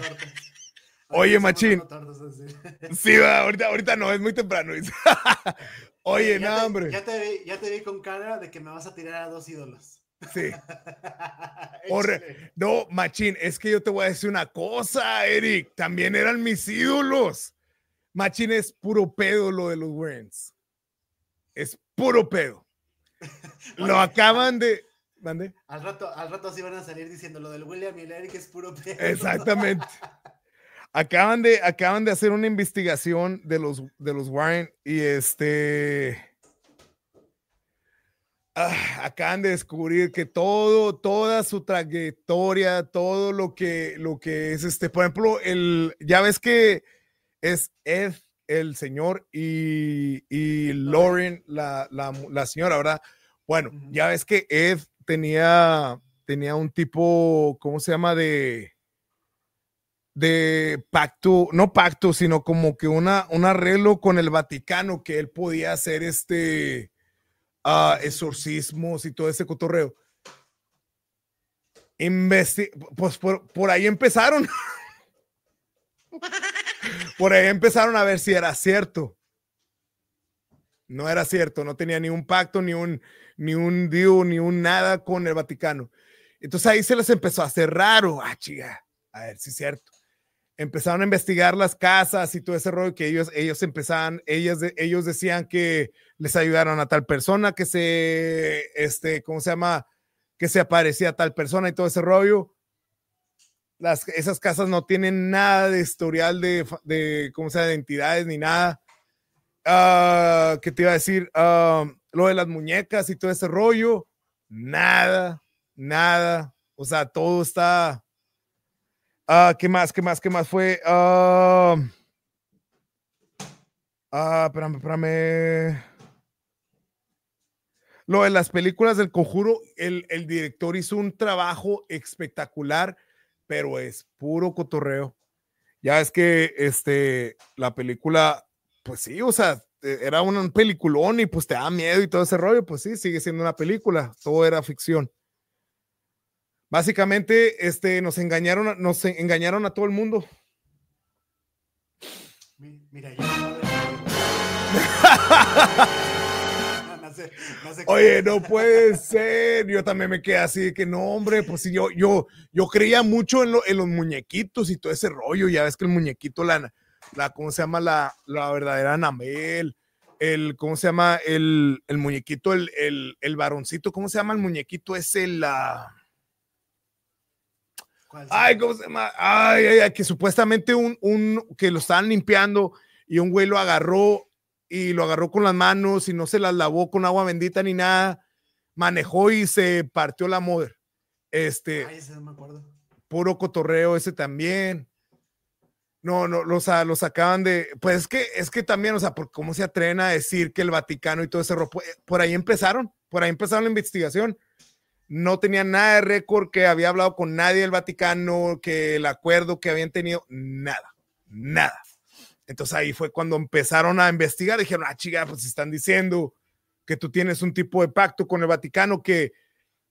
Oye, machín. Sí, ahorita, no, es muy temprano. Oye, no, hombre. Ya te, vi, con cara de que me vas a tirar a dos ídolos. Sí. no, Machín, es que yo te voy a decir una cosa, Eric. También eran mis ídolos. Machín es puro pedo lo de los Wens. Es puro pedo. Lo acaban de. ¿Mande? Al rato, al rato sí van a salir diciendo lo del William y el Eric es puro Exactamente. acaban de, acaban de hacer una investigación de los, de los Warren y este. Ah, acaban de descubrir que todo, toda su trayectoria, todo lo que, lo que es este, por ejemplo, el, ya ves que es Ed, el señor, y, y Lauren, la, señora, ¿verdad? Bueno, ya ves que Ed tenía, tenía un tipo, ¿cómo se llama? De, de pacto, no pacto, sino como que una, un arreglo con el Vaticano que él podía hacer este ah, exorcismos y todo ese cotorreo. pues por, ahí empezaron. por ahí empezaron a ver si era cierto. No era cierto, no tenía ni un pacto, ni un, ni un dio, ni un nada con el Vaticano. Entonces ahí se les empezó a hacer raro. Ah, chica, a ver si es cierto. Empezaron a investigar las casas y todo ese rollo que ellos, ellos empezaban, ellas, ellos decían que les ayudaron a tal persona, que se, este, ¿cómo se llama? Que se aparecía tal persona y todo ese rollo. Las, esas casas no tienen nada de historial de, de ¿cómo se llama? De entidades ni nada que ah, ¿Qué te iba a decir? Ah, lo de las muñecas y todo ese rollo. Nada, nada. O sea, todo está. ah ¿Qué más? ¿Qué más? ¿Qué más fue? Ah, ah espérame, espérame. Lo de las películas del conjuro, el, director hizo un trabajo espectacular, pero es puro cotorreo. Ya es que este, la película pues sí, o sea, e, era un peliculón y pues te da miedo y todo ese rollo, pues sí, sigue siendo una película, todo era ficción. Básicamente, este, nos engañaron, nos engañaron a todo el mundo. Oye, no puede ser. Yo también me quedé así de que no, hombre, pues sí, yo, yo, yo creía mucho en, en los muñequitos y todo ese rollo. Ya ves que el muñequito, la, la, ¿cómo se llama? La, verdadera Anabel, el, ¿cómo se llama? El, muñequito, el, varoncito, ¿cómo se llama el muñequito? Es el, la... Ay, ¿cómo se llama? Ay, ay, ay, que supuestamente un, que lo estaban limpiando y un güey lo agarró y lo agarró con las manos y no se las lavó con agua bendita ni nada. Manejó y se partió la moda Este. Ay, ese no me acuerdo. Puro cotorreo ese también. No, no, los acaban de. Pues es que, es que también, o sea, cómo se atreven a decir que el Vaticano y todo ese pues, Por ahí empezaron, por ahí empezaron la investigación. No tenía nada de récord, que había hablado con nadie del Vaticano, que el acuerdo que habían tenido, nada, nada. Entonces ahí fue cuando empezaron a investigar. Dijeron, ah, chica, pues están diciendo que tú tienes un tipo de pacto con el Vaticano, que,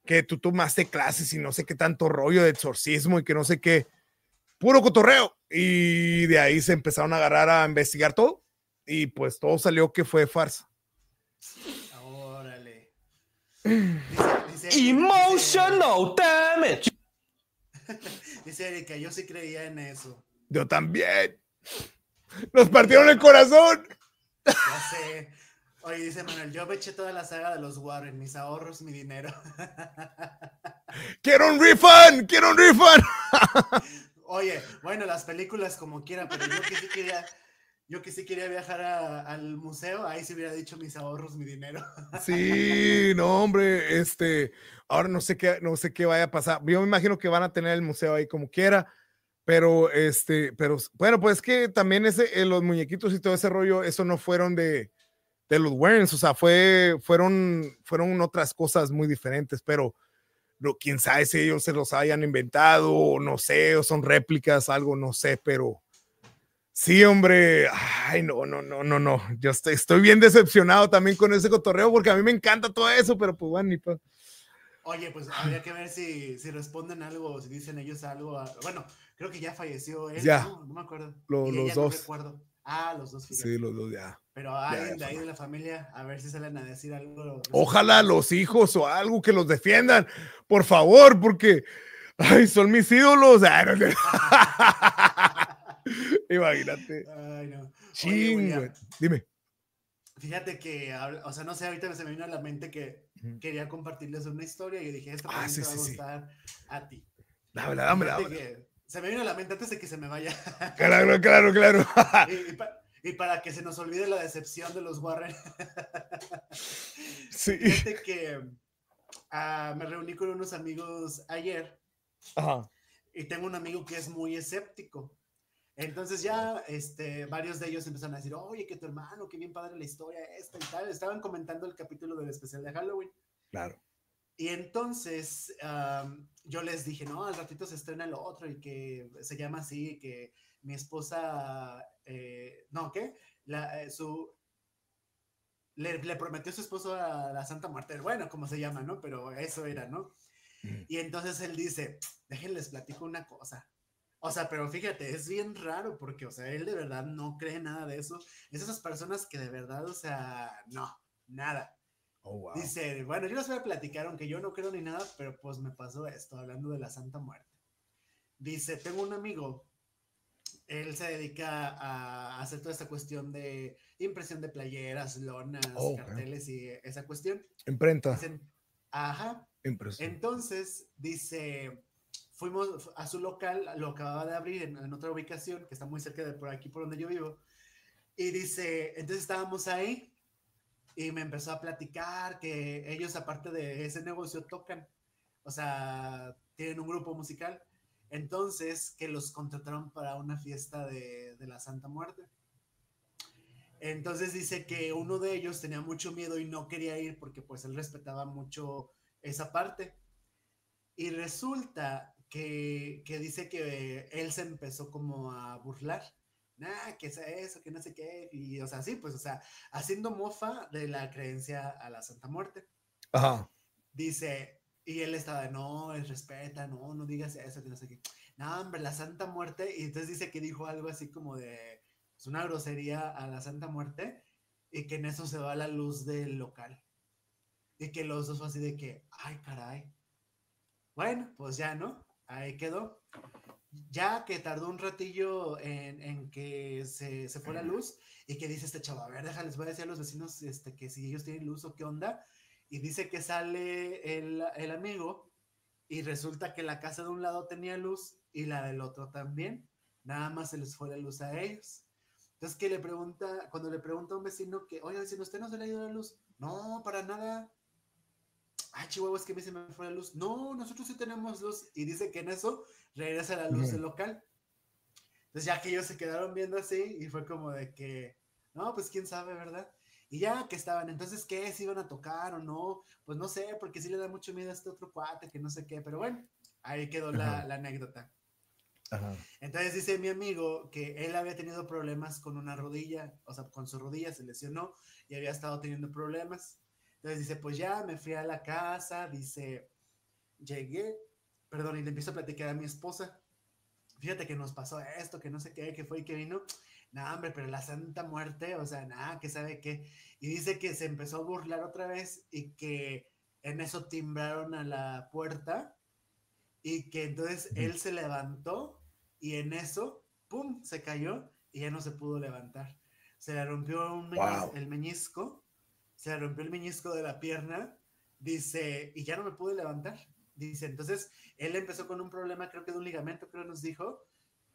que tú tomaste clases y no sé qué tanto rollo de exorcismo y que no sé qué puro cotorreo. Y de ahí se empezaron a agarrar a investigar todo y pues todo salió que fue farsa. Órale. Emotional damage. Dice Erika, yo sí creía en eso. Yo también. Nos partieron el corazón. Ya sé. Oye, dice Manuel, yo me eché toda la saga de los Warren, mis ahorros, mi dinero. ¡Quiero un refund! ¡Quiero un refund! Oye, bueno, las películas como quieran, pero yo que sí quería, yo que sí quería viajar al museo, ahí se hubiera dicho mis ahorros, mi dinero. Sí, no, hombre, este, ahora no sé qué, no sé qué vaya a pasar. Yo me imagino que van a tener el museo ahí como quiera. Pero, este, pero, bueno, pues que también ese, eh, los muñequitos y todo ese rollo, eso no fueron de, de los Warrens, o sea, fue, fueron, fueron otras cosas muy diferentes, pero no, quién sabe si ellos se los hayan inventado o no sé, o son réplicas, algo, no sé, pero sí, hombre, ay, no, no, no, no, no, yo estoy, bien decepcionado también con ese cotorreo porque a mí me encanta todo eso, pero pues bueno, ni Oye, pues habría que ver si, si responden algo, si dicen ellos algo. Bueno, creo que ya falleció él, No, me acuerdo. los dos. No Ah, los dos fíjate. Sí, los dos ya. Pero alguien de ahí de la familia, a ver si salen a decir algo. Ojalá los hijos o algo que los defiendan, por favor, porque ay, son mis ídolos. Imagínate. Ay, no. Dime. Fíjate que, o sea, no sé, ahorita se me vino a la mente que quería compartirles una historia y dije, esto ah, te va a gustar a ti. Dámela, dámela, dámela se me viene a la mente antes de que se me vaya. Claro, claro, claro. y, para que se nos olvide la decepción de los Warren. sí. Fíjate que ah, me reuní con unos amigos ayer. Ajá. Y tengo un amigo que es muy escéptico. Entonces ya este, varios de ellos empezaron a decir, oye, que tu hermano, qué bien padre la historia esta y tal. Estaban comentando el capítulo del especial de Halloween. Claro. Y entonces yo les dije, no, al ratito se estrena el otro y que se llama así, que mi esposa, eh, no, ¿qué? Eh, su, le, prometió su esposo a la Santa Muerte, bueno, como se llama, ¿no? Pero eso era, ¿no? Y entonces él dice, déjenles platico una cosa. O sea, pero fíjate, es bien raro porque, o sea, él de verdad no cree nada de eso. Es esas personas que de verdad, o sea, no, nada. Oh, dice, bueno, yo les voy a platicar, aunque yo no creo ni nada, pero pues me pasó esto, hablando de la Santa Muerte. Dice, tengo un amigo, él se dedica a hacer toda esta cuestión de impresión de playeras, lonas, oh, carteles y esa cuestión. Imprenta. Ajá. Entonces, dice, fuimos a su local, lo acababa de abrir en otra ubicación, que está muy cerca de por aquí, por donde yo vivo. Y dice, entonces estábamos ahí y me empezó a platicar que ellos aparte de ese negocio tocan, o sea, tienen un grupo musical, entonces que los contrataron para una fiesta de, de la Santa Muerte. Entonces dice que uno de ellos tenía mucho miedo y no quería ir porque pues él respetaba mucho esa parte. Y resulta que, que dice que él se empezó como a burlar que sea eso, que no sé qué, y o sea, sí, pues, o sea, haciendo mofa de la creencia a la Santa Muerte. Ajá. Dice, y él estaba, no, él respeta, no, no digas eso, no sé qué. No, hombre, la Santa Muerte, y entonces dice que dijo algo así como de, es pues, una grosería a la Santa Muerte, y que en eso se va la luz del local. Y que los dos fue así de que, ay, caray. Bueno, pues ya, ¿no? Ahí quedó ya que tardó un ratillo en, que se, se fue la luz y que dice este chavo, a ver, les voy a decir a los vecinos este, que si ellos tienen luz o qué onda. Y dice que sale el, amigo y resulta que la casa de un lado tenía luz y la del otro también. Nada más se les fue la luz a ellos. Entonces que le pregunta, cuando le pregunta a un vecino que, oye, vecino, ¿usted no se le ha ido la luz? No, para nada. Ah, Chihuahua, es que me se me fue la luz. No, nosotros sí tenemos luz. Y dice que en eso regresa la luz del local. Entonces ya que ellos se quedaron viendo así y fue como de que, no, pues quién sabe, ¿verdad? Y ya que estaban, entonces, ¿qué? ¿Si iban a tocar o no? Pues no sé, porque sí le da mucho miedo a este otro cuate que no sé qué, pero bueno, ahí quedó la, anécdota. Entonces dice mi amigo que él había tenido problemas con una rodilla, o sea, con su rodilla se lesionó y había estado teniendo problemas. Entonces dice, pues ya me fui a la casa, dice, llegué, perdón, y le empiezo a platicar a mi esposa. Fíjate que nos pasó esto, que no sé qué, que fue y que vino. nada hombre, pero la Santa Muerte, o sea, nada, que sabe qué. Y dice que se empezó a burlar otra vez y que en eso timbraron a la puerta y que entonces él se levantó y en eso, ¡pum!, se cayó y ya no se pudo levantar. Se le rompió un el meñisco, se le rompió el meñisco de la pierna, dice, y ya no me pude levantar dice. Entonces, él empezó con un problema, creo que de un ligamento, creo nos dijo,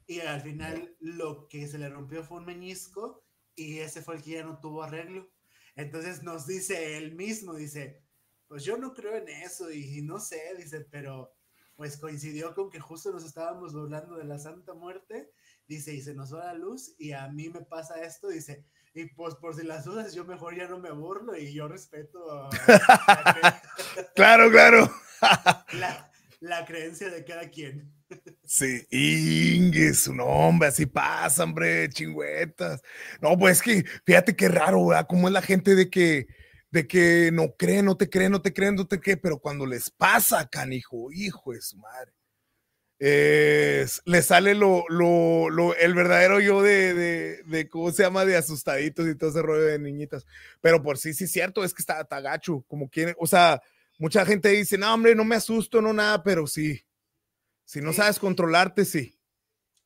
y al final lo que se le rompió fue un menisco y ese fue el que ya no tuvo arreglo. Entonces nos dice él mismo, dice, pues yo no creo en eso y, no sé, dice, pero pues coincidió con que justo nos estábamos burlando de la Santa Muerte, dice, y se nos va la luz y a mí me pasa esto, dice, y pues por si las dudas yo mejor ya no me burlo y yo respeto. claro, claro la, la, creencia de cada quien. Sí, y su nombre, así pasa, hombre, chingüetas. No, pues es que fíjate qué raro, ¿verdad? Cómo es la gente de que, de que no cree, no te cree, no te cree, no te cree, pero cuando les pasa, canijo, hijo de su madre. Es, le sale lo, lo, lo, el verdadero yo de, de, de, ¿cómo se llama? De asustaditos y todo ese rollo de niñitas. Pero por sí, sí, cierto, es que está tagacho, como quiere, o sea, mucha gente dice, no, hombre, no me asusto, no nada, pero sí. Si no eh. sabes controlarte, sí.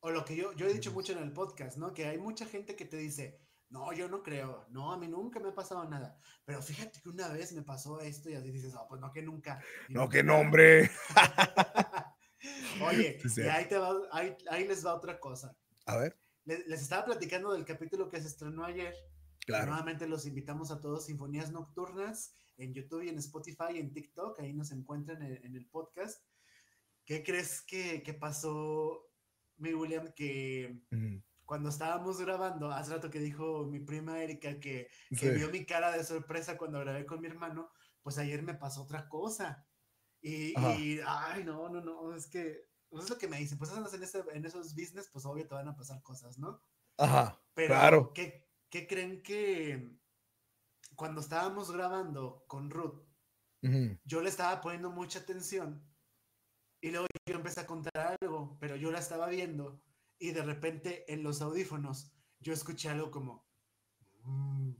O lo que yo, he dicho mucho en el podcast, ¿no? Que hay mucha gente que te dice, no, yo no creo, no, a mí nunca me ha pasado nada. Pero fíjate que una vez me pasó esto y así dices, oh, pues no, que nunca. no, que no, hombre. Oye, y ahí, les va otra cosa. A ver. Les, les, estaba platicando del capítulo que se estrenó ayer. Claro. Nuevamente los invitamos a todos, Sinfonías Nocturnas en YouTube y en Spotify, y en TikTok, ahí nos encuentran en, el podcast. ¿Qué crees que, pasó, mi William? Que cuando estábamos grabando, hace rato que dijo mi prima Erika que, que vio mi cara de sorpresa cuando grabé con mi hermano, pues ayer me pasó otra cosa. Y, ay, no, no, no, es que pues es lo que me dicen, pues andas en, en esos business, pues obvio te van a pasar cosas, ¿no? Ajá. Pero, claro. ¿qué, ¿qué, creen que, cuando estábamos grabando con Ruth, yo le estaba poniendo mucha atención y luego yo empecé a contar algo, pero yo la estaba viendo y de repente en los audífonos yo escuché algo como... Mm".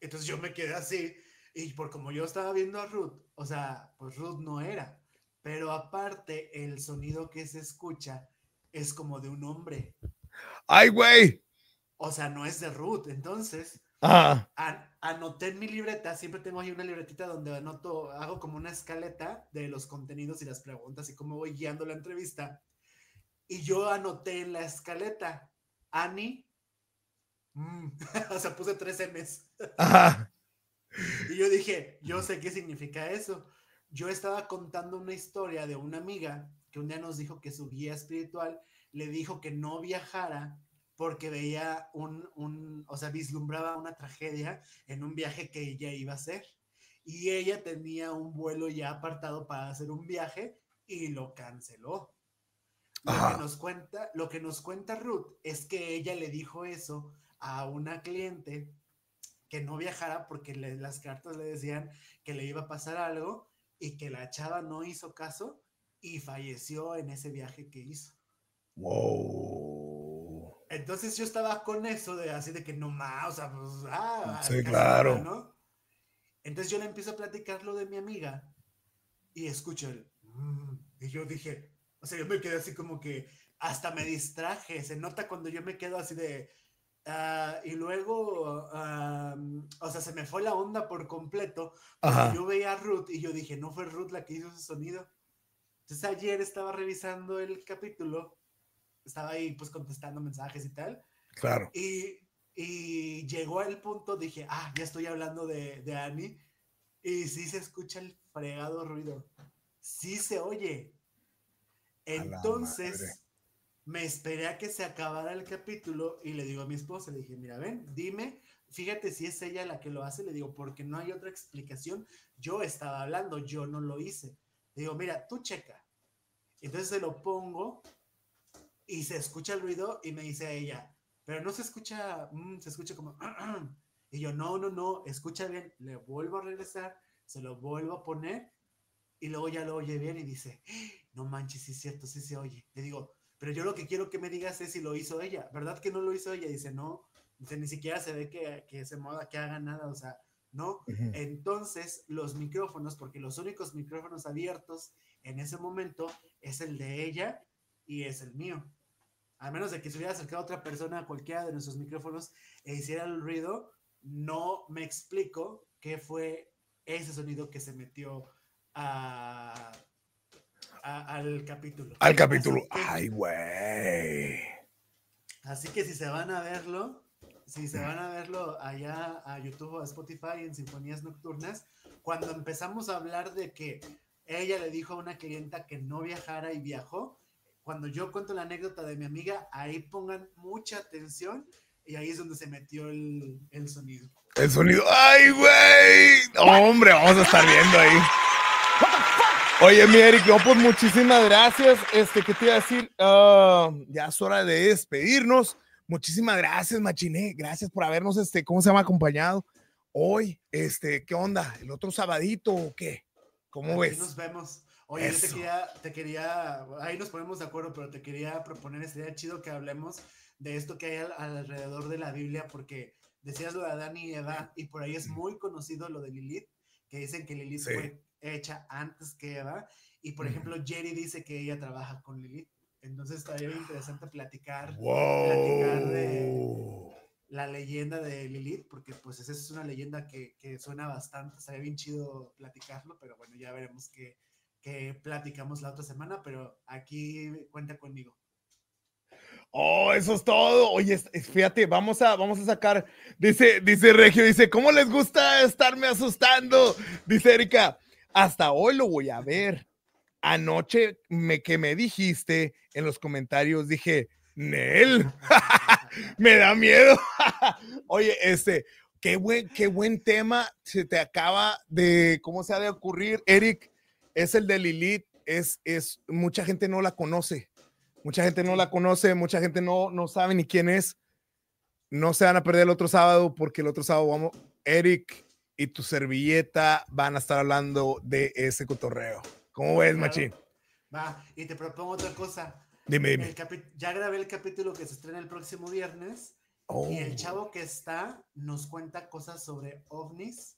Entonces yo me quedé así y por como yo estaba viendo a Ruth, o sea, pues Ruth no era, pero aparte el sonido que se escucha es como de un hombre. ¡Ay, güey! O sea, no es de Ruth, entonces Ah. anoté en mi libreta, siempre tengo ahí una libretita donde anoto, hago como una escaleta de los contenidos y las preguntas y cómo voy guiando la entrevista. Y yo anoté en la escaleta, Ani, mm, o sea, puse tres M's. Y yo dije, yo sé qué significa eso. Yo estaba contando una historia de una amiga que un día nos dijo que su guía espiritual le dijo que no viajara porque veía un, un, o sea, vislumbraba una tragedia en un viaje que ella iba a hacer. Y ella tenía un vuelo ya apartado para hacer un viaje y lo canceló. Lo que, nos cuenta, lo que nos cuenta Ruth es que ella le dijo eso a una cliente que no viajara porque las cartas le decían que le iba a pasar algo y que la chava no hizo caso y falleció en ese viaje que hizo. Wow. Entonces yo estaba con eso de así de que no más, o sea, pues, ah, claro. Entonces yo le empiezo a platicar lo de mi amiga y escucho el, mm", y yo dije, o sea, yo me quedé así como que hasta me distraje, se nota cuando yo me quedo así de, ah, y luego, ah, o sea, se me fue la onda por completo. Yo veía a Ruth y yo dije, no fue Ruth la que hizo ese sonido. Entonces ayer estaba revisando el capítulo estaba ahí pues contestando mensajes y tal. Claro. Y, y llegó el punto, dije, ah, ya estoy hablando de, de Annie. Y sí se escucha el fregado ruido. Sí se oye. Entonces me esperé a que se acabara el capítulo y le digo a mi esposa, le dije, mira, ven, dime, fíjate si es ella la que lo hace, le digo, porque no hay otra explicación. Yo estaba hablando, yo no lo hice. Le digo, mira, tú checa. Entonces se lo pongo y se escucha el ruido y me dice ella, pero no se escucha, mm, se escucha como, y yo, no, no, no, escucha bien, le vuelvo a regresar, se lo vuelvo a poner y luego ya lo oye bien y dice, no manches, sí es cierto, sí se oye. Le digo, pero yo lo que quiero que me digas es si lo hizo ella, ¿verdad que no lo hizo ella? Dice, no, ni siquiera se ve que, que se moda, que haga nada, o sea, ¿no? Entonces, los micrófonos, porque los únicos micrófonos abiertos en ese momento es el de ella y es el mío. A menos de que se hubiera acercado otra persona a cualquiera de nuestros micrófonos e hiciera el ruido, no me explico qué fue ese sonido que se metió a, al capítulo. Al capítulo. Ay, güey. Así que si se van a verlo, si se mm. van a verlo allá a YouTube o a Spotify en Sinfonías Nocturnas, cuando empezamos a hablar de que ella le dijo a una clienta que no viajara y viajó, cuando yo cuento la anécdota de mi amiga, ahí pongan mucha atención y ahí es donde se metió el, el sonido. El sonido. ¡Ay, güey! hombre, vamos a estar viendo ahí. Oye, mi Eric, yo pues muchísimas gracias. Este, ¿qué te iba a decir? Ah, ya es hora de despedirnos. Muchísimas gracias, Machiné. Gracias por habernos, este, ¿cómo se llama? Acompañado hoy. Este, ¿qué onda? ¿El otro sabadito o qué? ¿Cómo ves? Nos vemos. Oye, yo te quería, te quería, ahí nos ponemos de acuerdo, pero te quería proponer, sería chido que hablemos de esto que hay alrededor de la Biblia, porque decías lo de Adán y Eva, y por ahí es muy conocido lo de Lilith, que dicen que Lilith fue hecha antes que Eva, y por ejemplo Jerry dice que ella trabaja con Lilith, entonces estaría interesante platicar, platicar de la leyenda de Lilith, porque pues esa es una leyenda que, que suena bastante, estaría bien chido platicarlo, pero bueno, ya veremos qué que platicamos la otra semana, pero aquí cuenta conmigo. Oh, eso es todo. Oye, fíjate, vamos a, vamos a sacar, dice, dice Regio, dice, ¿cómo les gusta estarme asustando? Dice Erika, hasta hoy lo voy a ver. Anoche me, que me dijiste en los comentarios, dije, Nel, me da miedo. Oye, este, qué buen, qué buen tema se te acaba de, ¿cómo se ha de ocurrir, Eric? es el de Lilith, es, es, mucha gente no la conoce, mucha gente no la conoce, mucha gente no, no sabe ni quién es. No se van a perder el otro sábado porque el otro sábado vamos, Eric y tu servilleta van a estar hablando de ese cotorreo. ¿Cómo ves, Machín? Va, y te propongo otra cosa. Dime, dime. ya grabé el capítulo que se estrena el próximo viernes. Y el oh. chavo que está nos cuenta cosas sobre ovnis,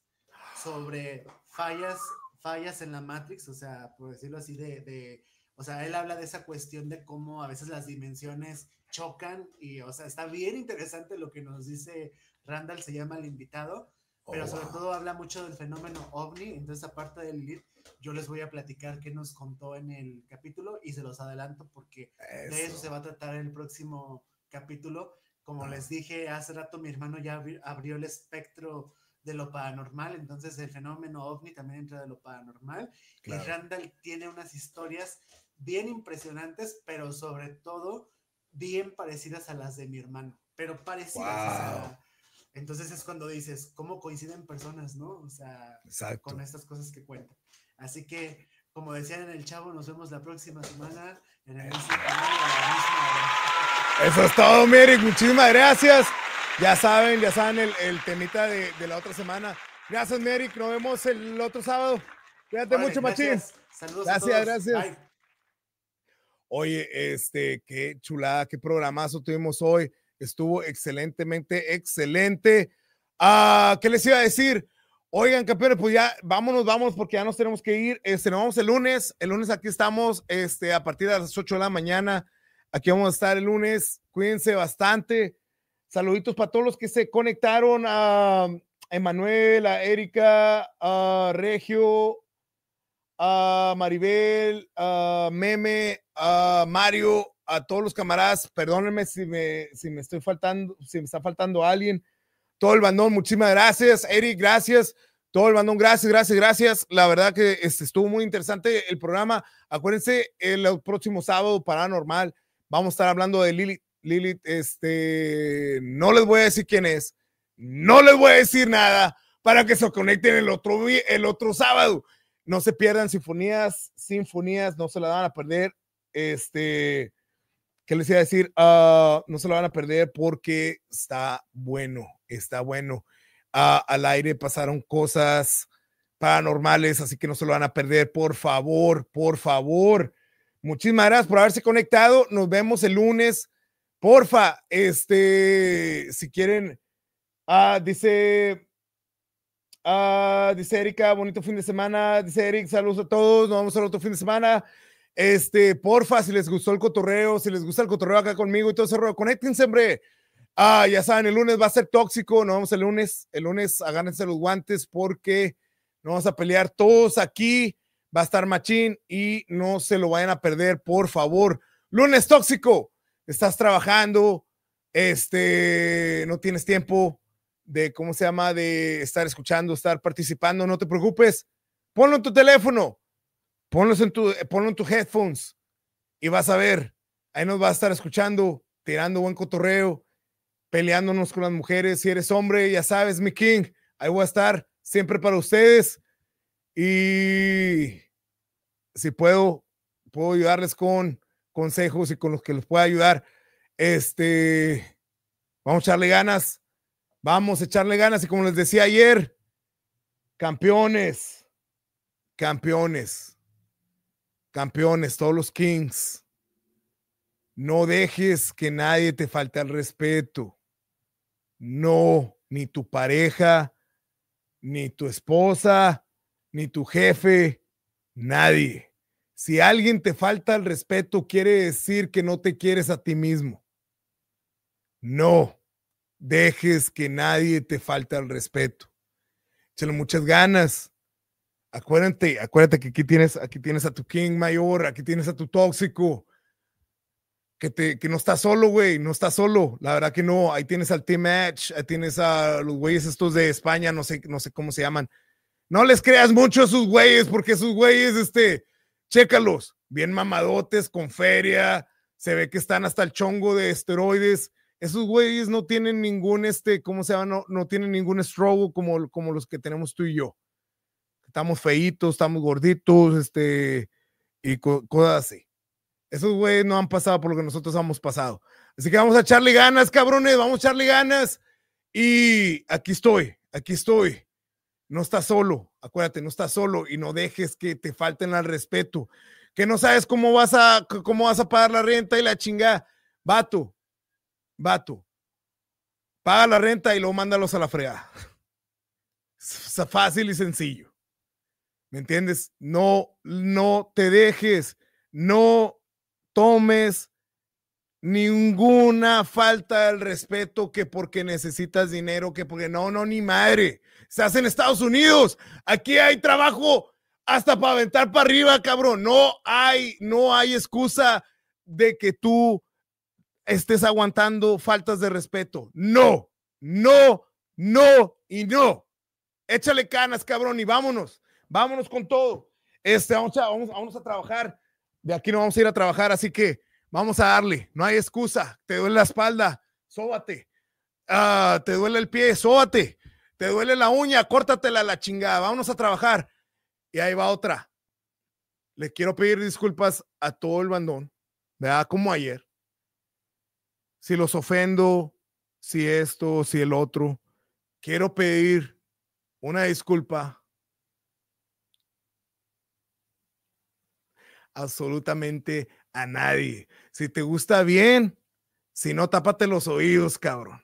sobre fallas fallas en la Matrix, o sea, por decirlo así, de, de, o sea, él habla de esa cuestión de cómo a veces las dimensiones chocan y, o sea, está bien interesante lo que nos dice Randall, se llama el invitado, pero sobre oh. todo habla mucho del fenómeno ovni, entonces aparte del lead, yo les voy a platicar qué nos contó en el capítulo y se los adelanto porque de eso se va a tratar el próximo capítulo. Como ah. les dije hace rato, mi hermano ya abrió el espectro de lo paranormal, entonces el fenómeno ovni también entra de lo paranormal. Y Randall tiene unas historias bien impresionantes, pero sobre todo bien parecidas a las de mi hermano, pero parecidas. entonces es cuando dices, ¿cómo coinciden personas, no? O sea, con estas cosas que cuentan. Así que, como decían en el Chavo, nos vemos la próxima semana en el Eso es todo, Merrick. Muchísimas gracias. Ya saben, ya saben el, temita de, la otra semana. Gracias, Merrick. Nos vemos el otro sábado. Cuídate mucho, Machín. Saludos gracias, gracias. Oye, este, qué chulada, qué programazo tuvimos hoy. Estuvo excelentemente, excelente. Ah, ¿Qué les iba a decir? Oigan, campeones, pues ya vámonos, vámonos, porque ya nos tenemos que ir. Este, nos vamos el lunes. El lunes aquí estamos este, a partir de las 8 de la mañana. Aquí vamos a estar el lunes. Cuídense bastante Saluditos para todos los que se conectaron a Emanuel, a Erika, a Regio, a Maribel, a Meme, a Mario, a todos los camaradas. Perdónenme si me, si me estoy faltando, si me está faltando alguien. Todo el bandón, muchísimas gracias. Eric, gracias. Todo el bandón, gracias, gracias, gracias. La verdad que este, estuvo muy interesante el programa. Acuérdense, el próximo sábado, Paranormal, vamos a estar hablando de Lili Lilith, este, no les voy a decir quién es, no les voy a decir nada para que se conecten el otro, el otro sábado. No se pierdan sinfonías, sinfonías, no se la van a perder. Este, ¿qué les iba a decir? Ah, no se la van a perder porque está bueno, está bueno. Ah, al aire pasaron cosas paranormales, así que no se lo van a perder, por favor, por favor. Muchísimas gracias por haberse conectado. Nos vemos el lunes Porfa, este, si quieren, ah, dice, ah, dice Erika, bonito fin de semana, dice Eric, saludos a todos, nos vamos a otro fin de semana. Este, porfa, si les gustó el cotorreo, si les gusta el cotorreo acá conmigo y todo ese ruido, conéctense, hombre. Ah, ya saben, el lunes va a ser tóxico, nos vamos el lunes, el lunes agárrense los guantes porque nos vamos a pelear todos aquí, va a estar machín y no se lo vayan a perder, por favor. Lunes tóxico estás trabajando, este, no tienes tiempo de, ¿cómo se llama?, de estar escuchando, estar participando, no te preocupes, ponlo en tu teléfono, ponlo en tu, eh, ponlo en tus headphones y vas a ver, ahí nos vas a estar escuchando, tirando buen cotorreo, peleándonos con las mujeres, si eres hombre, ya sabes, mi king, ahí voy a estar siempre para ustedes y si puedo, puedo ayudarles con consejos y con los que les pueda ayudar. Este, vamos a echarle ganas, vamos a echarle ganas y como les decía ayer, campeones, campeones, campeones, todos los Kings, no dejes que nadie te falte al respeto, no, ni tu pareja, ni tu esposa, ni tu jefe, nadie. Si alguien te falta el respeto, quiere decir que no te quieres a ti mismo. No dejes que nadie te falte el respeto. Échale muchas ganas. Acuérdate, acuérdate que aquí tienes, aquí tienes a tu king mayor, aquí tienes a tu tóxico. Que, te, que no estás solo, güey, no estás solo. La verdad que no. Ahí tienes al Team Match, ahí tienes a los güeyes estos de España, no sé, no sé cómo se llaman. No les creas mucho a sus güeyes, porque sus güeyes, este, Chécalos, bien mamadotes, con feria, se ve que están hasta el chongo de esteroides. Esos güeyes no tienen ningún, este, ¿cómo se llama? No, tienen ningún strobo como, como los que tenemos tú y yo. Estamos feitos, estamos gorditos, este, y cosas así. Esos güeyes no han pasado por lo que nosotros hemos pasado. Así que vamos a echarle ganas, cabrones, vamos a echarle ganas. Y aquí estoy, aquí estoy. No está solo, acuérdate, no estás solo y no dejes que te falten al respeto, que no sabes cómo vas a, cómo vas a pagar la renta y la chingada. Vato, vato, paga la renta y luego mándalos a la fregada. Es fácil y sencillo. ¿Me entiendes? No, no te dejes, no tomes ninguna falta del respeto que porque necesitas dinero, que porque no, no, ni madre se hace en Estados Unidos. Aquí hay trabajo hasta para aventar para arriba, cabrón. No hay, no hay excusa de que tú estés aguantando faltas de respeto. No, no, no y no. Échale canas, cabrón, y vámonos. Vámonos con todo. Este, vamos a, vamos, a trabajar. De aquí no vamos a ir a trabajar, así que vamos a darle. No hay excusa. Te duele la espalda, sóbate. Ah, te duele el pie, sóbate te duele la uña, córtatela la chingada, vámonos a trabajar. Y ahí va otra. Le quiero pedir disculpas a todo el bandón, ¿verdad? Como ayer. Si los ofendo, si esto, si el otro. Quiero pedir una disculpa. Absolutamente a nadie. Si te gusta bien, si no, tápate los oídos, cabrón.